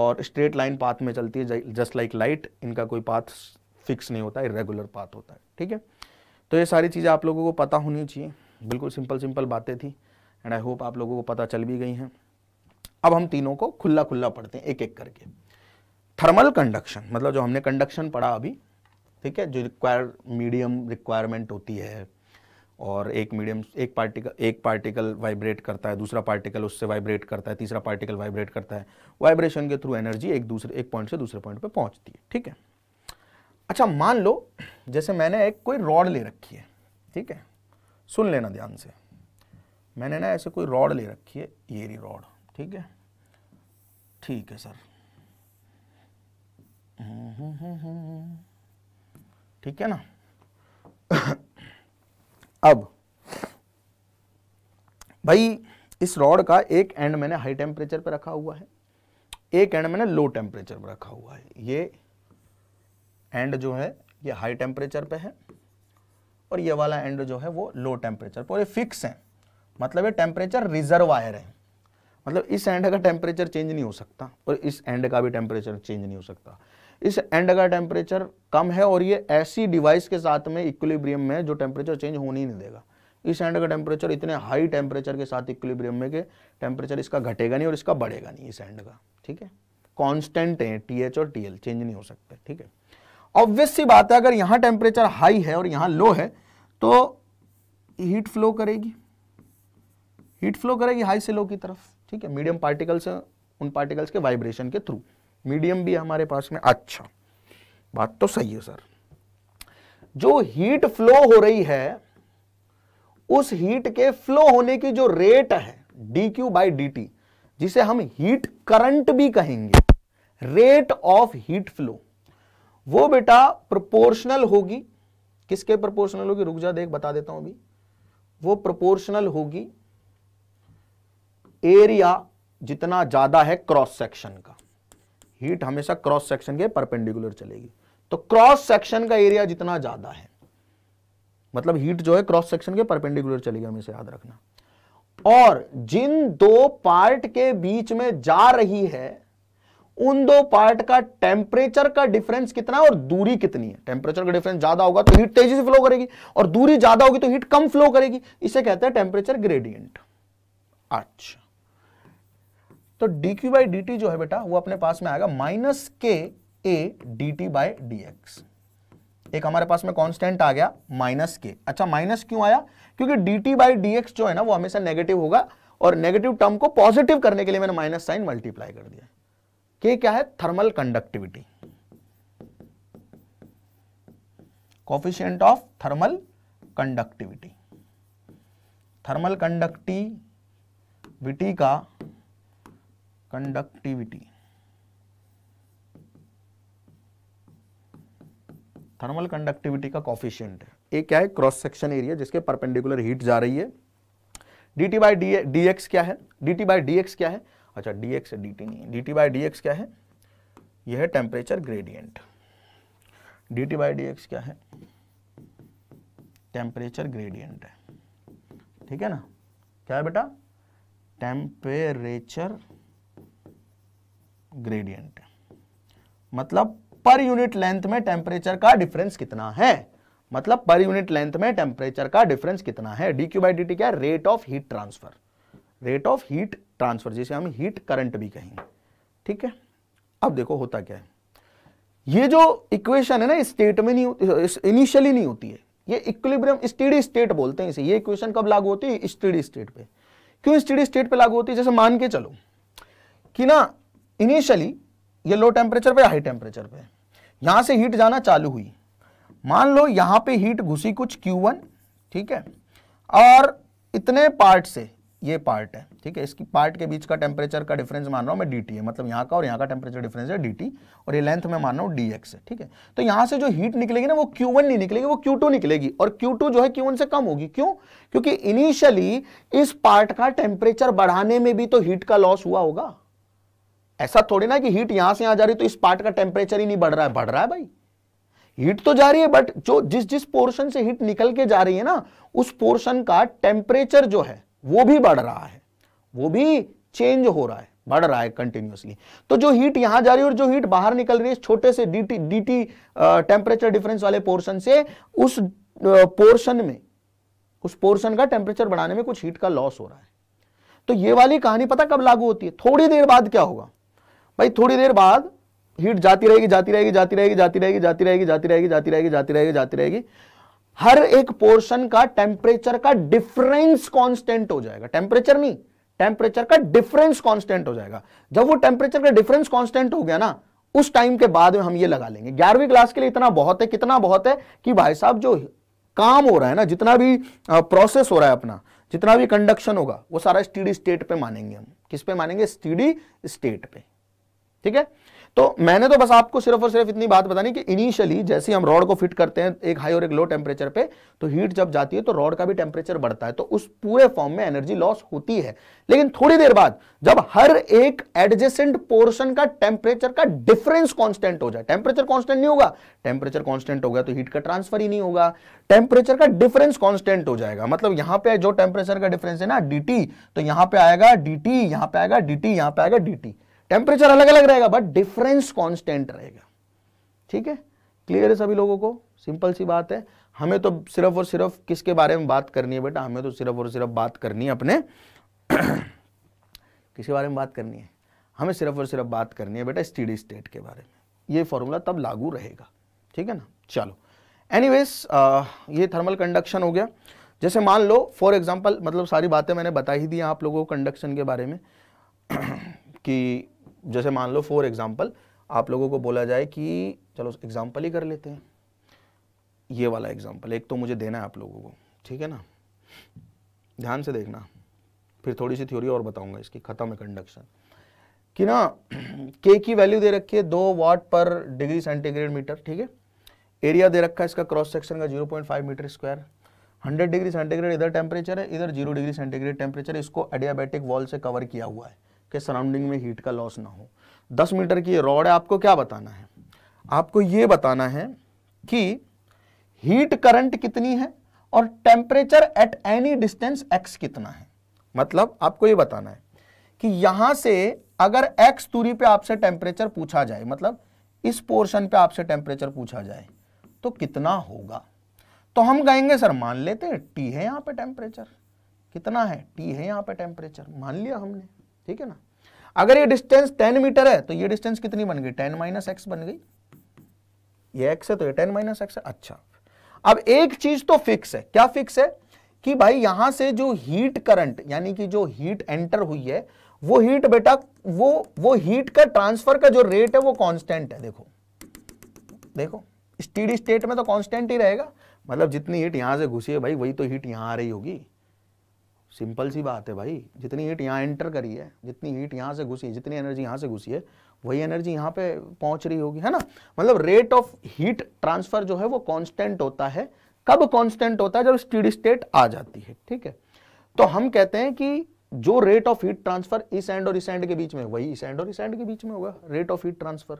और स्ट्रेट लाइन पाथ में चलती है जस्ट लाइक लाइट इनका कोई पाथ फिक्स नहीं होता इरेगुलर पाथ होता है ठीक है तो ये सारी चीज़ें आप लोगों को पता होनी चाहिए बिल्कुल सिंपल सिंपल बातें थी एंड आई होप आप लोगों को पता चल भी गई हैं अब हम तीनों को खुला खुला पढ़ते हैं एक एक करके थर्मल कंडक्शन मतलब जो हमने कंडक्शन पढ़ा अभी ठीक है जो रिक्वायर मीडियम रिक्वायरमेंट होती है और एक मीडियम एक पार्टिकल एक पार्टिकल वाइब्रेट करता है दूसरा पार्टिकल उससे वाइब्रेट करता है तीसरा पार्टिकल वाइब्रेट करता है वाइब्रेशन के थ्रू एनर्जी एक दूसरे एक पॉइंट से दूसरे पॉइंट पे पहुंचती है ठीक है अच्छा मान लो जैसे मैंने एक कोई रॉड ले रखी है ठीक है सुन लेना ध्यान से मैंने ना ऐसे कोई रॉड ले रखी है ये रॉड ठीक है ठीक है सर हुँ हुँ हुँ। ठीक है ना अब भाई इस रॉड का एक एंड मैंने हाई टेम्परेचर पर रखा हुआ है एक एंड मैंने लो टेम्परेचर पर रखा हुआ है ये एंड जो है ये हाई टेम्परेचर पे है और ये वाला एंड जो है वो लो टेम्परेचर पर ये फिक्स है मतलब ये टेम्परेचर आयर है मतलब इस एंड का टेम्परेचर चेंज नहीं हो सकता और इस एंड का भी टेम्परेचर चेंज नहीं हो सकता इस एंड का टेम्परेचर कम है और ये ऐसी डिवाइस के साथ में इक्विलिब्रियम में जो टेम्परेचर चेंज होने ही नहीं देगा इस एंड का टेम्परेचर इतने हाई टेम्परेचर के साथ इक्विलिब्रियम में के टेम्परेचर इसका घटेगा नहीं और इसका बढ़ेगा नहीं इस एंड का ठीक है कॉन्स्टेंट है टी और टी चेंज नहीं हो सकते ठीक है ऑब्वियस सी बात है अगर यहाँ टेम्परेचर हाई है और यहाँ लो है तो हीट फ्लो करेगी हीट फ्लो करेगी हाई से लो की तरफ ठीक है मीडियम पार्टिकल्स उन पार्टिकल्स के वाइब्रेशन के थ्रू मीडियम भी हमारे पास में अच्छा बात तो सही है सर जो हीट फ्लो हो रही है उस हीट के फ्लो होने की जो रेट है D Q by D T जिसे हम हीट करंट भी कहेंगे रेट ऑफ हीट फ्लो वो बेटा प्रोपोर्शनल होगी किसके प्रोपोर्शनल होगी रुक जा देख बता देता हूं अभी वो प्रोपोर्शनल होगी एरिया जितना ज्यादा है क्रॉस सेक्शन का हीट हमेशा क्रॉस सेक्शन के परपेंडिकुलर चलेगी तो क्रॉस सेक्शन का एरिया जितना ज्यादा है मतलब हीट जो है क्रॉस सेक्शन के परपेंडिकुलर चलेगी हमेशा याद रखना और जिन दो पार्ट के बीच में जा रही है उन दो पार्ट का टेम्परेचर का डिफरेंस कितना है और दूरी कितनी है टेम्परेचर का डिफरेंस ज्यादा होगा तो हीट तेजी से फ्लो करेगी और दूरी ज्यादा होगी तो हीट कम फ्लो करेगी इसे कहते हैं टेम्परेचर ग्रेडियंट अच्छा तो dq क्यू बाई जो है बेटा वो अपने पास में आएगा minus K A D T by D X एक हमारे पास में कांस्टेंट आ गया माइनस के अच्छा माइनस क्यों आया क्योंकि dt टी बाई डी जो है ना वो हमेशा नेगेटिव होगा और नेगेटिव टर्म को पॉजिटिव करने के लिए मैंने माइनस साइन मल्टीप्लाई कर दिया के क्या है thermal conductivity coefficient of thermal conductivity thermal conductivity का कंडक्टिविटी थर्मल कंडक्टिविटी का कॉफिशियंट है एक क्या है क्रॉस सेक्शन एरिया जिसके परपेंडिकुलर हीट जा रही है D T by D X क्या है D T by D X क्या है अच्छा डी एक्स डी टी नहीं D T by D X क्या है यह है temperature gradient D T by D X क्या है टेम्परेचर ग्रेडियंट है ठीक है ना क्या है बेटा टेम्परेचर ग्रेडियंट मतलब पर यूनिट लेंथ में टेम्परेचर का डिफरेंस कितना है मतलब पर यूनिट लेंथ में टेम्परेचर का डिफरेंस कितना है डी क्यू बाई क्या है rate of heat transfer rate of heat transfer जिसे हम हीट करंट भी कहेंगे ठीक है अब देखो होता क्या है ये जो इक्वेशन है ना स्टेट में नहीं होती इनिशियली नहीं होती है ये इक्विलिब्रियम स्टेडी स्टेट बोलते हैं इसे ये इक्वेशन कब लागू होती है स्टेडी स्टेट पे क्यों स्टेडी स्टेट पे लागू होती है जैसे मान के चलो कि ना इनिशियली ये लो टेम्परेचर पे हाई टेम्परेचर पे यहां से हीट जाना चालू हुई मान लो यहां पे हीट घुसी कुछ Q1 ठीक है और इतने पार्ट से ये पार्ट है ठीक है इसकी पार्ट के बीच का टेम्परेचर का डिफरेंस मान रहा हूं मैं डी टी है मतलब यहां का और यहां का टेम्परेचर डिफरेंस है डी और ये लेंथ में मान रहा हूं डी है ठीक है तो यहां से जो हीट निकलेगी ना वो क्यू नहीं निकलेगी वो क्यू निकलेगी और क्यू जो है क्यू से कम होगी क्यों क्योंकि इनिशियली इस पार्ट का टेम्परेचर बढ़ाने में भी तो हीट का लॉस हुआ होगा ऐसा थोड़ी ना कि हीट यहां से यहां जा रही तो इस पार्ट का टेम्परेचर ही नहीं बढ़ रहा है बढ़ रहा है भाई हीट तो जा रही है बट जो जिस जिस पोर्शन से हीट निकल के जा रही है ना उस पोर्शन का टेम्परेचर जो है वो भी बढ़ रहा है वो भी चेंज हो रहा है बढ़ रहा है कंटिन्यूसली तो जो हीट यहां जा रही है और जो हीट बाहर निकल रही है छोटे से डीटी डीटी टेम्परेचर डिफरेंस वाले पोर्शन से उस पोर्शन में उस पोर्शन का टेम्परेचर बढ़ाने में कुछ हीट का लॉस हो रहा है तो ये वाली कहानी पता कब लागू होती है थोड़ी देर बाद क्या होगा भाई थोड़ी देर बाद हीट जाती रहेगी जाती रहेगी जाती रहेगी जाती रहेगी जाती रहेगी जाती रहेगी जाती रहेगी जाती रहेगी जाती रहेगी हर एक पोर्शन का टेम्परेचर का डिफरेंस कांस्टेंट हो जाएगा टेम्परेचर नहीं टेम्परेचर का डिफरेंस कांस्टेंट हो जाएगा जब वो टेम्परेचर का डिफरेंस कांस्टेंट हो गया ना उस टाइम के बाद में हम ये लगा लेंगे ग्यारहवीं क्लास के लिए इतना बहुत है कितना बहुत है कि भाई साहब जो काम हो रहा है ना जितना भी प्रोसेस हो रहा है अपना जितना भी कंडक्शन होगा वो सारा स्टीडी स्टेट पे मानेंगे हम किस पे मानेंगे स्टीडी स्टेट पे ठीक है तो मैंने तो बस आपको सिर्फ और सिर्फ इतनी बात बतानी कि इनिशियली जैसे हम रॉड को फिट करते हैं एक हाई और एक लो टेम्परेचर पे तो हीट जब जाती है तो रॉड का भी टेम्परेचर बढ़ता है तो उस पूरे फॉर्म में एनर्जी लॉस होती है लेकिन थोड़ी देर बाद जब हर एक एडजेसेंट पोर्शन का टेम्परेचर का डिफरेंस कॉन्स्टेंट हो जाए टेम्परेचर कॉन्स्टेंट नहीं होगा टेम्परेचर कॉन्स्टेंट हो गया तो हीट का ट्रांसफर ही नहीं होगा टेम्परेचर का डिफरेंस कॉन्स्टेंट हो जाएगा मतलब यहां पर जो टेम्परेचर का डिफरेंस है ना डी तो यहां पर आएगा डी टी यहां पर आएगा डी टी यहां पर आएगा डी टी टेम्परेचर अलग अलग रहेगा बट डिफरेंस कॉन्स्टेंट रहेगा ठीक है क्लियर है सभी लोगों को सिंपल सी बात है हमें तो सिर्फ और सिर्फ किसके बारे में बात करनी है बेटा हमें तो सिर्फ और सिर्फ बात करनी है अपने किसके बारे में बात करनी है हमें सिर्फ और सिर्फ बात करनी है बेटा स्टीडी स्टेट के बारे में ये फॉर्मूला तब लागू रहेगा ठीक है ना चलो एनीवेज ये थर्मल कंडक्शन हो गया जैसे मान लो फॉर एग्जाम्पल मतलब सारी बातें मैंने बता ही दी आप लोगों को कंडक्शन के बारे में कि जैसे मान लो फॉर एग्जाम्पल आप लोगों को बोला जाए कि चलो एग्जाम्पल ही कर लेते हैं ये वाला एग्जाम्पल एक तो मुझे देना है आप लोगों को ठीक है ना ध्यान से देखना फिर थोड़ी सी थ्योरी और बताऊंगा इसकी ख़त्म है कंडक्शन कि ना के की वैल्यू दे रखी है दो वाट पर डिग्री सेंटीग्रेड मीटर ठीक है एरिया दे रखा है इसका क्रॉस सेक्शन का 0.5 मीटर स्क्वायर 100 डिग्री सेंटीग्रेड इधर टेम्परेचर है इधर 0 डिग्री सेंटीग्रेड टेम्परेचर इसको एडियाबैटिक वॉल से कवर किया हुआ है के सराउंडिंग में हीट का लॉस ना हो दस मीटर की रॉड है आपको क्या बताना है आपको ये बताना है कि हीट करंट कितनी है और temperature at any distance X कितना है मतलब आपको ये बताना है कि यहां से अगर एक्स दूरी पे आपसे टेम्परेचर पूछा जाए मतलब इस पोर्शन पे आपसे टेम्परेचर पूछा जाए तो कितना होगा तो हम कहेंगे सर मान लेते हैं टी है यहाँ पे टेम्परेचर कितना है टी है यहाँ पे टेम्परेचर मान लिया हमने ठीक है ना अगर ये डिस्टेंस टेन मीटर है तो ये डिस्टेंस कितनी बन गई टेन माइनस एक्स बन गई ये एक्स है तो ये टेन माइनस एक्स है अच्छा अब एक चीज तो फिक्स है क्या फिक्स है कि भाई यहां से जो हीट करंट यानी कि जो हीट एंटर हुई है वो हीट बेटा वो वो हीट का ट्रांसफर का जो रेट है वो कॉन्स्टेंट है देखो देखो स्टीडी स्टेट में तो कॉन्स्टेंट ही रहेगा मतलब जितनी हीट यहां से घुसी है भाई वही तो हीट यहां आ रही होगी सिंपल सी बात है भाई जितनी हीट यहाँ एंटर करी है जितनी हीट यहाँ से घुसी है जितनी एनर्जी यहाँ से घुसी है वही एनर्जी यहाँ पे पहुंच रही होगी है ना मतलब रेट ऑफ हीट ट्रांसफर जो है वो कांस्टेंट होता है कब कांस्टेंट होता है जब स्टीड स्टेट आ जाती है ठीक है तो हम कहते हैं कि जो रेट ऑफ हीट ट्रांसफर इस एंड और इस एंड के बीच में वही इस एंड और इस एंड के बीच में होगा रेट ऑफ हीट ट्रांसफर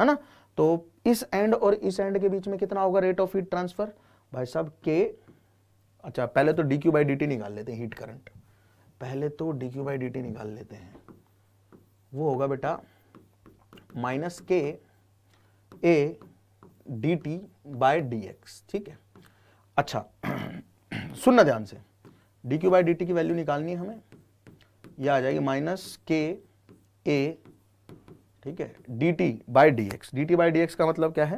है ना तो इस एंड और इस एंड के बीच में कितना होगा रेट ऑफ हीट ट्रांसफर भाई साहब के अच्छा पहले तो D Q by D T निकाल लेते हैं हीट करंट पहले तो D Q by D T निकाल लेते हैं वो होगा बेटा minus K A D T by D X ठीक है अच्छा सुनना ध्यान से D Q by D T की वैल्यू निकालनी है हमें यह आ जाएगी माइनस के ए ठीक है D T by D X D T by D X का मतलब क्या है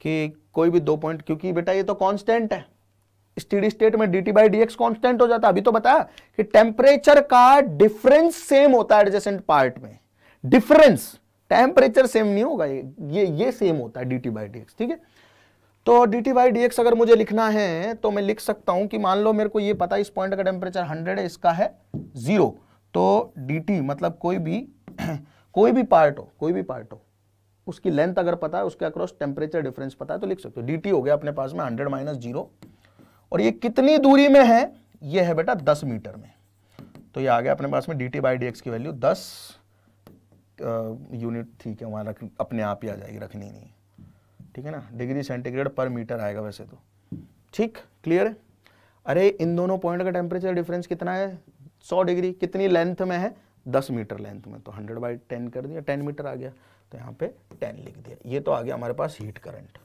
कि कोई भी दो पॉइंट क्योंकि बेटा ये तो कांस्टेंट है स्टडी स्टेट में D T by D X constant हो जाता है अभी तो बताया कि टेम्परेचर का डिफरेंस सेम होता है एडजेसेंट पार्ट में डिफरेंस टेम्परेचर सेम नहीं होगा ये ये ये सेम होता है डीटी बाई डी एक्स ठीक है तो D T by D X अगर मुझे लिखना है तो मैं लिख सकता हूं कि मान लो मेरे को ये पता है इस पॉइंट का टेम्परेचर हंड्रेड है इसका है जीरो तो डी टी मतलब कोई भी कोई भी पार्ट हो कोई भी पार्ट हो उसकी लेंथ अगर पता है उसके अक्रॉस टेम्परेचर डिफरेंस पता है तो लिख सकते हो डी टी हो गया अपने पास में हंड्रेड माइनस जीरो और ये कितनी दूरी में है ये है बेटा दस मीटर में तो ये आ गया अपने पास में D T by D X की वैल्यू दस यूनिट ठीक है वहाँ रख अपने आप ही आ जाएगी रखनी नहीं ठीक है ना डिग्री सेंटीग्रेड पर मीटर आएगा वैसे तो ठीक क्लियर है अरे इन दोनों पॉइंट का टेम्परेचर डिफरेंस कितना है सौ डिग्री कितनी लेंथ में है दस मीटर लेंथ में तो हंड्रेड बाई टेन कर दिया टेन मीटर आ गया तो यहाँ पे टेन लिख दिया ये तो आ गया हमारे पास हीट करंट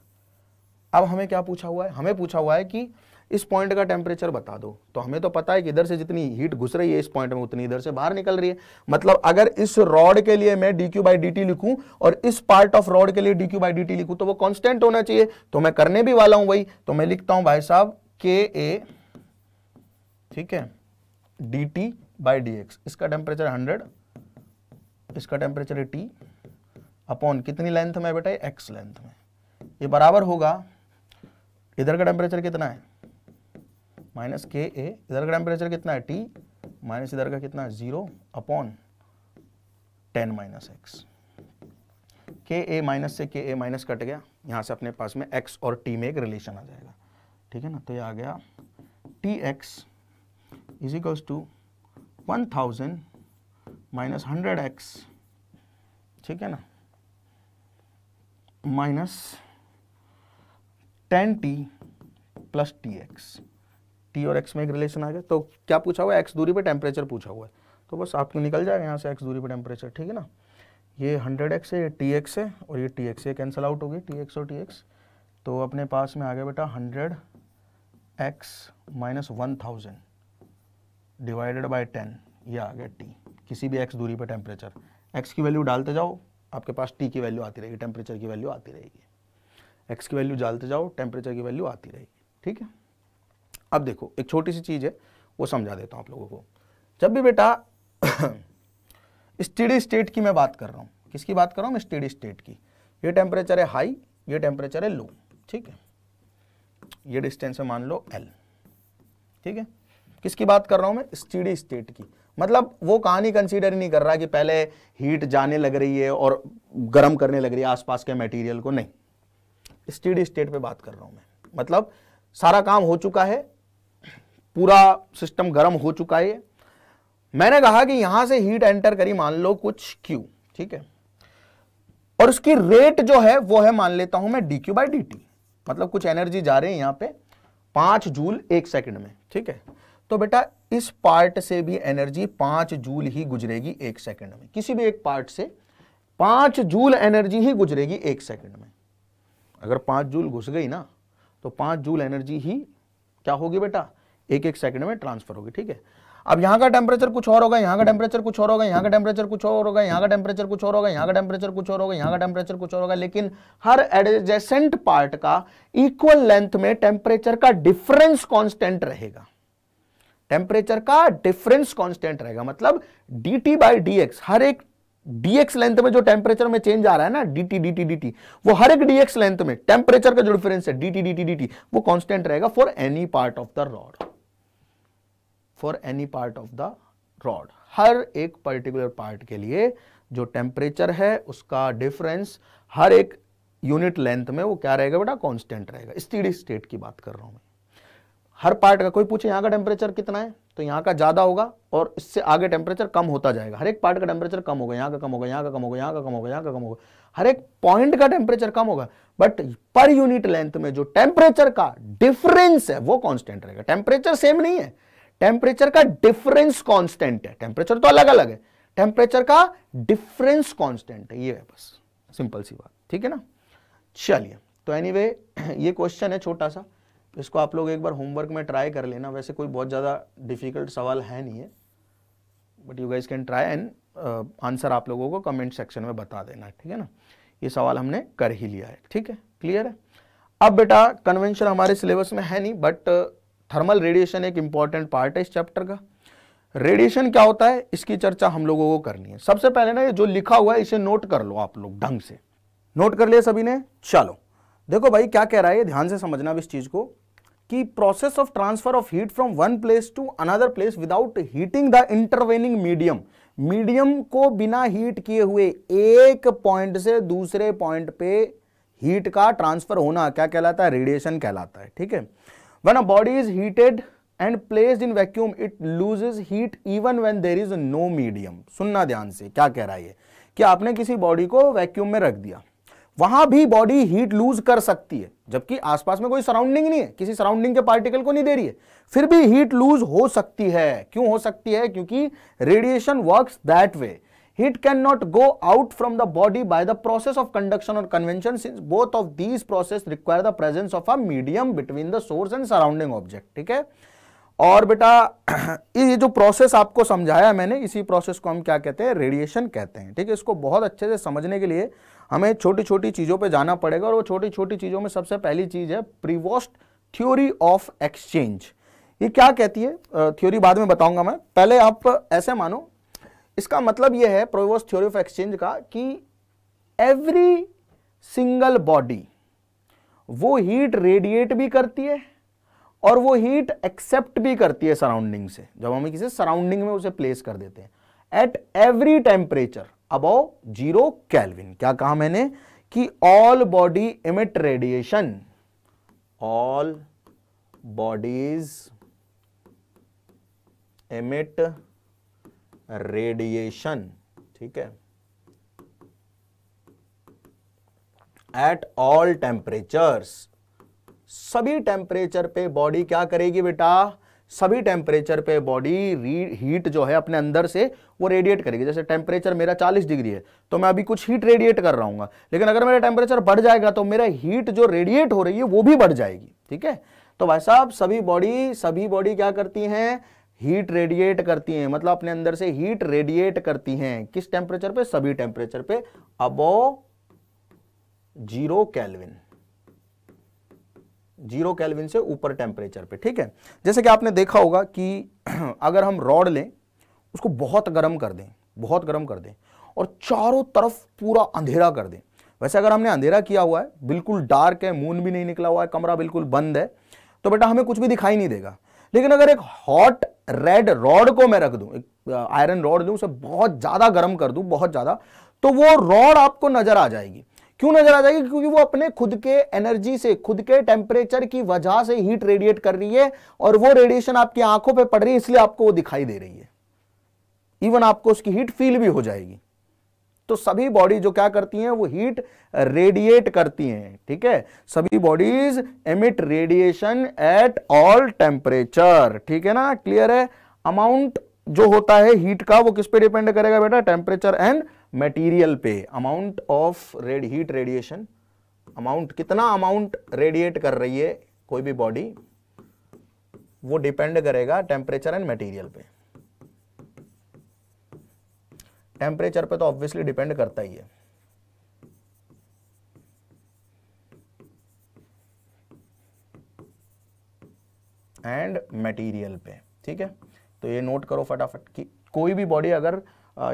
अब हमें क्या पूछा हुआ है हमें पूछा हुआ है कि इस पॉइंट का टेम्परेचर बता दो तो हमें तो पता है कि इधर से जितनी हीट घुस रही है इस पॉइंट में उतनी इधर से बाहर निकल रही है मतलब अगर इस रॉड के लिए मैं D Q by D T लिखूं और इस पार्ट ऑफ रॉड के लिए D Q by D T लिखूं तो वो कॉन्स्टेंट होना चाहिए तो मैं करने भी वाला हूं वही तो मैं लिखता हूं भाई साहब के ए ठीक है D T by D X इसका टेम्परेचर हंड्रेड इसका टेम्परेचर है टी अपॉन कितनी लेंथ में बेटा एक्स लेंथ में ये बराबर होगा इधर का टेम्परेचर कितना है माइनस के ए इधर का टेम्परेचर कितना है टी माइनस इधर का कितना है zero upon ten minus X K A minus से के ए माइनस कट गया यहाँ से अपने पास में एक्स और टी में एक रिलेशन आ जाएगा ठीक है ना तो ये आ गया T X is equals to one thousand minus hundred X ठीक है ना minus ten T plus T X T और एक्स में एक रिलेशन आ गया तो क्या पूछा हुआ है एक्स दूरी पर टेम्परेचर पूछा हुआ है तो बस आपको निकल जाएगा यहाँ से एक्स दूरी पर टेम्परेचर ठीक है ना ये हंड्रेड एक्स है ये टी एक्स है और ये टी एक्स ये कैंसिल आउट होगी टी एक्स और टी एक्स तो अपने पास में आ गया बेटा hundred X minus one thousand divided by ten ये आ गया टी किसी भी एक्स दूरी पर टेम्परेचर एक्स की वैल्यू डालते जाओ आपके पास टी की वैल्यू आती रहेगी टेम्परेचर की वैल्यू आती रहेगी एक्स की वैल्यू डालते जाओ टेम्परेचर की वैल्यू आती रहेगी ठीक है अब देखो एक छोटी सी चीज़ है वो समझा देता हूँ आप लोगों को जब भी बेटा स्टेडी स्टेट की मैं बात कर रहा हूँ किसकी बात कर रहा हूँ स्टेडी स्टेट की ये टेम्परेचर है हाई ये टेम्परेचर है लो ठीक है ये डिस्टेंस है मान लो एल ठीक है किसकी बात कर रहा हूँ मैं स्टीडी स्टेट की मतलब वो कहानी कंसीडर ही नहीं कर रहा कि पहले हीट जाने लग रही है और गर्म करने लग रही है आसपास के मटेरियल को नहीं स्टीडी स्टेट पे बात कर रहा हूँ मैं मतलब सारा काम हो चुका है पूरा सिस्टम गर्म हो चुका है मैंने कहा कि यहां से हीट एंटर करी मान लो कुछ क्यू ठीक है और उसकी रेट जो है वो है मान लेता हूं मैं D Q by D T मतलब कुछ एनर्जी जा रही है यहाँ पे पांच जूल एक सेकंड में ठीक है तो बेटा इस पार्ट से भी एनर्जी पांच जूल ही गुजरेगी एक सेकंड में किसी भी एक पार्ट से पांच जूल एनर्जी ही गुजरेगी एक सेकंड में अगर पाँच जूल घुस गई ना तो पांच जूल एनर्जी ही क्या होगी बेटा एक एक सेकंड में ट्रांसफर होगी ठीक है अब यहाँ का टेम्परेचर कुछ और होगा यहाँ का टेम्परेचर कुछ और होगा यहाँ का टेम्परेचर कुछ और होगा यहाँ का टेम्परेचर कुछ और होगा यहाँ का टेम्परेचर कुछ और होगा यहाँ का टेम्परेचर कुछ और होगा लेकिन हर एडजेसेंट पार्ट का इक्वल लेंथ में टेम्परेचर का डिफरेंस कॉन्स्टेंट रहेगा टेम्परेचर का डिफरेंस कांस्टेंट रहेगा मतलब D T by D X हर एक डीएक्स लेंथ में जो टेम्परेचर में चेंज आ रहा है ना डीटी डीटी डीटी वो हर एक डीएक्स लेंथ में टेम्परेचर का जो डिफरेंस है डीटी डीटी डीटी वो कांस्टेंट रहेगा for any part of the rod for any part of the rod हर एक पर्टिकुलर पार्ट के लिए जो टेम्परेचर है उसका डिफरेंस हर एक यूनिट लेंथ में वो क्या रहेगा बेटा कांस्टेंट रहेगा स्टीडी स्टेट की बात कर रहा हूं मैं हर पार्ट का कोई पूछे यहाँ का टेम्परेचर कितना है तो यहाँ का ज़्यादा होगा और इससे आगे टेम्परेचर कम होता जाएगा हर एक पार्ट का टेम्परेचर कम होगा यहाँ का कम होगा यहाँ का कम होगा यहाँ का कम होगा यहाँ का कम होगा हर एक पॉइंट का टेम्परेचर कम होगा बट पर यूनिट लेंथ में जो टेम्परेचर का डिफरेंस है वो कॉन्स्टेंट रहेगा टेम्परेचर सेम नहीं है टेम्परेचर का डिफरेंस कांस्टेंट है टेम्परेचर तो अलग अलग है टेम्परेचर का डिफरेंस कांस्टेंट है ये है बस सिंपल सी बात ठीक है ना चलिए तो एनीवे anyway, ये क्वेश्चन है छोटा सा इसको आप लोग एक बार होमवर्क में ट्राई कर लेना वैसे कोई बहुत ज़्यादा डिफिकल्ट सवाल है नहीं है but you guys can try and answer आप लोगों को कमेंट सेक्शन में बता देना ठीक है ना ये सवाल हमने कर ही लिया है ठीक है क्लियर है अब बेटा कन्वेंशन हमारे सिलेबस में है नहीं बट थर्मल रेडिएशन एक इंपॉर्टेंट पार्ट है इस चैप्टर का रेडिएशन क्या होता है इसकी चर्चा हम लोगों को करनी है सबसे पहले ना ये जो लिखा हुआ है इसे नोट कर लो आप लोग ढंग से नोट कर लिया सभी ने चलो देखो भाई क्या कह रहा है ध्यान से समझना इस चीज को कि process of transfer of heat from one place to another place without heating the intervening medium medium को बिना हीट किए हुए एक पॉइंट से दूसरे पॉइंट पे हीट का ट्रांसफर होना क्या कहलाता है रेडिएशन कहलाता है ठीक है when a body is heated and placed in vacuum it loses heat even when there is no medium सुनना ध्यान से क्या कह रहा है कि आपने किसी बॉडी को वैक्यूम में रख दिया वहां भी बॉडी हीट लूज कर सकती है जबकि आसपास में कोई सराउंडिंग नहीं है किसी सराउंडिंग के पार्टिकल को नहीं दे रही है फिर भी हीट लूज हो सकती है क्यों हो सकती है क्योंकि radiation works that way heat cannot go out from the body by the process of conduction or convection since both of these process require the presence of a medium between the source and surrounding object ठीक है और बेटा ये जो process आपको समझाया मैंने इसी प्रोसेस को हम क्या कहते हैं रेडिएशन कहते हैं ठीक है इसको बहुत अच्छे से समझने के लिए हमें छोटी छोटी चीज़ों पे जाना पड़ेगा और वो छोटी छोटी चीज़ों में सबसे पहली चीज़ है प्रीवोस्ट थ्योरी ऑफ एक्सचेंज ये क्या कहती है थ्योरी बाद में बताऊंगा मैं पहले आप ऐसे मानो इसका मतलब यह है प्रोवोस थ्योरी ऑफ एक्सचेंज का कि एवरी सिंगल बॉडी वो हीट रेडिएट भी करती है और वो हीट एक्सेप्ट भी करती है सराउंडिंग से जब हम किसी सराउंडिंग में उसे प्लेस कर देते हैं at every temperature above zero kelvin क्या कहा मैंने कि all body emit radiation all bodies emit radiation ठीक है एट ऑल टेम्परेचर्स सभी टेम्परेचर पे बॉडी क्या करेगी बेटा सभी टेम्परेचर पे बॉडी हीट जो है अपने अंदर से वो रेडिएट करेगी जैसे टेम्परेचर मेरा 40 डिग्री है तो मैं अभी कुछ हीट रेडिएट कर रहा हूँ लेकिन अगर मेरा टेम्परेचर बढ़ जाएगा तो मेरा हीट जो रेडिएट हो रही है वो भी बढ़ जाएगी ठीक है तो भाई साहब सभी बॉडी सभी बॉडी क्या करती हैं हीट रेडिएट करती हैं मतलब अपने अंदर से हीट रेडिएट करती हैं किस टेम्परेचर पे सभी टेम्परेचर पे above zero kelvin zero kelvin से ऊपर टेम्परेचर पे ठीक है जैसे कि आपने देखा होगा कि अगर हम रॉड लें उसको बहुत गर्म कर दें बहुत गर्म कर दें और चारों तरफ पूरा अंधेरा कर दें वैसे अगर हमने अंधेरा किया हुआ है बिल्कुल डार्क है मून भी नहीं निकला हुआ है कमरा बिल्कुल बंद है तो बेटा हमें कुछ भी दिखाई नहीं देगा लेकिन अगर एक हॉट रेड रॉड को मैं रख दूं एक आयरन रॉड दूं उसे बहुत ज़्यादा गर्म कर दूं बहुत ज़्यादा तो वो रॉड आपको नज़र आ जाएगी क्यों नजर आ जाएगी क्योंकि वो अपने खुद के एनर्जी से खुद के टेम्परेचर की वजह से हीट रेडिएट कर रही है और वो रेडिएशन आपकी आंखों पर पड़ रही है इसलिए आपको वो दिखाई दे रही है इवन आपको उसकी हीट फील भी हो जाएगी तो सभी बॉडी जो क्या करती हैं वो हीट रेडिएट करती हैं ठीक है सभी bodies emit radiation at all temperature ठीक है ना क्लियर है अमाउंट जो होता है हीट का वो किस पे डिपेंड करेगा बेटा टेम्परेचर एंड मेटीरियल पे amount of red heat radiation amount कितना अमाउंट रेडिएट कर रही है कोई भी बॉडी वो डिपेंड करेगा टेम्परेचर एंड मटेरियल पे टेम्परेचर पे तो ऑब्वियसली डिपेंड करता ही है एंड मटेरियल पे ठीक है तो ये नोट करो फटाफट कि कोई भी बॉडी अगर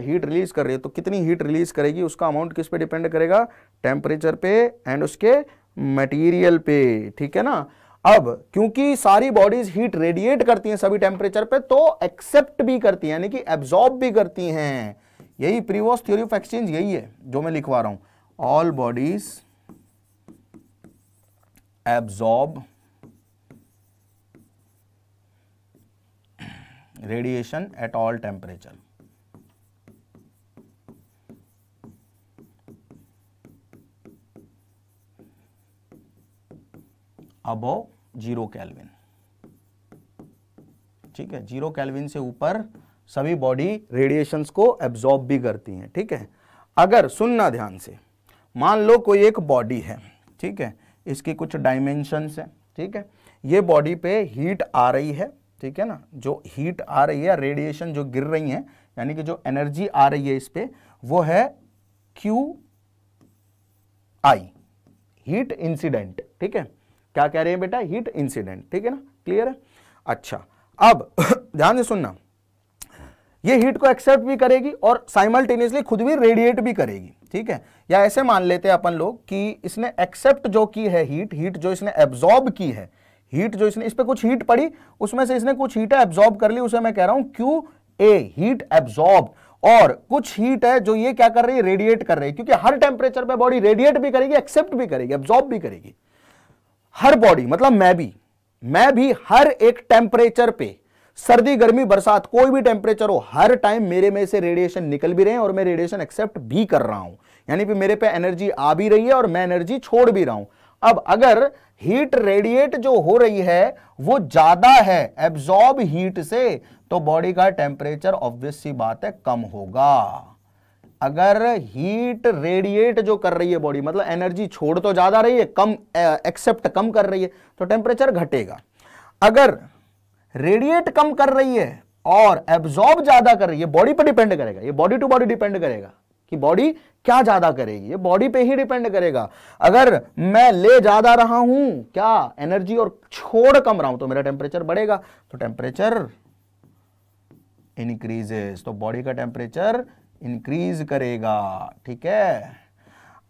हीट रिलीज कर रही है तो कितनी हीट रिलीज करेगी उसका अमाउंट किस पे डिपेंड करेगा टेम्परेचर पे एंड उसके मटेरियल पे ठीक है ना अब क्योंकि सारी बॉडीज हीट रेडिएट करती हैं सभी टेम्परेचर पे तो एक्सेप्ट भी करती हैं यानी कि एब्जॉर्ब भी करती हैं यही प्रीवोस थ्योरी ऑफ एक्सचेंज यही है जो मैं लिखवा रहा हूं all bodies absorb radiation at all temperature above zero kelvin ठीक है जीरो कैलविन से ऊपर सभी बॉडी रेडिएशंस को एब्जॉर्ब भी करती हैं ठीक है अगर सुनना ध्यान से मान लो कोई एक बॉडी है ठीक है इसकी कुछ डायमेंशंस हैं ठीक है ये बॉडी पे हीट आ रही है ठीक है ना जो हीट आ रही है रेडिएशन जो गिर रही है यानी कि जो एनर्जी आ रही है इस पर वो है क्यू आई हीट इंसिडेंट ठीक है क्या कह रहे हैं बेटा हीट इंसिडेंट ठीक है ना क्लियर है अच्छा अब ध्यान से सुनना ये हीट को एक्सेप्ट भी करेगी और साइमल्टेनियसली खुद भी रेडिएट भी करेगी ठीक है या ऐसे मान लेते हैं अपन लोग कि इसने एक्सेप्ट जो की है हीट हीट जो इसने एब्जॉर्ब की है हीट जो इसने इस पर कुछ हीट पड़ी उसमें से इसने कुछ हीट एब्जॉर्ब कर ली उसे मैं कह रहा हूं क्यू ए हीट एब्जॉर्ब और कुछ हीट है जो ये क्या कर रही है रेडिएट कर रही है क्योंकि हर टेम्परेचर पर बॉडी रेडिएट भी करेगी एक्सेप्ट भी करेगी एब्जॉर्ब भी करेगी हर बॉडी मतलब मैं भी मैं भी हर एक टेम्परेचर पे सर्दी गर्मी बरसात कोई भी टेम्परेचर हो हर टाइम मेरे में से रेडिएशन निकल भी रहे हैं और मैं रेडिएशन एक्सेप्ट भी कर रहा हूं यानी कि मेरे पे एनर्जी आ भी रही है और मैं एनर्जी छोड़ भी रहा हूं अब अगर हीट रेडिएट जो हो रही है वो ज्यादा है एब्जॉर्ब हीट से तो बॉडी का टेम्परेचर ऑब्वियस सी बात है कम होगा अगर हीट रेडिएट जो कर रही है बॉडी मतलब एनर्जी छोड़ तो ज्यादा रही है कम एक्सेप्ट कम कर रही है तो टेम्परेचर घटेगा अगर रेडिएट कम कर रही है और एब्जॉर्ब ज्यादा कर रही है बॉडी पर डिपेंड करेगा ये बॉडी टू बॉडी डिपेंड करेगा कि बॉडी क्या ज्यादा करेगी ये बॉडी पे ही डिपेंड करेगा अगर मैं ले ज्यादा रहा हूं क्या एनर्जी और छोड़ कम रहा हूं तो मेरा टेम्परेचर बढ़ेगा तो टेम्परेचर इंक्रीजेस तो बॉडी का टेम्परेचर इंक्रीज करेगा ठीक है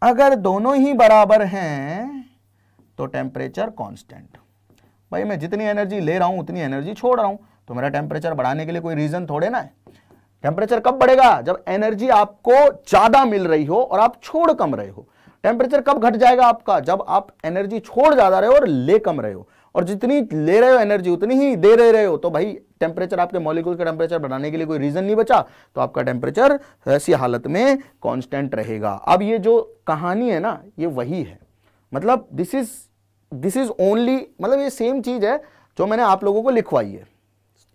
अगर दोनों ही बराबर हैं तो टेम्परेचर कांस्टेंट भाई मैं जितनी एनर्जी ले रहा हूँ उतनी एनर्जी छोड़ रहा हूँ तो मेरा टेम्परेचर बढ़ाने के लिए कोई रीज़न थोड़े ना है टेम्परेचर कब बढ़ेगा जब एनर्जी आपको ज़्यादा मिल रही हो और आप छोड़ कम रहे हो टेम्परेचर कब घट जाएगा आपका जब आप एनर्जी छोड़ ज़्यादा रहे हो और ले कम रहे हो और जितनी ले रहे हो एनर्जी उतनी ही दे रहे, रहे हो तो भाई टेम्परेचर आपके मॉलिक्यूल का टेम्परेचर बढ़ाने के लिए कोई रीज़न नहीं बचा तो आपका टेम्परेचर ऐसी हालत में कांस्टेंट रहेगा अब ये जो कहानी है ना ये वही है मतलब this is this is only मतलब ये सेम चीज है जो मैंने आप लोगों को लिखवाई है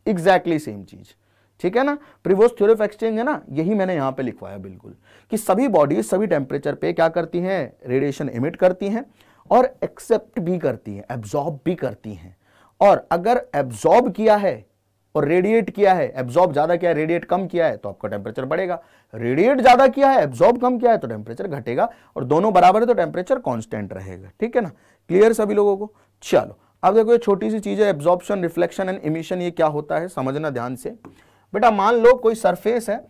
एग्जैक्टली सेम चीज ठीक है ना प्रिवोस थ्योरी ऑफ एक्सचेंज है ना यही मैंने यहां पे लिखवाया बिल्कुल कि सभी बॉडीज सभी टेम्परेचर पे क्या करती हैं रेडिएशन इमिट करती हैं और एक्सेप्ट भी करती हैं एब्जॉर्ब भी करती हैं और अगर एब्जॉर्ब किया है और रेडिएट किया है एब्जॉर्ब ज्यादा किया है रेडिएट कम किया है तो आपका टेम्परेचर बढ़ेगा रेडिएट ज्यादा किया है एब्जॉर्ब कम किया है तो टेम्परेचर घटेगा और दोनों बराबर है तो टेम्परेचर कॉन्स्टेंट रहेगा ठीक है ना क्लियर सभी लोगों को चलो अब देखो ये छोटी सी चीज है एब्जॉर्प्शन रिफ्लेक्शन एंड इमिशन ये क्या होता है समझना ध्यान से बेटा मान लो कोई सरफेस है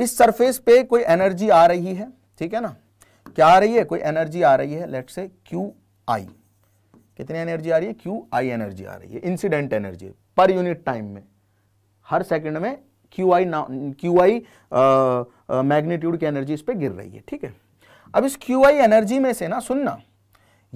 इस सरफेस पे कोई एनर्जी आ रही है ठीक है ना क्या आ रही है कोई एनर्जी आ रही है लेट से क्यू आई कितनी एनर्जी आ रही है क्यू आई एनर्जी आ रही है incident energy per unit time में हर सेकंड में Q I Q I magnitude की एनर्जी इस पर गिर रही है ठीक है अब इस क्यू आई एनर्जी में से ना सुनना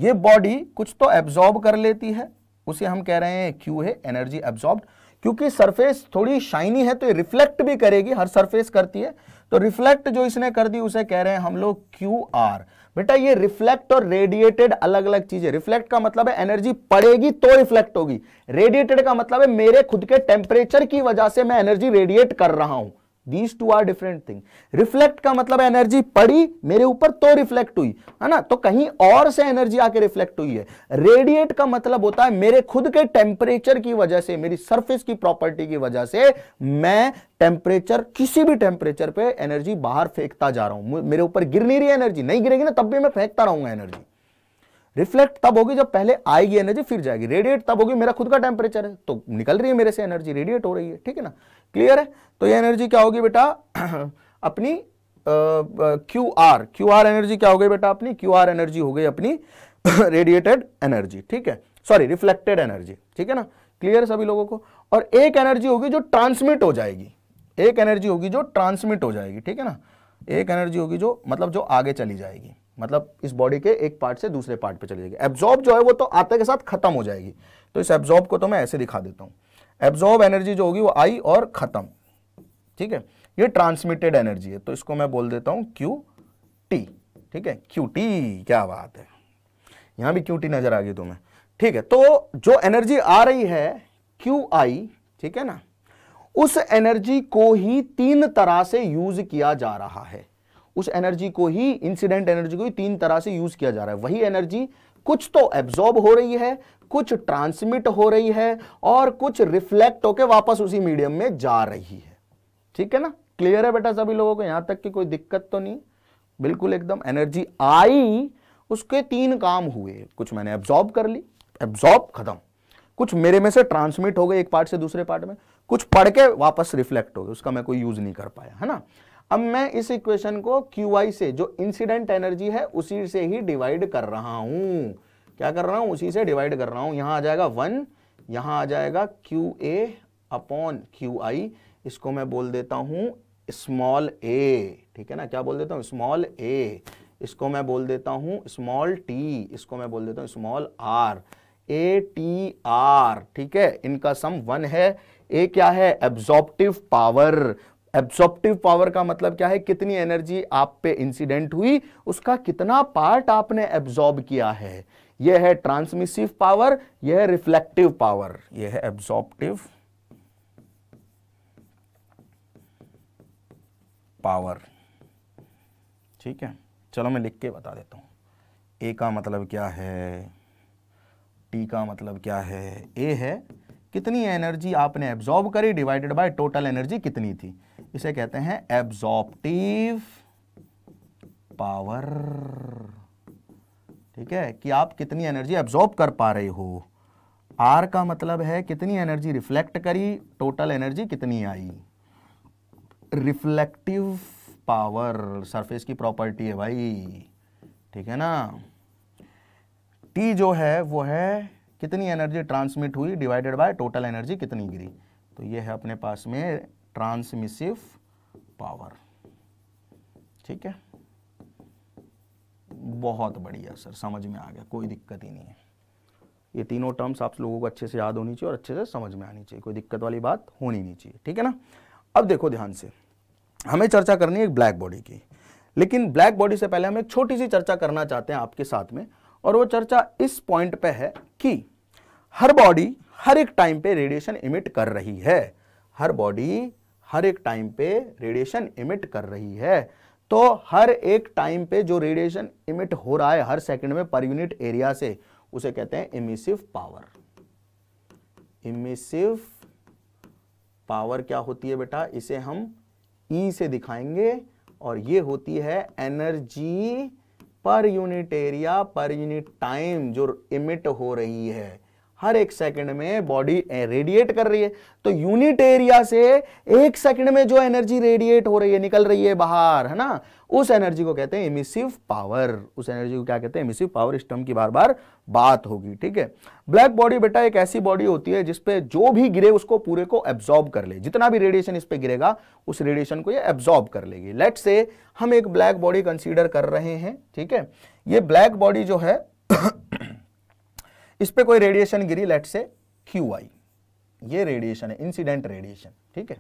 ये बॉडी कुछ तो एब्जॉर्ब कर लेती है उसे हम कह रहे हैं क्यू है एनर्जी एब्जॉर्ब क्योंकि सरफेस थोड़ी शाइनी है तो ये रिफ्लेक्ट भी करेगी हर सरफेस करती है तो रिफ्लेक्ट जो इसने कर दी उसे कह रहे हैं हम लोग क्यू आर बेटा ये रिफ्लेक्ट और रेडिएटेड अलग अलग चीजें रिफ्लेक्ट का मतलब है एनर्जी पड़ेगी तो रिफ्लेक्ट होगी रेडिएटेड का मतलब है मेरे खुद के टेम्परेचर की वजह से मैं एनर्जी रेडिएट कर रहा हूं these two are different thing reflect का मतलब एनर्जी पड़ी मेरे ऊपर तो रिफ्लेक्ट हुई है ना तो कहीं और से एनर्जी आके रिफ्लेक्ट हुई है रेडिएट का मतलब होता है मेरे खुद के टेम्परेचर की वजह से मेरी सरफेस की प्रॉपर्टी की वजह से मैं टेम्परेचर किसी भी टेम्परेचर पे एनर्जी बाहर फेंकता जा रहा हूं मेरे ऊपर गिर नहीं रही एनर्जी नहीं गिरेगी ना तब भी मैं फेंकता रहूंगा एनर्जी रिफ्लेक्ट तब होगी जब पहले आएगी एनर्जी फिर जाएगी रेडिएट तब होगी मेरा खुद का टेम्परेचर है तो निकल रही है मेरे से एनर्जी रेडिएट हो रही है ठीक है ना क्लियर है तो ये एनर्जी क्या होगी बेटा अपनी Q R Q R energy क्या हो गई बेटा अपनी क्यू आर एनर्जी हो गई अपनी रेडिएटेड एनर्जी ठीक है सॉरी रिफ्लेक्टेड एनर्जी ठीक है ना क्लियर है सभी लोगों को और एक एनर्जी होगी जो ट्रांसमिट हो जाएगी एक एनर्जी होगी जो ट्रांसमिट हो जाएगी ठीक है ना एक एनर्जी होगी जो मतलब जो आगे चली जाएगी मतलब इस बॉडी के एक पार्ट से दूसरे पार्ट पे चली जाएगी एब्जॉर्ब जो है वो तो आते के साथ खत्म हो जाएगी तो इस एब्जॉर्ब को तो मैं ऐसे दिखा देता हूँ एब्जॉर्ब एनर्जी जो होगी वो आई और ख़त्म ठीक है ये ट्रांसमिटेड एनर्जी है तो इसको मैं बोल देता हूँ क्यू टी ठीक है क्यू टी क्या बात है यहाँ भी क्यू टी नज़र आ गई तुम्हें ठीक है तो जो एनर्जी आ रही है क्यू आई ठीक है ना उस एनर्जी को ही तीन तरह से यूज किया जा रहा है उस एनर्जी को ही इंसिडेंट एनर्जी को ही तीन तरह से यूज किया जा रहा है वही एनर्जी कुछ तो एब्जॉर्ब हो रही है कुछ ट्रांसमिट हो रही है और कुछ रिफ्लेक्ट होकर वापस उसी मीडियम में जा रही है ठीक है ना क्लियर है बेटा सभी लोगों को यहां तक की कोई दिक्कत तो नहीं बिल्कुल एकदम एनर्जी आई उसके तीन काम हुए कुछ मैंने एब्जॉर्ब कर ली एब्जॉर्ब खत्म कुछ मेरे में से ट्रांसमिट हो गए एक पार्ट से दूसरे पार्ट में कुछ पढ़ के वापस रिफ्लेक्ट हो गए उसका मैं कोई यूज नहीं कर पाया है ना अब मैं इस इक्वेशन को QI से जो इंसिडेंट एनर्जी है उसी से ही डिवाइड कर रहा हूं क्या कर रहा हूं उसी से डिवाइड कर रहा हूं यहां आ जाएगा वन यहां आ जाएगा Q A upon Q I इसको मैं बोल देता हूं स्मॉल ए ठीक है ना क्या बोल देता हूं स्मॉल ए इसको मैं बोल देता हूं स्मॉल टी इसको मैं बोल देता हूं small R A T R ठीक है इनका सम वन है ए क्या है एब्जॉर्प्टिव पावर एब्सॉप्टिव पावर का मतलब क्या है कितनी एनर्जी आप पे इंसिडेंट हुई उसका कितना पार्ट आपने एब्जॉर्ब किया है यह है ट्रांसमिसिव पावर यह है रिफ्लेक्टिव पावर यह है एब्सॉप्टिव पावर ठीक है चलो मैं लिख के बता देता हूं ए का मतलब क्या है टी का मतलब क्या है ए है कितनी एनर्जी आपने एब्जॉर्ब करी डिवाइडेड बाय टोटल एनर्जी कितनी थी इसे कहते हैं एब्जॉर्प्टिव पावर ठीक है कि आप कितनी एनर्जी एब्जॉर्ब कर पा रहे हो आर का मतलब है कितनी एनर्जी रिफ्लेक्ट करी टोटल एनर्जी कितनी आई रिफ्लेक्टिव पावर सरफेस की प्रॉपर्टी है भाई ठीक है ना टी जो है वो है कितनी एनर्जी ट्रांसमिट हुई डिवाइडेड बाय टोटल एनर्जी कितनी गिरी तो ये है अपने पास में ट्रांसमिसिव पावर ठीक है बहुत बढ़िया सर समझ में आ गया कोई दिक्कत ही नहीं है ये तीनों टर्म्स आप लोगों को अच्छे से याद होनी चाहिए और अच्छे से समझ में आनी चाहिए कोई दिक्कत वाली बात होनी नहीं चाहिए ठीक है ना अब देखो ध्यान से हमें चर्चा करनी है एक ब्लैक बॉडी की लेकिन ब्लैक बॉडी से पहले हम एक छोटी सी चर्चा करना चाहते हैं आपके साथ में और वो चर्चा इस पॉइंट पे है कि हर बॉडी हर एक टाइम पे रेडिएशन इमिट कर रही है हर बॉडी हर एक टाइम पे रेडिएशन इमिट कर रही है तो हर एक टाइम पे जो रेडिएशन इमिट हो रहा है हर सेकंड में पर यूनिट एरिया से उसे कहते हैं इमिसिव पावर इमिसिव पावर क्या होती है बेटा इसे हम ई e से दिखाएंगे और ये होती है energy per unit area per unit time जो इमिट हो रही है हर एक सेकंड में बॉडी रेडिएट eh, कर रही है तो यूनिट एरिया से एक सेकंड में जो एनर्जी रेडिएट हो रही है निकल रही है बाहर है ना उस एनर्जी को कहते हैं इमिसिव पावर उस एनर्जी को क्या कहते हैं इमिसिव पावर स्टम की बार बार बात होगी ठीक है ब्लैक बॉडी बेटा एक ऐसी बॉडी होती है जिसपे जो भी गिरे उसको पूरे को एब्जॉर्ब कर ले जितना भी रेडिएशन इस पर गिरेगा उस रेडिएशन को यह एब्जॉर्ब कर लेगी लेट से हम एक ब्लैक बॉडी कंसिडर कर रहे हैं ठीक है ये ब्लैक बॉडी जो है इस पर कोई रेडिएशन गिरी लेट से क्यू आई ये रेडिएशन है इंसिडेंट रेडिएशन ठीक है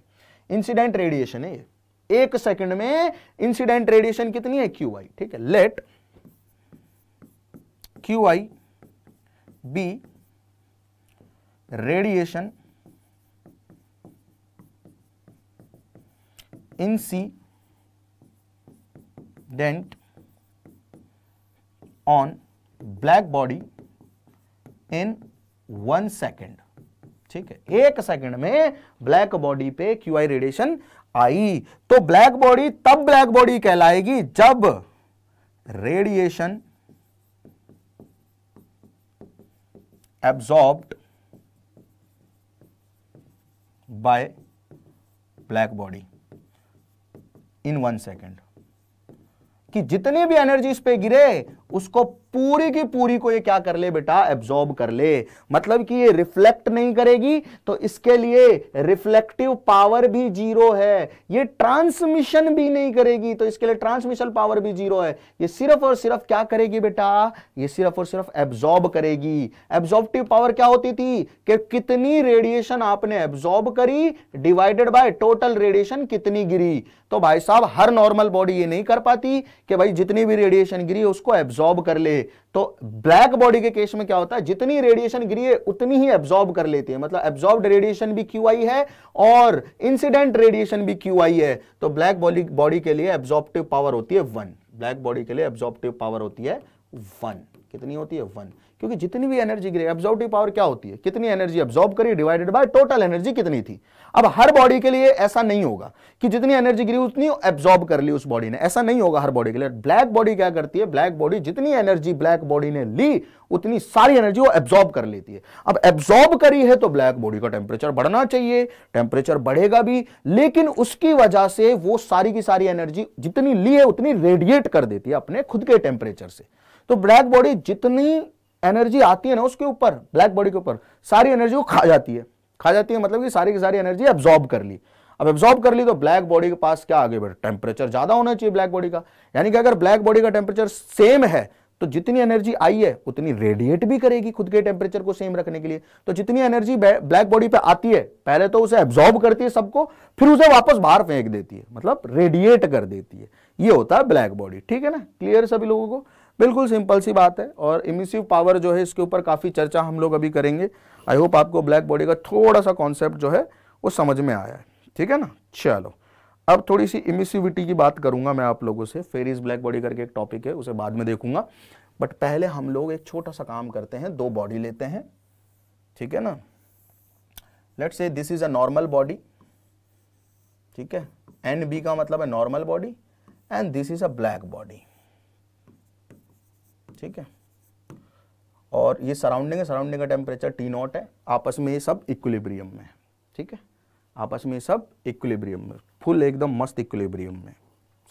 इंसिडेंट रेडिएशन है ये एक सेकंड में इंसिडेंट रेडिएशन कितनी है क्यू आई ठीक है let Q I be radiation incident on black body in one second ठीक है एक सेकेंड में ब्लैक बॉडी पे क्यू आई रेडिएशन आई तो ब्लैक बॉडी तब ब्लैक बॉडी कहलाएगी जब radiation absorb by black body in one second कि जितनी भी एनर्जी इस पे गिरे उसको पूरी की पूरी को ये क्या कर ले बेटा एब्जॉर्ब कर ले मतलब कि ये रिफ्लेक्ट नहीं करेगी तो इसके लिए रिफ्लेक्टिव पावर भी जीरो है ये ट्रांसमिशन भी नहीं करेगी तो इसके लिए ट्रांसमिशन पावर भी जीरो है ये सिर्फ और सिर्फ क्या करेगी बेटा ये सिर्फ और सिर्फ एब्जॉर्ब करेगी एब्जॉर्बटिव पावर क्या होती थी कि कितनी रेडिएशन आपने एब्जॉर्ब करी डिवाइडेड बाय टोटल रेडिएशन कितनी गिरी तो भाई साहब हर नॉर्मल बॉडी ये नहीं कर पाती कि भाई जितनी भी रेडिएशन गिरी उसको एब्जॉर्ब एब्जॉर्ब कर ले तो ब्लैक बॉडी के केस में क्या होता है जितनी रेडिएशन गिरी है उतनी ही एब्जॉर्ब कर लेती है मतलब एब्जॉर्ब रेडिएशन भी क्यू आई है और इंसिडेंट रेडिएशन भी क्यू आई है तो ब्लैक बॉडी बॉडी के लिए एब्जॉर्प्टिव पावर होती है वन ब्लैक बॉडी के लिए एब्जॉर्प्टिव पावर होती है वन कितनी होती है वन क्योंकि जितनी भी एनर्जी गिरी एब्जॉर्टिव पावर क्या होती है कितनी एनर्जी एब्जॉर्ब करी डिवाइडेड बाय टोटल एनर्जी कितनी थी अब हर बॉडी के लिए ऐसा नहीं होगा कि जितनी एनर्जी गिरी उतनी एब्जॉर्ब कर ली उस बॉडी ने ऐसा नहीं होगा हर बॉडी के लिए ब्लैक बॉडी क्या करती है ब्लैक बॉडी जितनी एनर्जी ब्लैक बॉडी ने ली उतनी सारी एनर्जी वो एब्जॉर्ब कर लेती है अब एब्जॉर्ब करी है तो ब्लैक बॉडी का टेम्परेचर बढ़ना चाहिए टेम्परेचर बढ़ेगा भी लेकिन उसकी वजह से वो सारी की सारी एनर्जी जितनी ली है उतनी रेडिएट कर देती है अपने खुद के टेम्परेचर से तो ब्लैक बॉडी जितनी एनर्जी आती है ना उसके ऊपर ब्लैक बॉडी के ऊपर सारी एनर्जी वो खा जाती है खा जाती है मतलब कि सारी की सारी एनर्जी एब्जॉर्ब कर ली अब एब्जॉर्ब कर ली तो ब्लैक बॉडी के पास क्या आगे बढ़े टेम्परेचर ज्यादा होना चाहिए ब्लैक बॉडी का यानी कि अगर ब्लैक बॉडी का टेम्परेचर सेम है तो जितनी एनर्जी आई है उतनी रेडिएट भी करेगी खुद के टेम्परेचर को सेम रखने के लिए तो जितनी एनर्जी ब्लैक बॉडी पे आती है पहले तो उसे एब्जॉर्ब करती है सबको फिर उसे वापस बाहर फेंक देती है मतलब रेडिएट कर देती है ये होता है ब्लैक बॉडी ठीक है ना क्लियर सभी लोगों को बिल्कुल सिंपल सी बात है और इमिसिव पावर जो है इसके ऊपर काफ़ी चर्चा हम लोग अभी करेंगे आई होप आपको ब्लैक बॉडी का थोड़ा सा कॉन्सेप्ट जो है वो समझ में आया है ठीक है ना चलो अब थोड़ी सी इमिसिविटी की बात करूंगा मैं आप लोगों से फेरीज ब्लैक बॉडी करके एक टॉपिक है उसे बाद में देखूंगा बट पहले हम लोग एक छोटा सा काम करते हैं दो बॉडी लेते हैं ठीक है ना let say this is a normal body ठीक है एन बी का मतलब है normal body and this is a black body ठीक है और ये सराउंडिंग है सराउंडिंग का टेम्परेचर टी नॉट है आपस में ये सब इक्विलिब्रियम में ठीक है आपस में ये सब इक्विलिब्रियम में फुल एकदम मस्त इक्विलिब्रियम में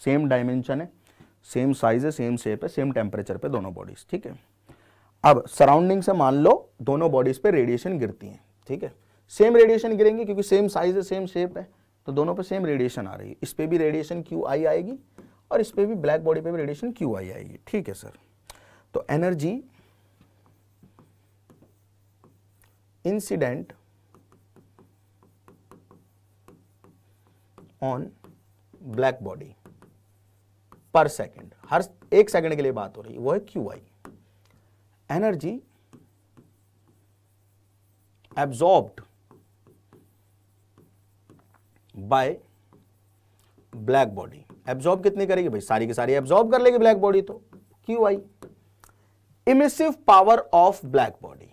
सेम डायमेंशन है सेम साइज है सेम शेप है सेम टेम्परेचर पे दोनों बॉडीज ठीक है अब सराउंडिंग से मान लो दोनों बॉडीज पे रेडिएशन गिरती हैं ठीक है सेम रेडिएशन गिरेंगी क्योंकि सेम साइज है सेम शेप है तो दोनों पे सेम रेडिएशन आ रही है इस पर भी रेडिएशन क्यू आई आएगी और इस पर भी ब्लैक बॉडी पे भी रेडिएशन क्यू आई आएगी ठीक है सर तो energy incident on black body per second हर एक सेकंड के लिए बात हो रही है वो है Q I energy absorbed by black body absorb कितनी करेगी भाई सारी की सारी एब्जॉर्ब कर लेगी ब्लैक बॉडी तो Q I emissive power of black body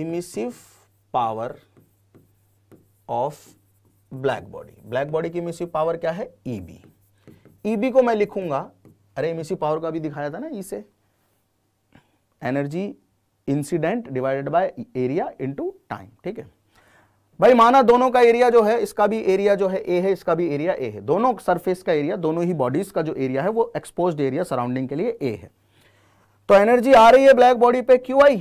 emissive power of black body black body की इमिसिव पावर क्या है ईबी e ईबी e को मैं लिखूंगा अरे इमिसिव पावर का भी दिखाया था ना ई e से energy incident divided by area into time ठीक है भाई माना दोनों का एरिया जो है इसका भी एरिया जो है ए है इसका भी एरिया ए है दोनों सरफेस का एरिया दोनों ही बॉडीज का जो एरिया है वो एक्सपोज्ड एरिया सराउंडिंग के लिए ए है तो एनर्जी आ रही है ब्लैक बॉडी पे Q I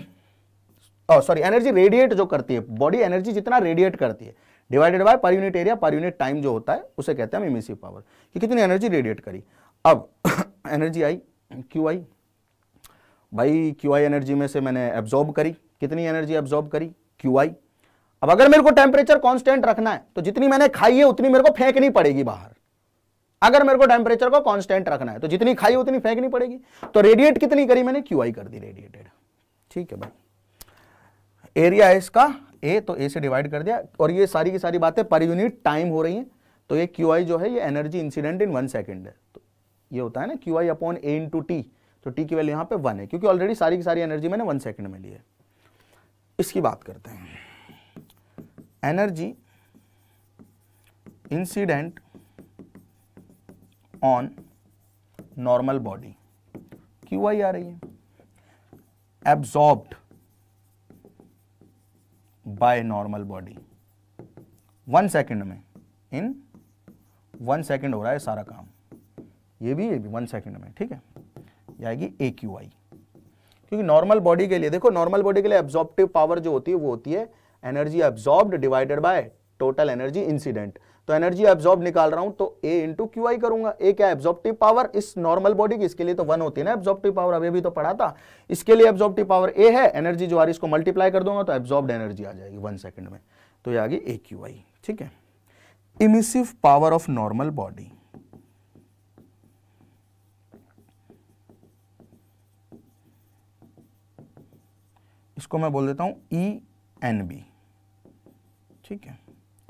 sorry energy radiate जो करती है बॉडी एनर्जी जितना रेडिएट करती है divided by per unit area per unit time जो होता है उसे कहते हैं हम इमेसिव पावर कि कितनी एनर्जी रेडिएट करी अब एनर्जी आई क्यू आई भाई क्यू आई एनर्जी में से मैंने एब्जॉर्ब करी कितनी एनर्जी एब्जॉर्ब करी क्यू आई अब अगर मेरे को टेम्परेचर कॉन्स्टेंट रखना है तो जितनी मैंने खाई है उतनी मेरे को फेंकनी पड़ेगी बाहर अगर मेरे को टेम्परेचर को कांस्टेंट रखना है तो जितनी खाई उतनी फेंकनी पड़ेगी तो रेडिएट कितनी करी मैंने क्यू कर दी रेडिएटेड ठीक है भाई एरिया है इसका ए तो ए से डिवाइड कर दिया और ये सारी की सारी बातें पर यूनिट टाइम हो रही है तो ये क्यू जो है ये energy incident in one second है तो ये होता है ना Q I upon A into T तो टी की वैल्यू यहाँ पे वन है क्योंकि ऑलरेडी सारी की सारी एनर्जी मैंने वन सेकेंड में ली है इसकी बात करते हैं energy incident on normal body Q I आ रही है absorb by normal body one second में इन वन सेकेंड हो रहा है सारा काम ये भी ये भी वन सेकेंड में ठीक है यह आएगी ए क्यू आई क्योंकि नॉर्मल बॉडी के लिए देखो नॉर्मल बॉडी के लिए एब्जॉर्प्टिव पावर जो होती है वो होती है energy absorbed divided by total energy incident तो एनर्जी एब्जॉर्ब निकाल रहा हूं तो ए इंटू क्यू आई करूंगा ए क्या एब्जॉर्प्टिव पावर इस नॉर्मल बॉडी की इसके लिए तो वन होती है ना एब्जॉर्प्टिव पावर अभी भी तो पढ़ा था इसके लिए एब्जॉर्प्टिव पावर ए है एनर्जी जो आ रही इसको मल्टीप्लाई कर दूंगा तो एब्जॉर्ब एनर्जी आ जाएगी वन सेकेंड में तो ये आ गई ए क्यू आई ठीक है emissive power of normal body इसको मैं बोल देता हूं ई एन बी ठीक है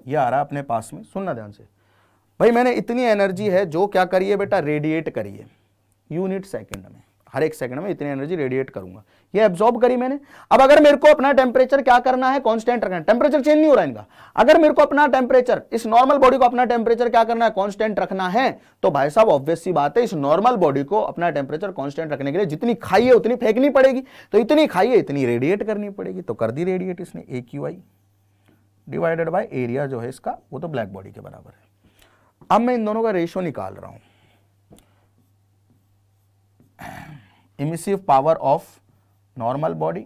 ये आ रहा है अपने पास में सुनना ध्यान से भाई मैंने इतनी एनर्जी है जो क्या करिए बेटा रेडिएट करिए यूनिट सेकंड में हर एक सेकंड में इतनी एनर्जी रेडिएट करूंगा ये एब्जॉर्ब करी मैंने अब अगर मेरे को अपना टेम्परेचर क्या करना है कॉन्स्टेंट रखना है टेम्परेचर चेंज नहीं हो रहा है इनका अगर मेरे को अपना टेम्परेचर इस नॉर्मल बॉडी को अपना टेम्परेचर क्या करना है कॉन्स्टेंट रखना है तो भाई साहब ऑब्वियसली बात है इस नॉर्मल बॉडी को अपना टेम्परेचर कॉन्स्टेंट रखने के लिए जितनी खाइए उतनी फेंकनी पड़ेगी तो इतनी खाइए इतनी रेडिएट करनी पड़ेगी तो कर दी रेडिएट इसने A Q I divided by area जो है इसका वो तो ब्लैक बॉडी के बराबर है अब मैं इन दोनों का रेशियो निकाल रहा हूं emissive power of normal body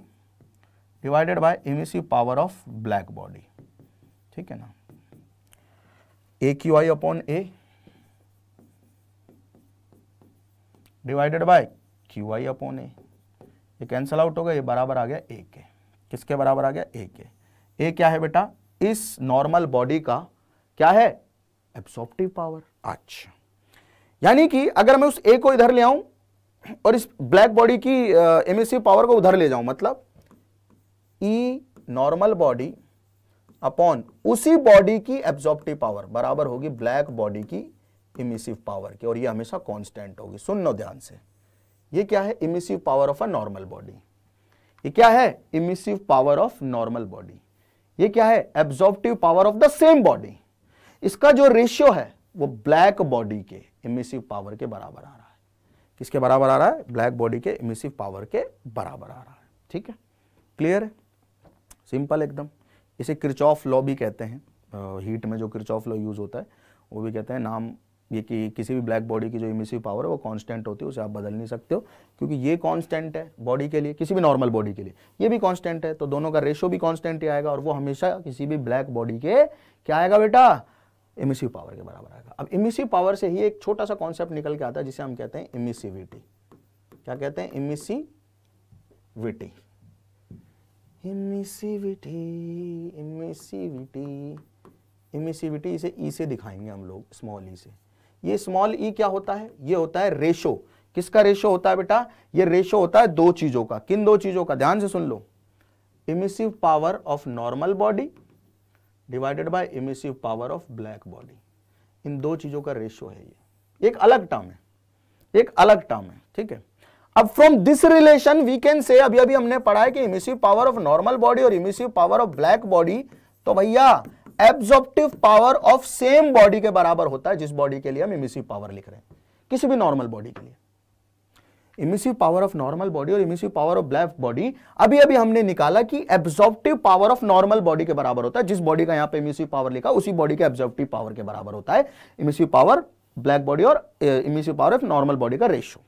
divided by emissive power of black body ठीक है ना A Q I upon A divided by Q I upon A ये कैंसिल आउट हो गया ये बराबर आ गया ए के किसके बराबर आ गया ए के ए क्या है बेटा इस नॉर्मल बॉडी का क्या है एब्सॉर्प्टिव पावर अच्छा यानी कि अगर मैं उस ए को इधर ले आऊं और इस ब्लैक बॉडी की एमिसिव पावर को उधर ले जाऊं मतलब ई नॉर्मल बॉडी अपॉन उसी बॉडी की एब्जॉर्प्टिव पावर बराबर होगी ब्लैक बॉडी की इमिसिव पावर की और ये हमेशा कांस्टेंट होगी सुन लो ध्यान से ये क्या है emissive power of a normal body ये क्या है emissive power of normal body ये क्या है absorptive power of the same body इसका जो रेशियो है वो ब्लैक बॉडी के इमिसिव पावर के बराबर आ रहा है किसके बराबर आ रहा है ब्लैक बॉडी के इमिसिव पावर के बराबर आ रहा है ठीक है क्लियर है सिंपल एकदम इसे क्रिच लॉ भी कहते हैं हीट में जो क्रिच लॉ यूज होता है वो भी कहते हैं नाम ये कि किसी भी ब्लैक बॉडी की जो इमिसिव पावर है वो कांस्टेंट होती है उसे आप बदल नहीं सकते हो क्योंकि ये कांस्टेंट है बॉडी के लिए किसी भी नॉर्मल बॉडी के लिए ये भी कांस्टेंट है तो दोनों का रेशो भी कांस्टेंट ही आएगा और वो हमेशा किसी भी ब्लैक बॉडी के क्या आएगा बेटा इमिसिव पावर के बराबर आएगा अब इमिसिव पावर से ही एक छोटा सा कॉन्सेप्ट निकल के आता है जिसे हम कहते हैं इमिसिविटी क्या कहते हैं इमिसिविटी इमिसिविटी इमिसिविटी इमिसिविटी इसे ई e से दिखाएंगे हम लोग स्मॉल ई e से ये स्मॉल ई e क्या होता है ये होता है रेशो किसका रेशो होता है बेटा ये रेशो होता है दो चीजों का किन दो चीजों का ध्यान से सुन लो emissive power of normal body divided by emissive power of black body इन दो चीजों का रेशो है ये एक अलग टर्म है एक अलग टर्म है ठीक है अब from this relation we can say अभी अभी हमने पढ़ा है कि emissive power of normal body और emissive power of black body तो भैया absorptive power of same body के बराबर होता है जिस बॉडी के लिए हम इमिसिव पावर लिख रहे हैं किसी भी नॉर्मल बॉडी के लिए emissive power of normal body और emissive power of black body अभी अभी हमने निकाला कि absorptive power of normal body के बराबर होता है जिस बॉडी का यहां पे इमिसिव पावर लिखा उसी बॉडी के एब्जॉर्प्टिव पावर के बराबर होता है इमिसिव पावर ब्लैक बॉडी और emissive power of normal body का रेशियो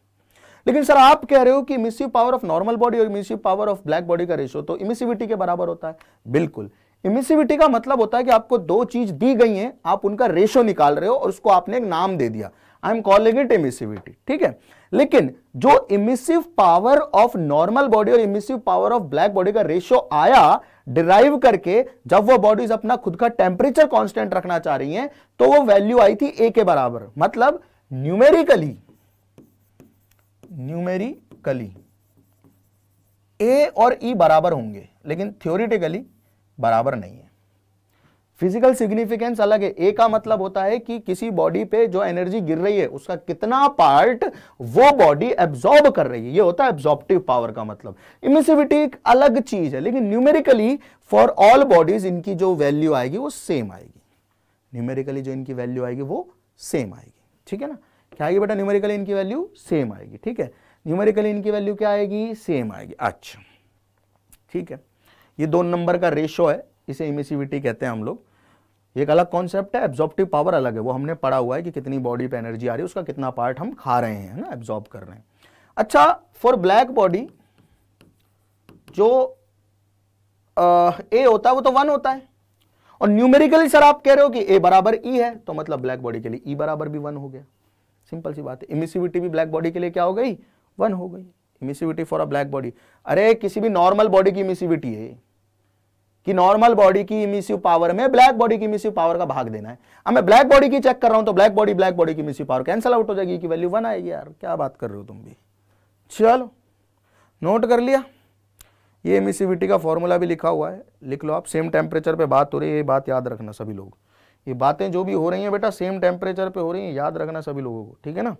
लेकिन सर आप कह रहे हो कि emissive power of normal body और emissive power of black body का रेशियो तो इमिसिविटी के बराबर होता है बिल्कुल इमिसिविटी का मतलब होता है कि आपको दो चीज दी गई है आप उनका रेशो निकाल रहे हो और उसको आपने एक नाम दे दिया I am calling it emissivity ठीक है लेकिन जो emissive power of normal body और emissive power of black body का रेशो आया डिराइव करके जब वो बॉडीज अपना खुद का टेम्परेचर कांस्टेंट रखना चाह रही हैं तो वो वैल्यू आई थी ए के बराबर मतलब न्यूमेरिकली न्यूमेरिकली ए और ई e बराबर होंगे लेकिन थ्योरिटिकली बराबर नहीं है फिजिकल सिग्निफिकेंस अलग है ए का मतलब होता है कि किसी बॉडी पे जो एनर्जी गिर रही है उसका कितना पार्ट वो बॉडी एब्जॉर्ब कर रही है ये होता है एब्जॉर्प्टिव पावर का मतलब इमिसिविटी एक अलग चीज है लेकिन न्यूमेरिकली फॉर ऑल बॉडीज इनकी जो वैल्यू आएगी वो सेम आएगी न्यूमेरिकली जो इनकी वैल्यू आएगी वो सेम आएगी ठीक है ना क्या आएगी बेटा न्यूमेरिकली इनकी वैल्यू सेम आएगी ठीक है न्यूमेरिकली इनकी वैल्यू क्या आएगी सेम आएगी अच्छा ठीक है ये दो नंबर का रेशो है इसे इमिसिविटी कहते हैं हम लोग एक अलग कॉन्सेप्ट है एब्जॉर्प्टिव पावर अलग है वो हमने पढ़ा हुआ है कि कितनी बॉडी पे एनर्जी आ रही है उसका कितना पार्ट हम खा रहे हैं ना एब्जॉर्ब कर रहे हैं अच्छा फॉर ब्लैक बॉडी जो ए होता है वो तो वन होता है और न्यूमेरिकली सर आप कह रहे हो कि ए बराबर ई e है तो मतलब ब्लैक बॉडी के लिए ई e बराबर भी वन हो गया सिंपल सी बात है इमिसिविटी भी ब्लैक बॉडी के लिए क्या हो गई वन हो गई emissivity for a black body अरे किसी भी नॉर्मल बॉडी की इमिसिविटी है कि नॉर्मल बॉडी की इमिसिव पावर में ब्लैक बॉडी की इमिसिव पावर का भाग देना है अब मैं ब्लैक बॉडी की चेक कर रहा हूं तो ब्लैक बॉडी ब्लैक बॉडी की इमिसिव पावर कैंसिल आउट हो जाएगी कि वैल्यू वन आएगी यार क्या बात कर रहे हो तुम भी चलो नोट कर लिया ये इमिसिविटी का फॉर्मूला भी लिखा हुआ है लिख लो आप सेम टेम्परेचर पर बात हो रही है ये बात याद रखना सभी लोग ये बातें जो भी हो रही हैं बेटा सेम टेम्परेचर पर हो रही हैं याद रखना सभी लोगों को ठीक है ना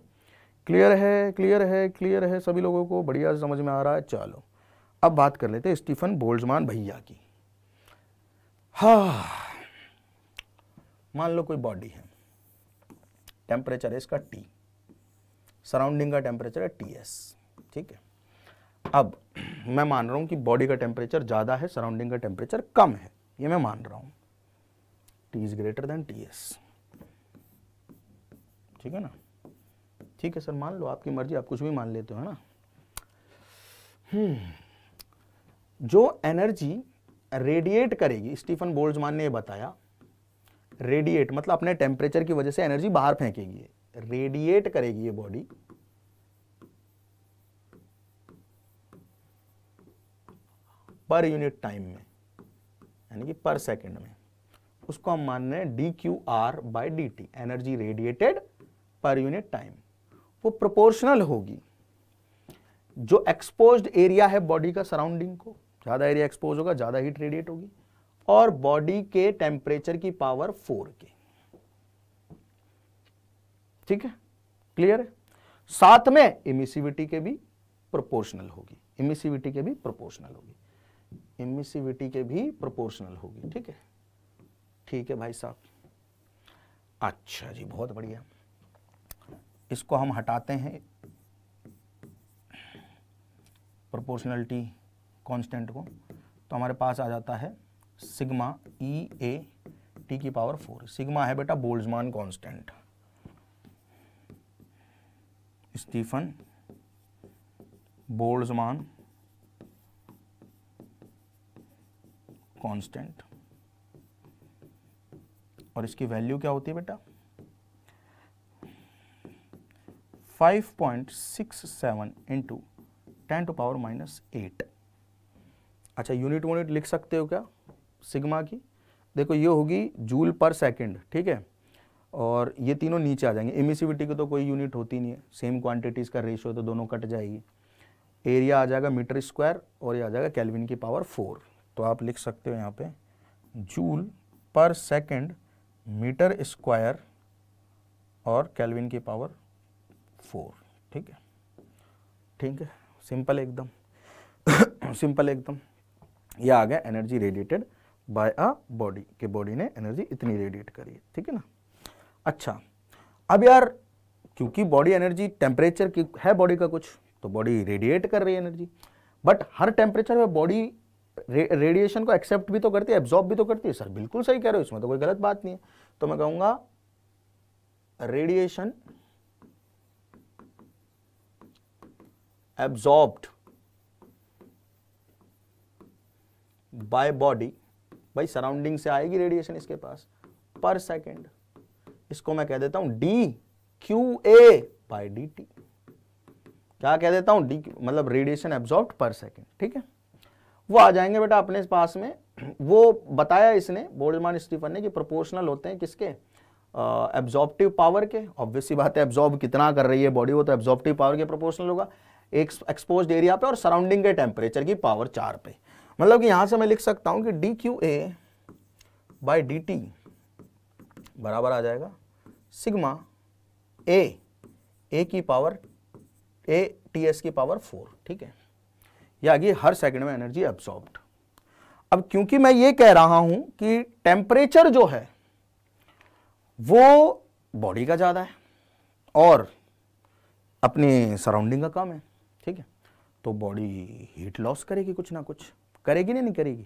क्लियर है क्लियर है क्लियर है सभी लोगों को बढ़िया समझ में आ रहा है चलो अब बात कर लेते हैं स्टीफन बोल्जमान भैया की हाँ मान लो कोई बॉडी है टेम्परेचर है इसका टी सराउंडिंग का टेम्परेचर है टी एस ठीक है अब मैं मान रहा हूँ कि बॉडी का टेम्परेचर ज़्यादा है सराउंडिंग का टेम्परेचर कम है ये मैं मान रहा हूँ T is greater than T S ठीक है ना ठीक है सर मान लो आपकी मर्जी आप कुछ भी मान लेते हो ना हम्म जो एनर्जी रेडिएट करेगी स्टीफन बोल्जमान ने बताया रेडिएट मतलब अपने टेम्परेचर की वजह से एनर्जी बाहर फेंकेगी रेडिएट करेगी ये बॉडी पर यूनिट टाइम में यानी कि पर सेकंड में उसको हम मान रहे हैं D Q R by D T energy radiated per unit time वो प्रोपोर्शनल होगी जो एक्सपोज्ड एरिया है बॉडी का सराउंडिंग को ज़्यादा एरिया एक्सपोज होगा ज़्यादा हीट रेडिएट होगी और बॉडी के टेम्परेचर की पावर फोर के ठीक है क्लियर है साथ में इमिसिविटी के भी प्रोपोर्शनल होगी इमिसिविटी के भी प्रोपोर्शनल होगी इमिसिविटी के भी प्रोपोर्शनल होगी ठीक है ठीक है भाई साहब अच्छा जी बहुत बढ़िया इसको हम हटाते हैं प्रोपोर्शनलिटी कांस्टेंट को तो हमारे पास आ जाता है सिग्मा ई ए टी की पावर फोर सिग्मा है बेटा Boltzmann constant Stefan Boltzmann constant और इसकी वैल्यू क्या होती है बेटा 5.67 point six seven into ten to power minus eight अच्छा यूनिट वूनिट लिख सकते हो क्या सिग्मा की देखो ये होगी जूल पर सेकंड ठीक है और ये तीनों नीचे आ जाएंगे एमिसिविटी की तो कोई यूनिट होती नहीं है सेम क्वांटिटीज़ का रेशियो तो दोनों कट जाएगी एरिया आ जाएगा मीटर स्क्वायर और ये आ जाएगा कैलविन की पावर फोर तो आप लिख सकते हो यहाँ पे joule per second metre square और कैलविन की पावर फोर ठीक है ठीक है सिंपल एकदम सिंपल एकदम ये आ गया energy radiated by a body के बॉडी ने एनर्जी इतनी रेडिएट करी है ठीक है ना अच्छा अब यार क्योंकि बॉडी एनर्जी टेम्परेचर की है बॉडी का कुछ तो बॉडी रेडिएट कर रही है एनर्जी बट हर टेम्परेचर में बॉडी रे, रेडिएशन को एक्सेप्ट भी तो करती है एब्जॉर्ब भी तो करती है सर बिल्कुल सही कह रहे हो इसमें तो कोई गलत बात नहीं है तो मैं कहूँगा रेडिएशन एब्जॉर्ब्ड बाय बॉडी भाई सराउंडिंग से आएगी रेडिएशन इसके पास पर सेकेंड इसको मैं कह देता हूं D Q A by D T क्या कह देता हूं डी मतलब रेडिएशन एब्जॉर्ब पर सेकेंड ठीक है वो आ जाएंगे बेटा अपने पास में वो बताया इसने बोल्डमान स्टीफन ने कि प्रोपोर्शनल होते हैं किसके एब्जॉर्बटिव पावर के ऑब्वियसली बात है एब्जॉर्ब कितना कर रही है बॉडी वो तो एब्जॉर्बटिव पावर के प्रोपोर्शनल होगा एक एक्सपोज एरिया पे और सराउंडिंग के टेम्परेचर की पावर चार पे मतलब कि यहां से मैं लिख सकता हूं कि D Q A by D T बराबर आ जाएगा सिग्मा ए ए की पावर ए टी एस की पावर फोर ठीक है या कि हर सेकंड में एनर्जी एब्सॉर्ब्ड अब क्योंकि मैं ये कह रहा हूं कि टेम्परेचर जो है वो बॉडी का ज़्यादा है और अपनी सराउंडिंग का कम है ठीक है तो बॉडी हीट लॉस करेगी कुछ ना कुछ करेगी या नहीं करेगी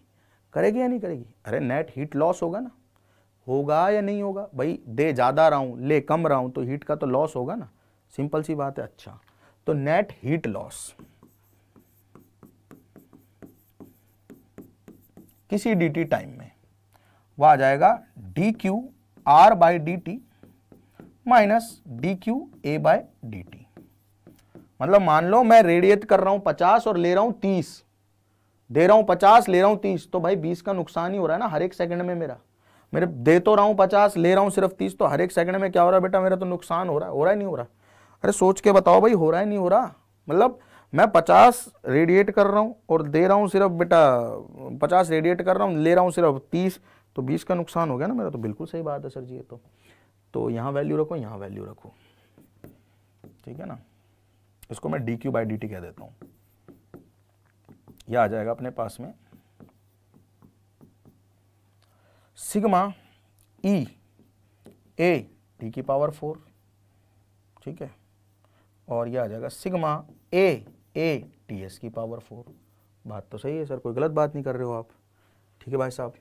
करेगी या नहीं करेगी अरे नेट हीट लॉस होगा ना होगा या नहीं होगा भाई दे ज़्यादा रहा हूँ ले कम रहा हूँ तो हीट का तो लॉस होगा ना सिंपल सी बात है अच्छा तो नेट हीट लॉस किसी dt टाइम में वह आ जाएगा D Q R by D T minus D Q A by D T मतलब मान लो मैं रेडिएट कर रहा हूं 50 और ले रहा हूं तीस दे रहा हूँ पचास ले रहा हूँ तीस तो भाई बीस का नुकसान ही हो रहा है ना हर एक सेकंड में मेरा मेरे दे तो रहा हूँ पचास ले रहा हूँ सिर्फ तीस तो हर एक सेकंड में क्या हो रहा है बेटा मेरा तो नुकसान हो रहा है हो रहा है नहीं हो रहा अरे सोच के बताओ भाई हो रहा है नहीं हो रहा मतलब मैं पचास रेडिएट कर रहा हूँ और दे रहा हूँ सिर्फ बेटा पचास रेडिएट कर रहा हूँ ले रहा हूँ सिर्फ तीस तो बीस का नुकसान हो गया ना मेरा तो बिल्कुल सही बात है सर जी ये तो तो यहाँ वैल्यू रखो यहाँ वैल्यू रखो ठीक है ना इसको मैं D Q by D T कह देता हूँ यह आ जाएगा अपने पास में सिग्मा ई ए टी की पावर फोर ठीक है और यह आ जाएगा sigma A A T S की पावर फोर बात तो सही है सर कोई गलत बात नहीं कर रहे हो आप ठीक है भाई साहब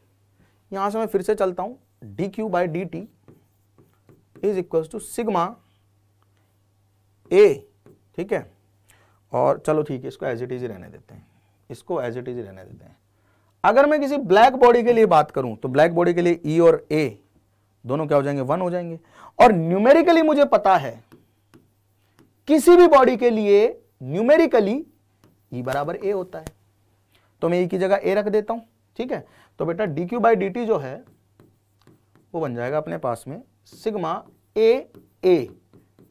यहाँ से मैं फिर से चलता हूँ D Q by D T is equal to sigma A ठीक है और चलो ठीक है इसको एज इट इज रहने देते हैं इसको एज इट इज रहने देते हैं अगर मैं किसी ब्लैक बॉडी के लिए बात करूं तो ब्लैक बॉडी के लिए ई e और ए दोनों क्या हो जाएंगे वन हो जाएंगे और न्यूमेरिकली मुझे पता है किसी भी बॉडी के लिए न्यूमेरिकली ई e बराबर ए होता है तो मैं ई e की जगह ए रख देता हूं ठीक है तो बेटा D Q by D T जो है वो बन जाएगा अपने पास में सिग्मा ए ए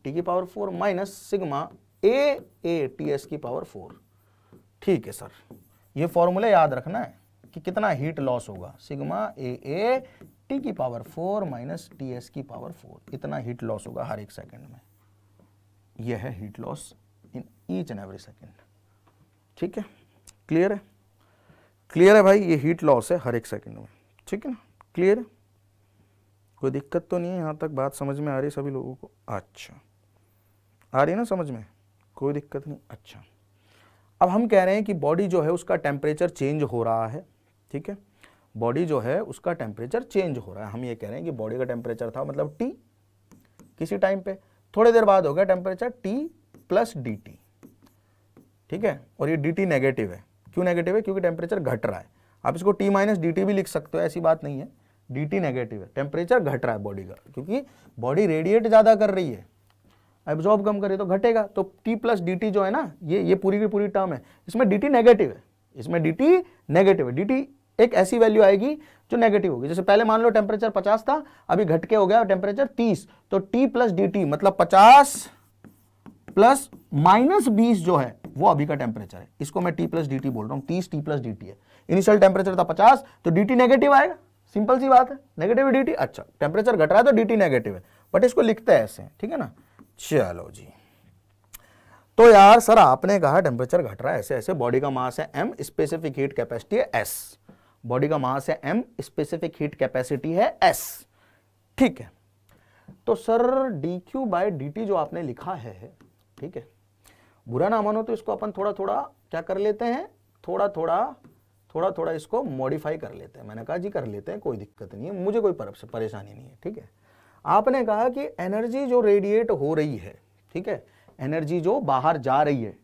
टी की power four minus sigma A A T S की पावर फोर ठीक है सर ये फॉर्मूला याद रखना है कि कितना हीट लॉस होगा सिग्मा ए ए टी की power four minus T S की पावर फोर इतना हीट लॉस होगा हर एक सेकंड में यह है heat loss in each and every second ठीक है क्लियर है क्लियर है भाई ये हीट लॉस है हर एक सेकंड में ठीक है ना क्लियर है कोई दिक्कत तो नहीं है यहाँ तक बात समझ में आ रही है सभी लोगों को अच्छा आ रही है ना समझ में कोई दिक्कत नहीं अच्छा अब हम कह रहे हैं कि बॉडी जो है उसका टेम्परेचर चेंज हो रहा है ठीक है बॉडी जो है उसका टेम्परेचर चेंज हो रहा है हम ये कह रहे हैं कि बॉडी का टेम्परेचर था मतलब टी किसी टाइम पे थोड़ी देर बाद हो गया temperature T plus D T ठीक है और ये डी टी नेगेटिव है क्यों नेगेटिव है क्योंकि टेम्परेचर घट रहा है आप इसको टी माइनस डी टी भी लिख सकते हो ऐसी बात नहीं है डी टी नेगेटिव है टेम्परेचर घट रहा है बॉडी का क्योंकि बॉडी रेडिएट ज़्यादा कर रही है एब्जॉर्ब कम करे तो घटेगा तो टी प्लस डी जो है ना ये ये पूरी की पूरी टर्म है इसमें डी नेगेटिव है इसमें डी नेगेटिव है डी एक ऐसी वैल्यू आएगी जो नेगेटिव होगी जैसे पहले मान लो टेम्परेचर 50 था अभी घटके हो गया टेम्परेचर 30 तो टी प्लस डी मतलब 50 प्लस माइनस बीस जो है वो अभी का टेम्परेचर है इसको मैं टी प्लस डी बोल रहा हूँ तीस टी प्लस डी है इनिशियल टेम्परेचर था 50 तो डी नेगेटिव आएगा सिंपल सी बात है नेगेटिव डी अच्छा टेम्परेचर घट रहा है तो डी नेगेटिव है बट इसको लिखते हैं ऐसे ठीक है ना चलो जी तो यार सर आपने कहा टेम्परेचर घट रहा है ऐसे ऐसे बॉडी का मास है एम स्पेसिफिक हीट कैपेसिटी है एस बॉडी का मास है एम स्पेसिफिक हीट कैपेसिटी है एस ठीक है तो sir D Q by D T जो आपने लिखा है ठीक है बुरा ना मानो तो इसको अपन थोड़ा थोड़ा क्या कर लेते हैं थोड़ा थोड़ा थोड़ा थोड़ा इसको मॉडिफाई कर लेते हैं मैंने कहा जी कर लेते हैं कोई दिक्कत नहीं है मुझे कोई परेशानी नहीं है ठीक है आपने कहा कि एनर्जी जो रेडिएट हो रही है ठीक है एनर्जी जो बाहर जा रही है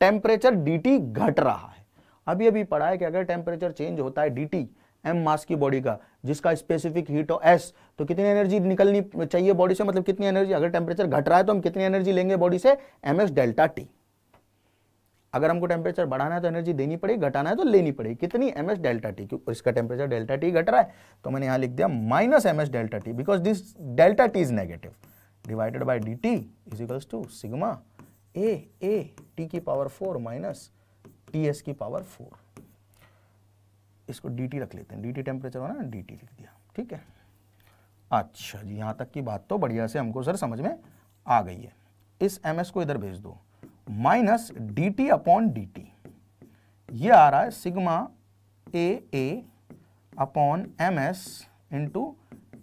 टेम्परेचर डी घट रहा है अभी अभी पढ़ा है कि अगर टेम्परेचर चेंज होता है डी एम मास की बॉडी का जिसका स्पेसिफिक हीट हो एस तो कितनी एनर्जी निकलनी चाहिए बॉडी से मतलब कितनी एनर्जी अगर टेम्परेचर घट रहा है तो हम कितनी एनर्जी लेंगे बॉडी से एम एस डेल्टा टी अगर हमको टेम्परेचर बढ़ाना है तो एनर्जी देनी पड़ेगी घटाना है तो लेनी पड़ेगी कितनी एम एस डेल्टा टी क्यों इसका टेम्परेचर डेल्टा टी घट रहा है तो मैंने यहाँ लिख दिया minus M S delta T because this delta T is negative divided by D T is equals to sigma A A T की power four minus T S की पावर फोर इसको डी टी रख लेते हैं D T temperature होना D T लिख दिया ठीक है अच्छा जी यहाँ तक की बात तो बढ़िया से हमको सर समझ में आ गई है इस एम एस को इधर भेज दो minus D T upon D T ये आ रहा है sigma A A upon M S into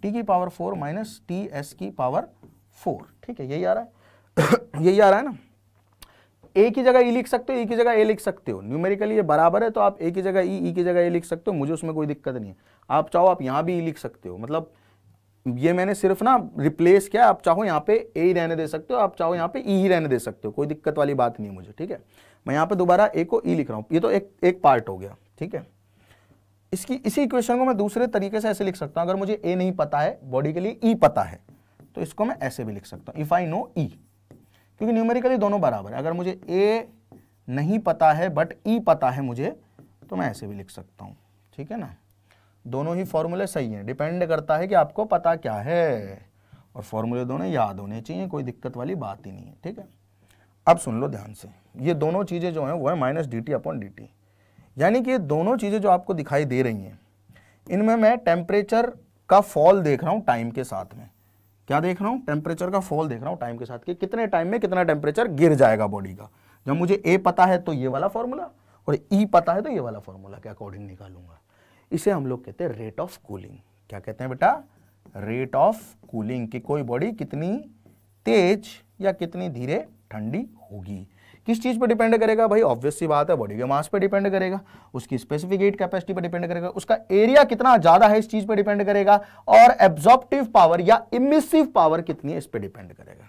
T की power four minus T S की पावर फोर ठीक है यही आ रहा है यही आ रहा है ना ए की जगह ई e लिख सकते हो ई e की जगह ए लिख सकते हो न्यूमेरिकली ये बराबर है तो आप ए की जगह ई e, ई की जगह ए लिख सकते हो मुझे उसमें कोई दिक्कत नहीं है आप चाहो आप यहाँ भी ई लिख सकते हो मतलब ये मैंने सिर्फ ना रिप्लेस किया आप चाहो यहाँ पे ए ही रहने दे सकते हो आप चाहो यहाँ पे ई e ही रहने दे सकते हो कोई दिक्कत वाली बात नहीं है मुझे ठीक है मैं यहाँ पे दोबारा ए को ई e लिख रहा हूँ ये तो एक एक पार्ट हो गया ठीक है इसकी इसी इक्वेशन को मैं दूसरे तरीके से ऐसे लिख सकता हूँ अगर मुझे ए नहीं पता है बॉडी के लिए ई e पता है तो इसको मैं ऐसे भी लिख सकता हूँ इफ़ आई नो ई क्योंकि न्यूमेरिकली दोनों बराबर है अगर मुझे ए नहीं पता है बट ई पता है मुझे तो मैं ऐसे भी लिख सकता हूँ ठीक है ना दोनों ही फॉर्मूले सही हैं डिपेंड करता है कि आपको पता क्या है और फॉर्मूले दोनों याद होने चाहिए कोई दिक्कत वाली बात ही नहीं है ठीक है अब सुन लो ध्यान से ये दोनों चीज़ें जो हैं वो है minus D T upon D T यानी कि ये दोनों चीज़ें जो आपको दिखाई दे रही हैं इनमें मैं टेम्परेचर का फॉल देख रहा हूँ टाइम के साथ में क्या देख रहा हूँ टेम्परेचर का फॉल देख रहा हूँ टाइम के साथ कि कितने टाइम में कितना टेम्परेचर गिर जाएगा बॉडी का जब मुझे ए पता है तो ये वाला फॉर्मूला और ई e पता है तो ये वाला फॉर्मूला के अकॉर्डिंग निकालूंगा इसे हम लोग कहते हैं रेट ऑफ कूलिंग क्या कहते हैं बेटा रेट ऑफ कूलिंग की कोई बॉडी कितनी तेज या कितनी धीरे ठंडी होगी किस चीज़ पर डिपेंड करेगा भाई ऑब्वियस सी बात है बॉडी के मास पर डिपेंड करेगा उसकी स्पेसिफिक हीट कैपेसिटी पर डिपेंड करेगा उसका एरिया कितना ज़्यादा है इस चीज़ पर डिपेंड करेगा और एब्जॉर्प्टिव पावर या इमिसिव पावर कितनी है इस पर डिपेंड करेगा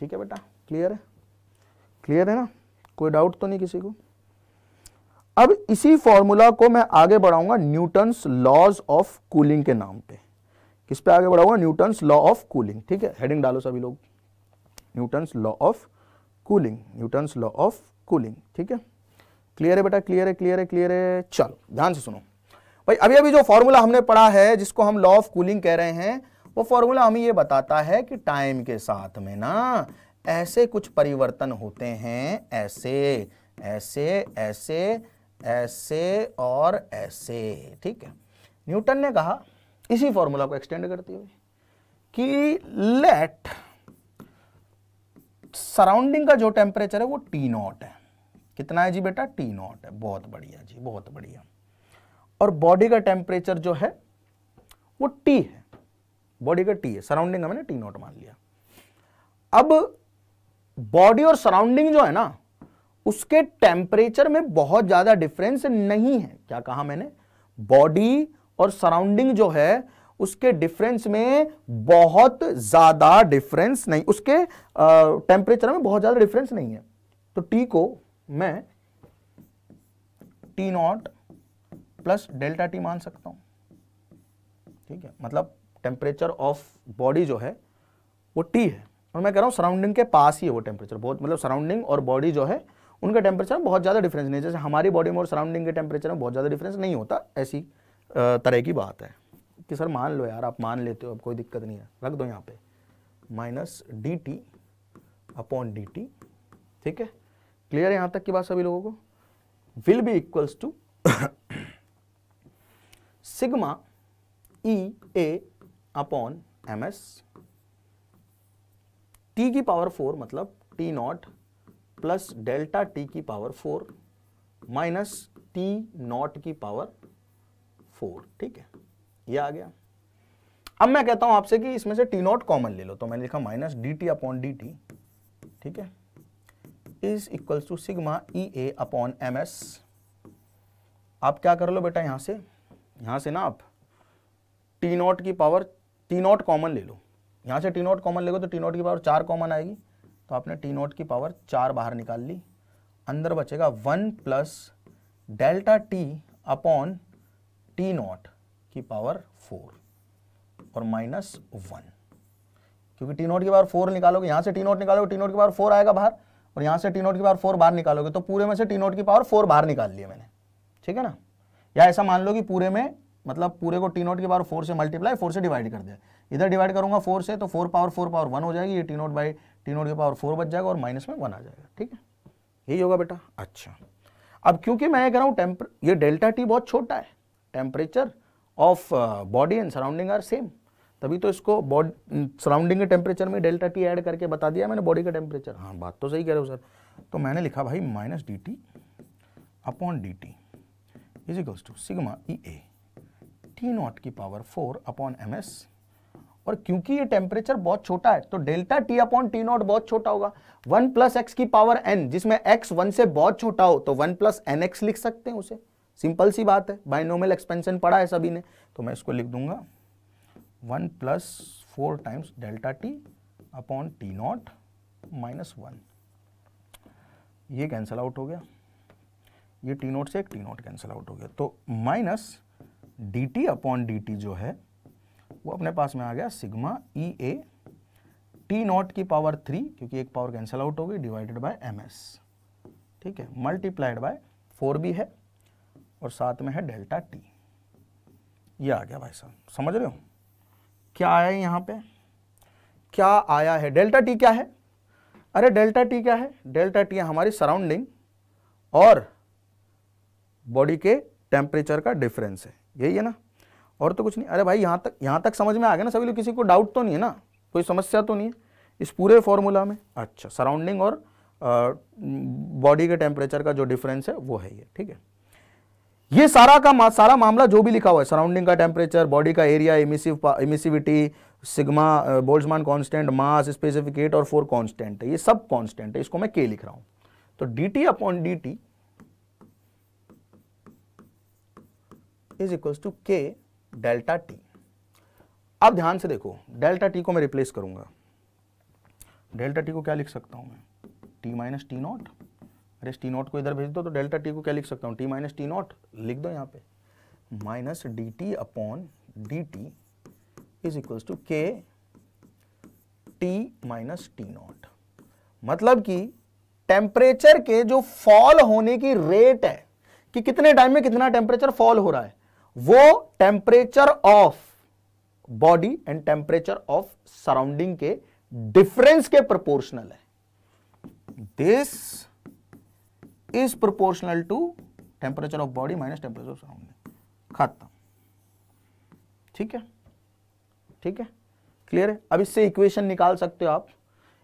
ठीक है बेटा क्लियर है क्लियर है ना कोई डाउट तो नहीं किसी को अब इसी फॉर्मूला को मैं आगे बढ़ाऊंगा न्यूटन्स लॉज ऑफ कूलिंग के नाम पे किस पे आगे बढ़ाऊंगा न्यूटन्स लॉ ऑफ कूलिंग ठीक है हेडिंग डालो सभी लोग Newton's law of cooling Newton's law of cooling ठीक है क्लियर है बेटा क्लियर है क्लियर है क्लियर है चलो ध्यान से सुनो भाई अभी अभी जो फॉर्मूला हमने पढ़ा है जिसको हम लॉ ऑफ कूलिंग कह रहे हैं वो फॉर्मूला हमें ये बताता है कि टाइम के साथ में ना ऐसे कुछ परिवर्तन होते हैं ऐसे ऐसे ऐसे ऐसे और ऐसे ठीक है न्यूटन ने कहा इसी फॉर्मूला को एक्सटेंड करते हुए कि लेट सराउंडिंग का जो टेम्परेचर है वो टी नॉट है कितना है जी बेटा टी नॉट है बहुत बढ़िया जी बहुत बढ़िया और बॉडी का टेम्परेचर जो है वो टी है बॉडी का टी है सराउंडिंग का मैंने टी नॉट मान लिया अब बॉडी और सराउंडिंग जो है ना उसके टेम्परेचर में बहुत ज़्यादा डिफरेंस नहीं है क्या कहा मैंने बॉडी और सराउंडिंग जो है उसके डिफरेंस में बहुत ज़्यादा डिफरेंस नहीं उसके टेम्परेचर में बहुत ज़्यादा डिफरेंस नहीं है तो टी को मैं T naught plus delta T मान सकता हूं ठीक है मतलब टेम्परेचर ऑफ बॉडी जो है वो टी है और मैं कह रहा हूं सराउंडिंग के पास ही है वो टेम्परेचर बहुत मतलब सराउंडिंग और बॉडी जो है उनका टेम्परेचर बहुत ज़्यादा डिफरेंस नहीं जैसे हमारी बॉडी में और सराउंडिंग के टेम्परेचर में बहुत ज़्यादा डिफरेंस नहीं होता ऐसी तरह की बात है कि सर मान लो यार आप मान लेते हो अब कोई दिक्कत नहीं है रख दो यहाँ पे minus D T upon D T ठीक है क्लियर है यहाँ तक की बात सभी लोगों को will be equals to sigma E A upon M S T की पावर फोर मतलब T naught plus delta T की power four minus T naught की पावर फोर ठीक है ये आ गया अब मैं कहता हूं आपसे कि इसमें से टी नॉट कॉमन ले लो तो मैंने लिखा minus D T upon D T ठीक है is equals to sigma E A upon M S आप क्या कर लो बेटा यहां से यहां से ना आप टी नॉट की पावर टी नॉट कॉमन ले लो यहां से टी नॉट कॉमन ले लो तो टी नॉट की पावर चार कॉमन आएगी तो आपने टी नोट की पावर चार बाहर निकाल ली अंदर बचेगा one plus delta T upon T naught की पावर फोर और माइनस वन क्योंकि टी नोट की पावर फोर निकालोगे यहाँ से टी नोट निकालोगे टी नोट की पावर फोर आएगा बाहर और यहाँ से टी नोट की पावर फोर बाहर निकालोगे तो पूरे में से टी नोट की पावर फोर बाहर निकाल लिया मैंने ठीक है ना या ऐसा मान लो कि पूरे में मतलब पूरे को टी नोट की पावर फोर से मल्टीप्लाई फोर से डिवाइड कर दिया इधर डिवाइड करूंगा फोर से तो four power four power one हो जाएगी ये T naught by T naught के पावर फोर बच जाएगा और माइनस में वन आ जाएगा ठीक है यही होगा बेटा अच्छा अब क्योंकि मैं कह रहा हूँ टेम्पर ये डेल्टा टी बहुत छोटा है temperature of body and surrounding are same तभी तो इसको बॉडी सराउंडिंग के टेम्परेचर में डेल्टा टी ऐड करके बता दिया मैंने बॉडी का टेम्परेचर हाँ बात तो सही कह रहे हो सर तो मैंने लिखा भाई minus D T upon D T is equals to sigma E A T naught की power four upon M S और क्योंकि ये टेम्परेचर बहुत छोटा है तो delta T upon T naught बहुत छोटा होगा वन प्लस एक्स की पावर एन जिसमें एक्स वन से बहुत छोटा हो तो वन प्लस एन एक्स लिख सकते हैं उसे सिंपल सी बात है बाइनोमल एक्सपेंशन पढ़ा है सभी ने तो मैं इसको लिख दूंगा one plus four times delta T upon T naught minus one ये कैंसिल आउट हो गया ये टी नॉट से एक टी नॉट कैंसिल आउट हो गया तो minus D T upon D T जो है वो अपने पास में आ गया sigma E A T naught की पावर थ्री क्योंकि एक पावर कैंसिल आउट हो गई डिवाइडेड बाय एम एस ठीक है मल्टीप्लाइड बाय फोर भी है और साथ में है डेल्टा टी ये आ गया भाई साहब समझ रहे हो क्या आया है यहाँ पे क्या आया है डेल्टा टी क्या है अरे डेल्टा टी क्या है डेल्टा टी हमारी सराउंडिंग और बॉडी के टेम्परेचर का डिफरेंस है यही है ना और तो कुछ नहीं अरे भाई यहाँ तक यहाँ तक समझ में आ गया ना सभी लोग किसी को डाउट तो नहीं है ना कोई समस्या तो नहीं है इस पूरे फॉर्मूला में अच्छा सराउंडिंग और बॉडी के टेम्परेचर का जो डिफरेंस है वो है ये ठीक है ये सारा का मा, सारा मामला जो भी लिखा हुआ है सराउंडिंग का टेम्परेचर बॉडी का area emissive emissivity sigma Boltzmann constant mass specific heat और फोर कांस्टेंट है ये सब कांस्टेंट है इसको मैं के लिख रहा हूं तो D T upon D T is equals to K delta T अब ध्यान से देखो डेल्टा टी को मैं रिप्लेस करूंगा डेल्टा टी को क्या लिख सकता हूं मैं टी माइनस टी नॉट अरे टी नॉट को इधर भेज दो तो डेल्टा टी को क्या लिख सकता हूं टी माइनस टी नॉट लिख दो यहां पे minus D T upon D T is equals to K T minus T naught मतलब कि टेम्परेचर के जो फॉल होने की रेट है कि कितने टाइम में कितना टेम्परेचर फॉल हो रहा है वो temperature of body and temperature of surrounding के डिफरेंस के प्रोपोर्शनल है this is proportional to temperature of body minus temperature of surrounding खत्म ठीक है ठीक है क्लियर है अब इससे इक्वेशन निकाल सकते हो आप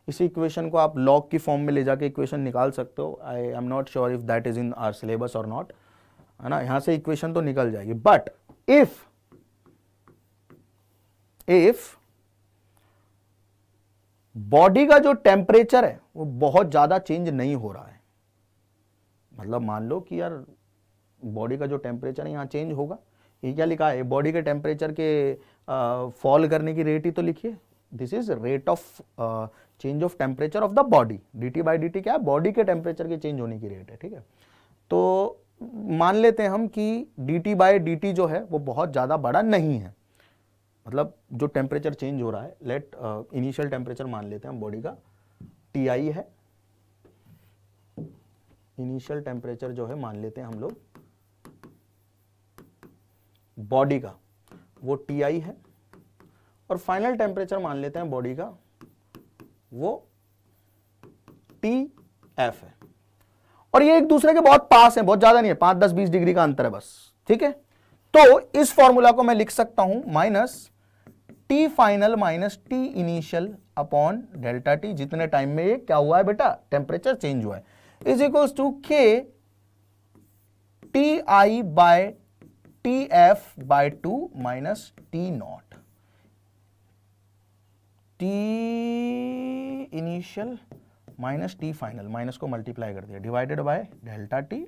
इसी इक्वेशन को आप लॉग की फॉर्म में ले जाके इक्वेशन निकाल सकते हो I am not sure if that is in our syllabus or not है ना यहां से इक्वेशन तो निकल जाएगी बट इफ इफ बॉडी का जो टेम्परेचर है वो बहुत ज्यादा चेंज नहीं हो रहा है मतलब मान लो कि यार बॉडी का जो टेम्परेचर है यहां चेंज होगा ये क्या लिखा है बॉडी के टेम्परेचर के फॉल करने की रेट ही तो लिखिए this is rate of change of temperature of the body D T by D T क्या है बॉडी के टेम्परेचर के चेंज होने की रेट है ठीक है तो मान लेते हैं हम कि D T by D T जो है वो बहुत ज़्यादा बड़ा नहीं है मतलब जो टेम्परेचर चेंज हो रहा है लेट इनिशियल टेम्परेचर मान लेते हैं हम बॉडी का टी आई है इनिशियल टेम्परेचर जो है मान लेते हैं हम लोग बॉडी का वो टी आई है और फाइनल टेम्परेचर मान लेते हैं बॉडी का वो टी एफ है और ये एक दूसरे के बहुत पास है बहुत ज्यादा नहीं है पांच दस बीस डिग्री का अंतर है बस ठीक है तो इस फॉर्मूला को मैं लिख सकता हूं minus T final minus T initial upon delta T जितने टाइम में ये क्या हुआ है बेटा टेम्परेचर चेंज हुआ है is equals to K T I by T F by two minus T naught T initial minus T final minus को मल्टीप्लाई कर दिया डिवाइडेड बाय डेल्टा टी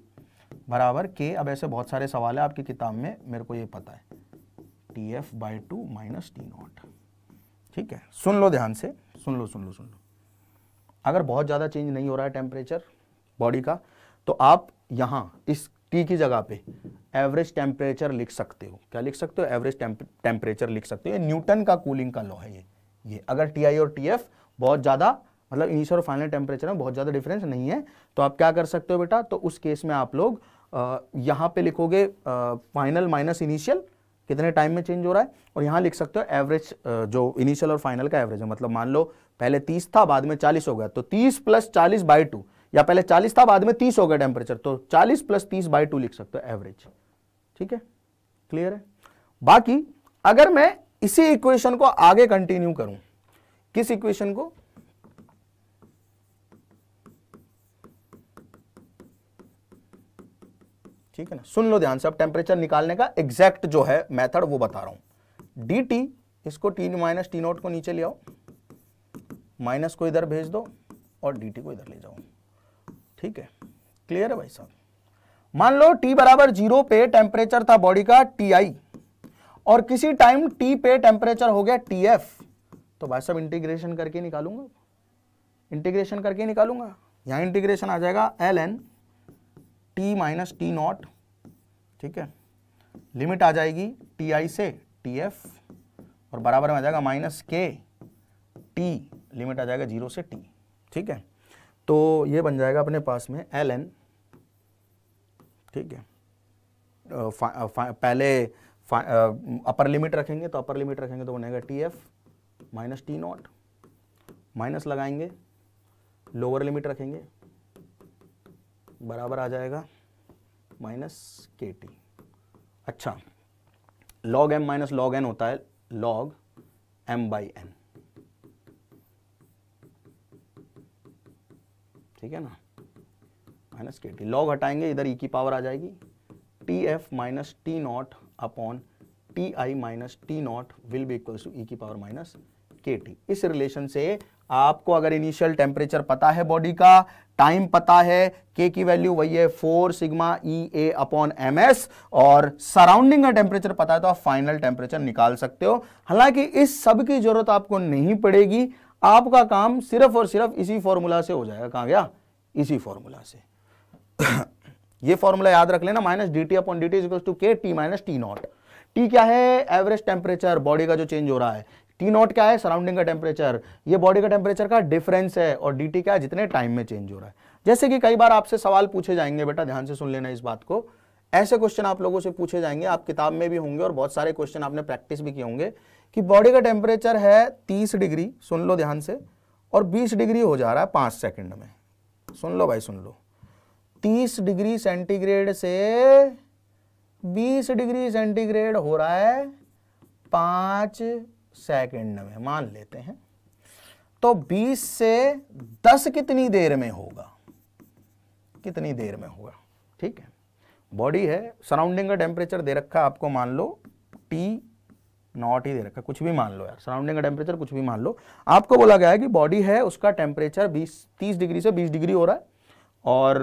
बराबर के अब ऐसे बहुत सारे सवाल है आपकी किताब में मेरे को ये पता है T F by two minus T naught ठीक है सुन लो ध्यान से सुन लो सुन लो सुन लो अगर बहुत ज़्यादा चेंज नहीं हो रहा है टेम्परेचर बॉडी का तो आप यहाँ इस टी की जगह पे एवरेज टेम्परेचर लिख सकते हो क्या लिख सकते हो एवरेज टेम्परेचर लिख सकते हो ये न्यूटन का कूलिंग का लॉ है ये ये अगर टी आई और टी एफ बहुत ज़्यादा मतलब इनिशियल और फाइनल टेम्परेचर में बहुत ज़्यादा डिफरेंस नहीं है तो आप क्या कर सकते हो बेटा तो उस केस में आप लोग यहाँ पे लिखोगे फाइनल माइनस इनिशियल कितने टाइम में चेंज हो रहा है और यहाँ लिख सकते हो एवरेज जो इनिशियल और फाइनल का एवरेज है मतलब मान लो पहले 30 था बाद में 40 हो गया तो 30 प्लस चालीस बाई टू या पहले 40 था बाद में 30 हो गया टेम्परेचर तो 40 प्लस तीस बाई टू लिख सकते हो एवरेज ठीक है क्लियर है बाकी अगर मैं इसी इक्वेशन को आगे कंटिन्यू करूं किस इक्वेशन को ठीक है ना सुन लो ध्यान से अब टेम्परेचर निकालने का एग्जैक्ट जो है मेथड वो बता रहा हूं डी टी इसको टी माइनस टी नोट को नीचे ले आओ माइनस को इधर भेज दो और डी टी को इधर ले जाओ ठीक है क्लियर है भाई साहब मान लो टी बराबर जीरो पे टेम्परेचर था बॉडी का टी आई और किसी टाइम टी पे टेम्परेचर हो गया टी एफ तो भाई साहब इंटीग्रेशन करके निकालूंगा इंटीग्रेशन करके निकालूंगा यहां इंटीग्रेशन आ जाएगा L N T minus T naught ठीक है लिमिट आ जाएगी टी आई से टी एफ और बराबर में आ जाएगा माइनस के टी लिमिट आ जाएगा जीरो से टी ठीक है तो ये बन जाएगा अपने पास में एल एन ठीक है पहले अपर लिमिट रखेंगे तो अपर लिमिट रखेंगे तो बनेगा T F minus T naught minus लगाएंगे लोअर लिमिट रखेंगे बराबर आ जाएगा माइनस के टी अच्छा log M minus log N होता है लॉग एम बाई एन ठीक है ना माइनस के टी लॉग हटाएंगे इधर ई e की पावर आ जाएगी T F minus T naught upon T I minus T naught will be equal to E की पावर माइनस के टी इस रिलेशन से आपको अगर इनिशियल टेम्परेचर पता है बॉडी का टाइम पता है के की वैल्यू वही है four sigma E A upon M S और सराउंडिंग का टेम्परेचर पता है तो आप फाइनल टेम्परेचर निकाल सकते हो हालांकि इस सब की जरूरत आपको नहीं पड़ेगी आपका काम सिर्फ और सिर्फ इसी फॉर्मूला से हो जाएगा कहा गया इसी फॉर्मूला से ये फॉर्मूला याद रख लेना minus D T upon D T is to K T minus T naught T क्या है एवरेज टेम्परेचर बॉडी का जो चेंज हो रहा है टी नॉट क्या है सराउंडिंग का टेम्परेचर ये बॉडी का टेम्परेचर का डिफरेंस है और डी टी क्या है जितने टाइम में चेंज हो रहा है जैसे कि कई बार आपसे सवाल पूछे जाएंगे बेटा ध्यान से सुन लेना इस बात को ऐसे क्वेश्चन आप लोगों से पूछे जाएंगे आप किताब में भी होंगे और बहुत सारे क्वेश्चन आपने प्रैक्टिस भी किए होंगे कि बॉडी का टेम्परेचर है तीस डिग्री सुन लो ध्यान से और बीस डिग्री हो जा रहा है पाँच सेकेंड में सुन लो भाई सुन लो तीस डिग्री सेंटीग्रेड से बीस डिग्री सेंटीग्रेड हो रहा है पाँच सेकंड में मान लेते हैं तो 20 से 10 कितनी देर में होगा कितनी देर में होगा ठीक है बॉडी है सराउंडिंग का टेम्परेचर दे रखा आपको मान लो टी नॉट ही दे रखा कुछ भी मान लो यार सराउंडिंग का टेम्परेचर कुछ भी मान लो आपको बोला गया है कि बॉडी है उसका टेम्परेचर 20 30 डिग्री से 20 डिग्री हो रहा है और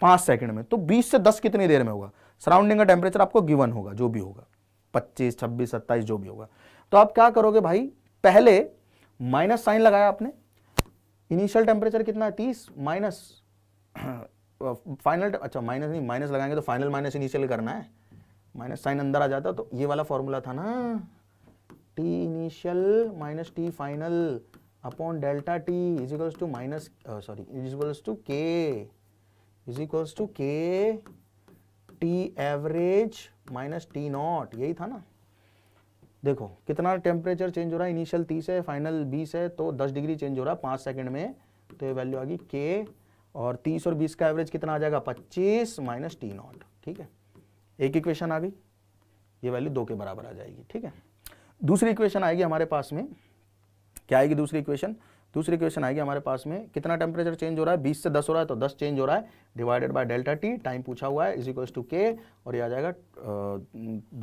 पाँच सेकंड में तो 20 से 10 कितनी देर में होगा सराउंडिंग का टेम्परेचर आपको गिवन होगा जो भी होगा पच्चीस छब्बीस सत्ताईस जो भी होगा तो आप क्या करोगे भाई पहले माइनस साइन लगाया आपने इनिशियल टेम्परेचर कितना है तीस माइनस फाइनल अच्छा माइनस नहीं माइनस लगाएंगे तो फाइनल माइनस इनिशियल करना है माइनस साइन अंदर आ जाता तो ये वाला फॉर्मूला था ना T initial minus T final upon delta T equals to minus sorry equals to K equals to K T average minus T naught यही था ना देखो कितना टेम्परेचर चेंज हो रहा है इनिशियल तीस है फाइनल बीस है तो दस डिग्री चेंज हो रहा है पांच सेकेंड में तो ये वैल्यू आ गई के और तीस और बीस का एवरेज कितना आ जाएगा पच्चीस माइनस टी नॉट ठीक है एक इक्वेशन आ गई ये वैल्यू दो के बराबर आ जाएगी ठीक है दूसरी इक्वेशन आएगी हमारे पास में क्या आएगी दूसरी इक्वेशन दूसरी क्वेश्चन आएगी हमारे पास में कितना टेम्परेचर चेंज हो रहा है बीस से दस हो रहा है तो दस चेंज हो रहा है divided by delta T time पूछा हुआ है इज इक्वल्स टू के और ये आ जाएगा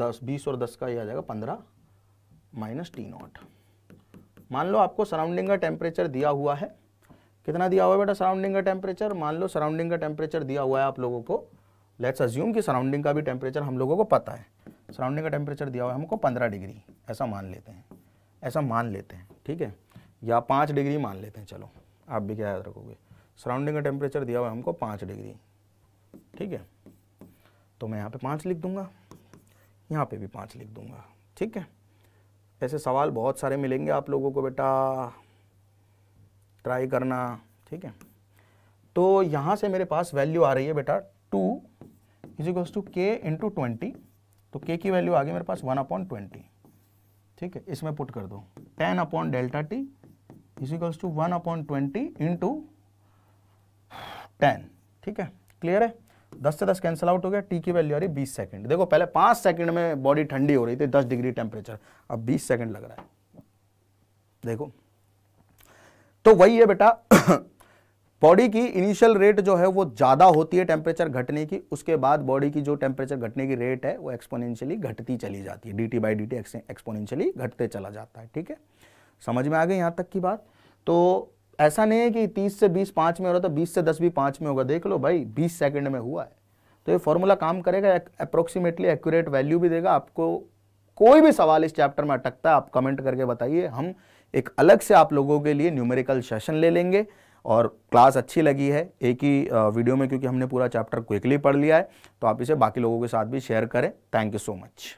दस बीस और दस का ये आ जाएगा पंद्रह माइनस टी नॉट मान लो आपको सराउंडिंग का टेम्परेचर दिया हुआ है कितना दिया हुआ है बेटा सराउंडिंग का टेम्परेचर मान लो सराउंडिंग का टेम्परेचर दिया हुआ है आप लोगों को लेट्स अज्यूम कि सराउंडिंग का भी टेम्परेचर हम लोगों को पता है सराउंडिंग का टेम्परेचर दिया हुआ है हमको पंद्रह डिग्री ऐसा मान लेते हैं ऐसा मान लेते हैं ठीक है या पाँच डिग्री मान लेते हैं चलो आप भी क्या याद रखोगे सराउंडिंग का टेम्परेचर दिया हुआ है हमको पाँच डिग्री ठीक है तो मैं यहाँ पे पाँच लिख दूंगा यहाँ पे भी पाँच लिख दूंगा ठीक है ऐसे सवाल बहुत सारे मिलेंगे आप लोगों को बेटा ट्राई करना ठीक है तो यहाँ से मेरे पास वैल्यू आ रही है बेटा two equals to K into twenty तो के की वैल्यू आ गई मेरे पास वन अपॉन ट्वेंटी ठीक है इसमें पुट कर दो ten upon delta T is equals to one upon twenty into ten ठीक है क्लियर है दस से दस कैंसिल आउट हो गया टी की वैल्यू आ रही है बीस सेकंड देखो पहले पांच सेकंड में बॉडी ठंडी हो रही थी दस डिग्री टेम्परेचर अब बीस सेकंड लग रहा है देखो तो वही है बेटा बॉडी की इनिशियल रेट जो है वो ज़्यादा होती है टेम्परेचर घटने की उसके बाद बॉडी की जो टेम्परेचर घटने की रेट है वो एक्सपोनेंशियली घटती चली जाती है D T by D T exponentially घटते चला जाता है ठीक है समझ में आ गए यहाँ तक की बात तो ऐसा नहीं है कि तीस से बीस पाँच में हो रहा था बीस से दस भी पाँच में होगा देख लो भाई बीस सेकेंड में हुआ है तो ये फॉर्मूला काम करेगा अप्रोक्सीमेटली एक्यूरेट वैल्यू भी देगा आपको कोई भी सवाल इस चैप्टर में अटकता है आप कमेंट करके बताइए हम एक अलग से आप लोगों के लिए न्यूमेरिकल सेशन ले लेंगे और क्लास अच्छी लगी है एक ही वीडियो में क्योंकि हमने पूरा चैप्टर क्विकली पढ़ लिया है तो आप इसे बाकी लोगों के साथ भी शेयर करें थैंक यू सो मच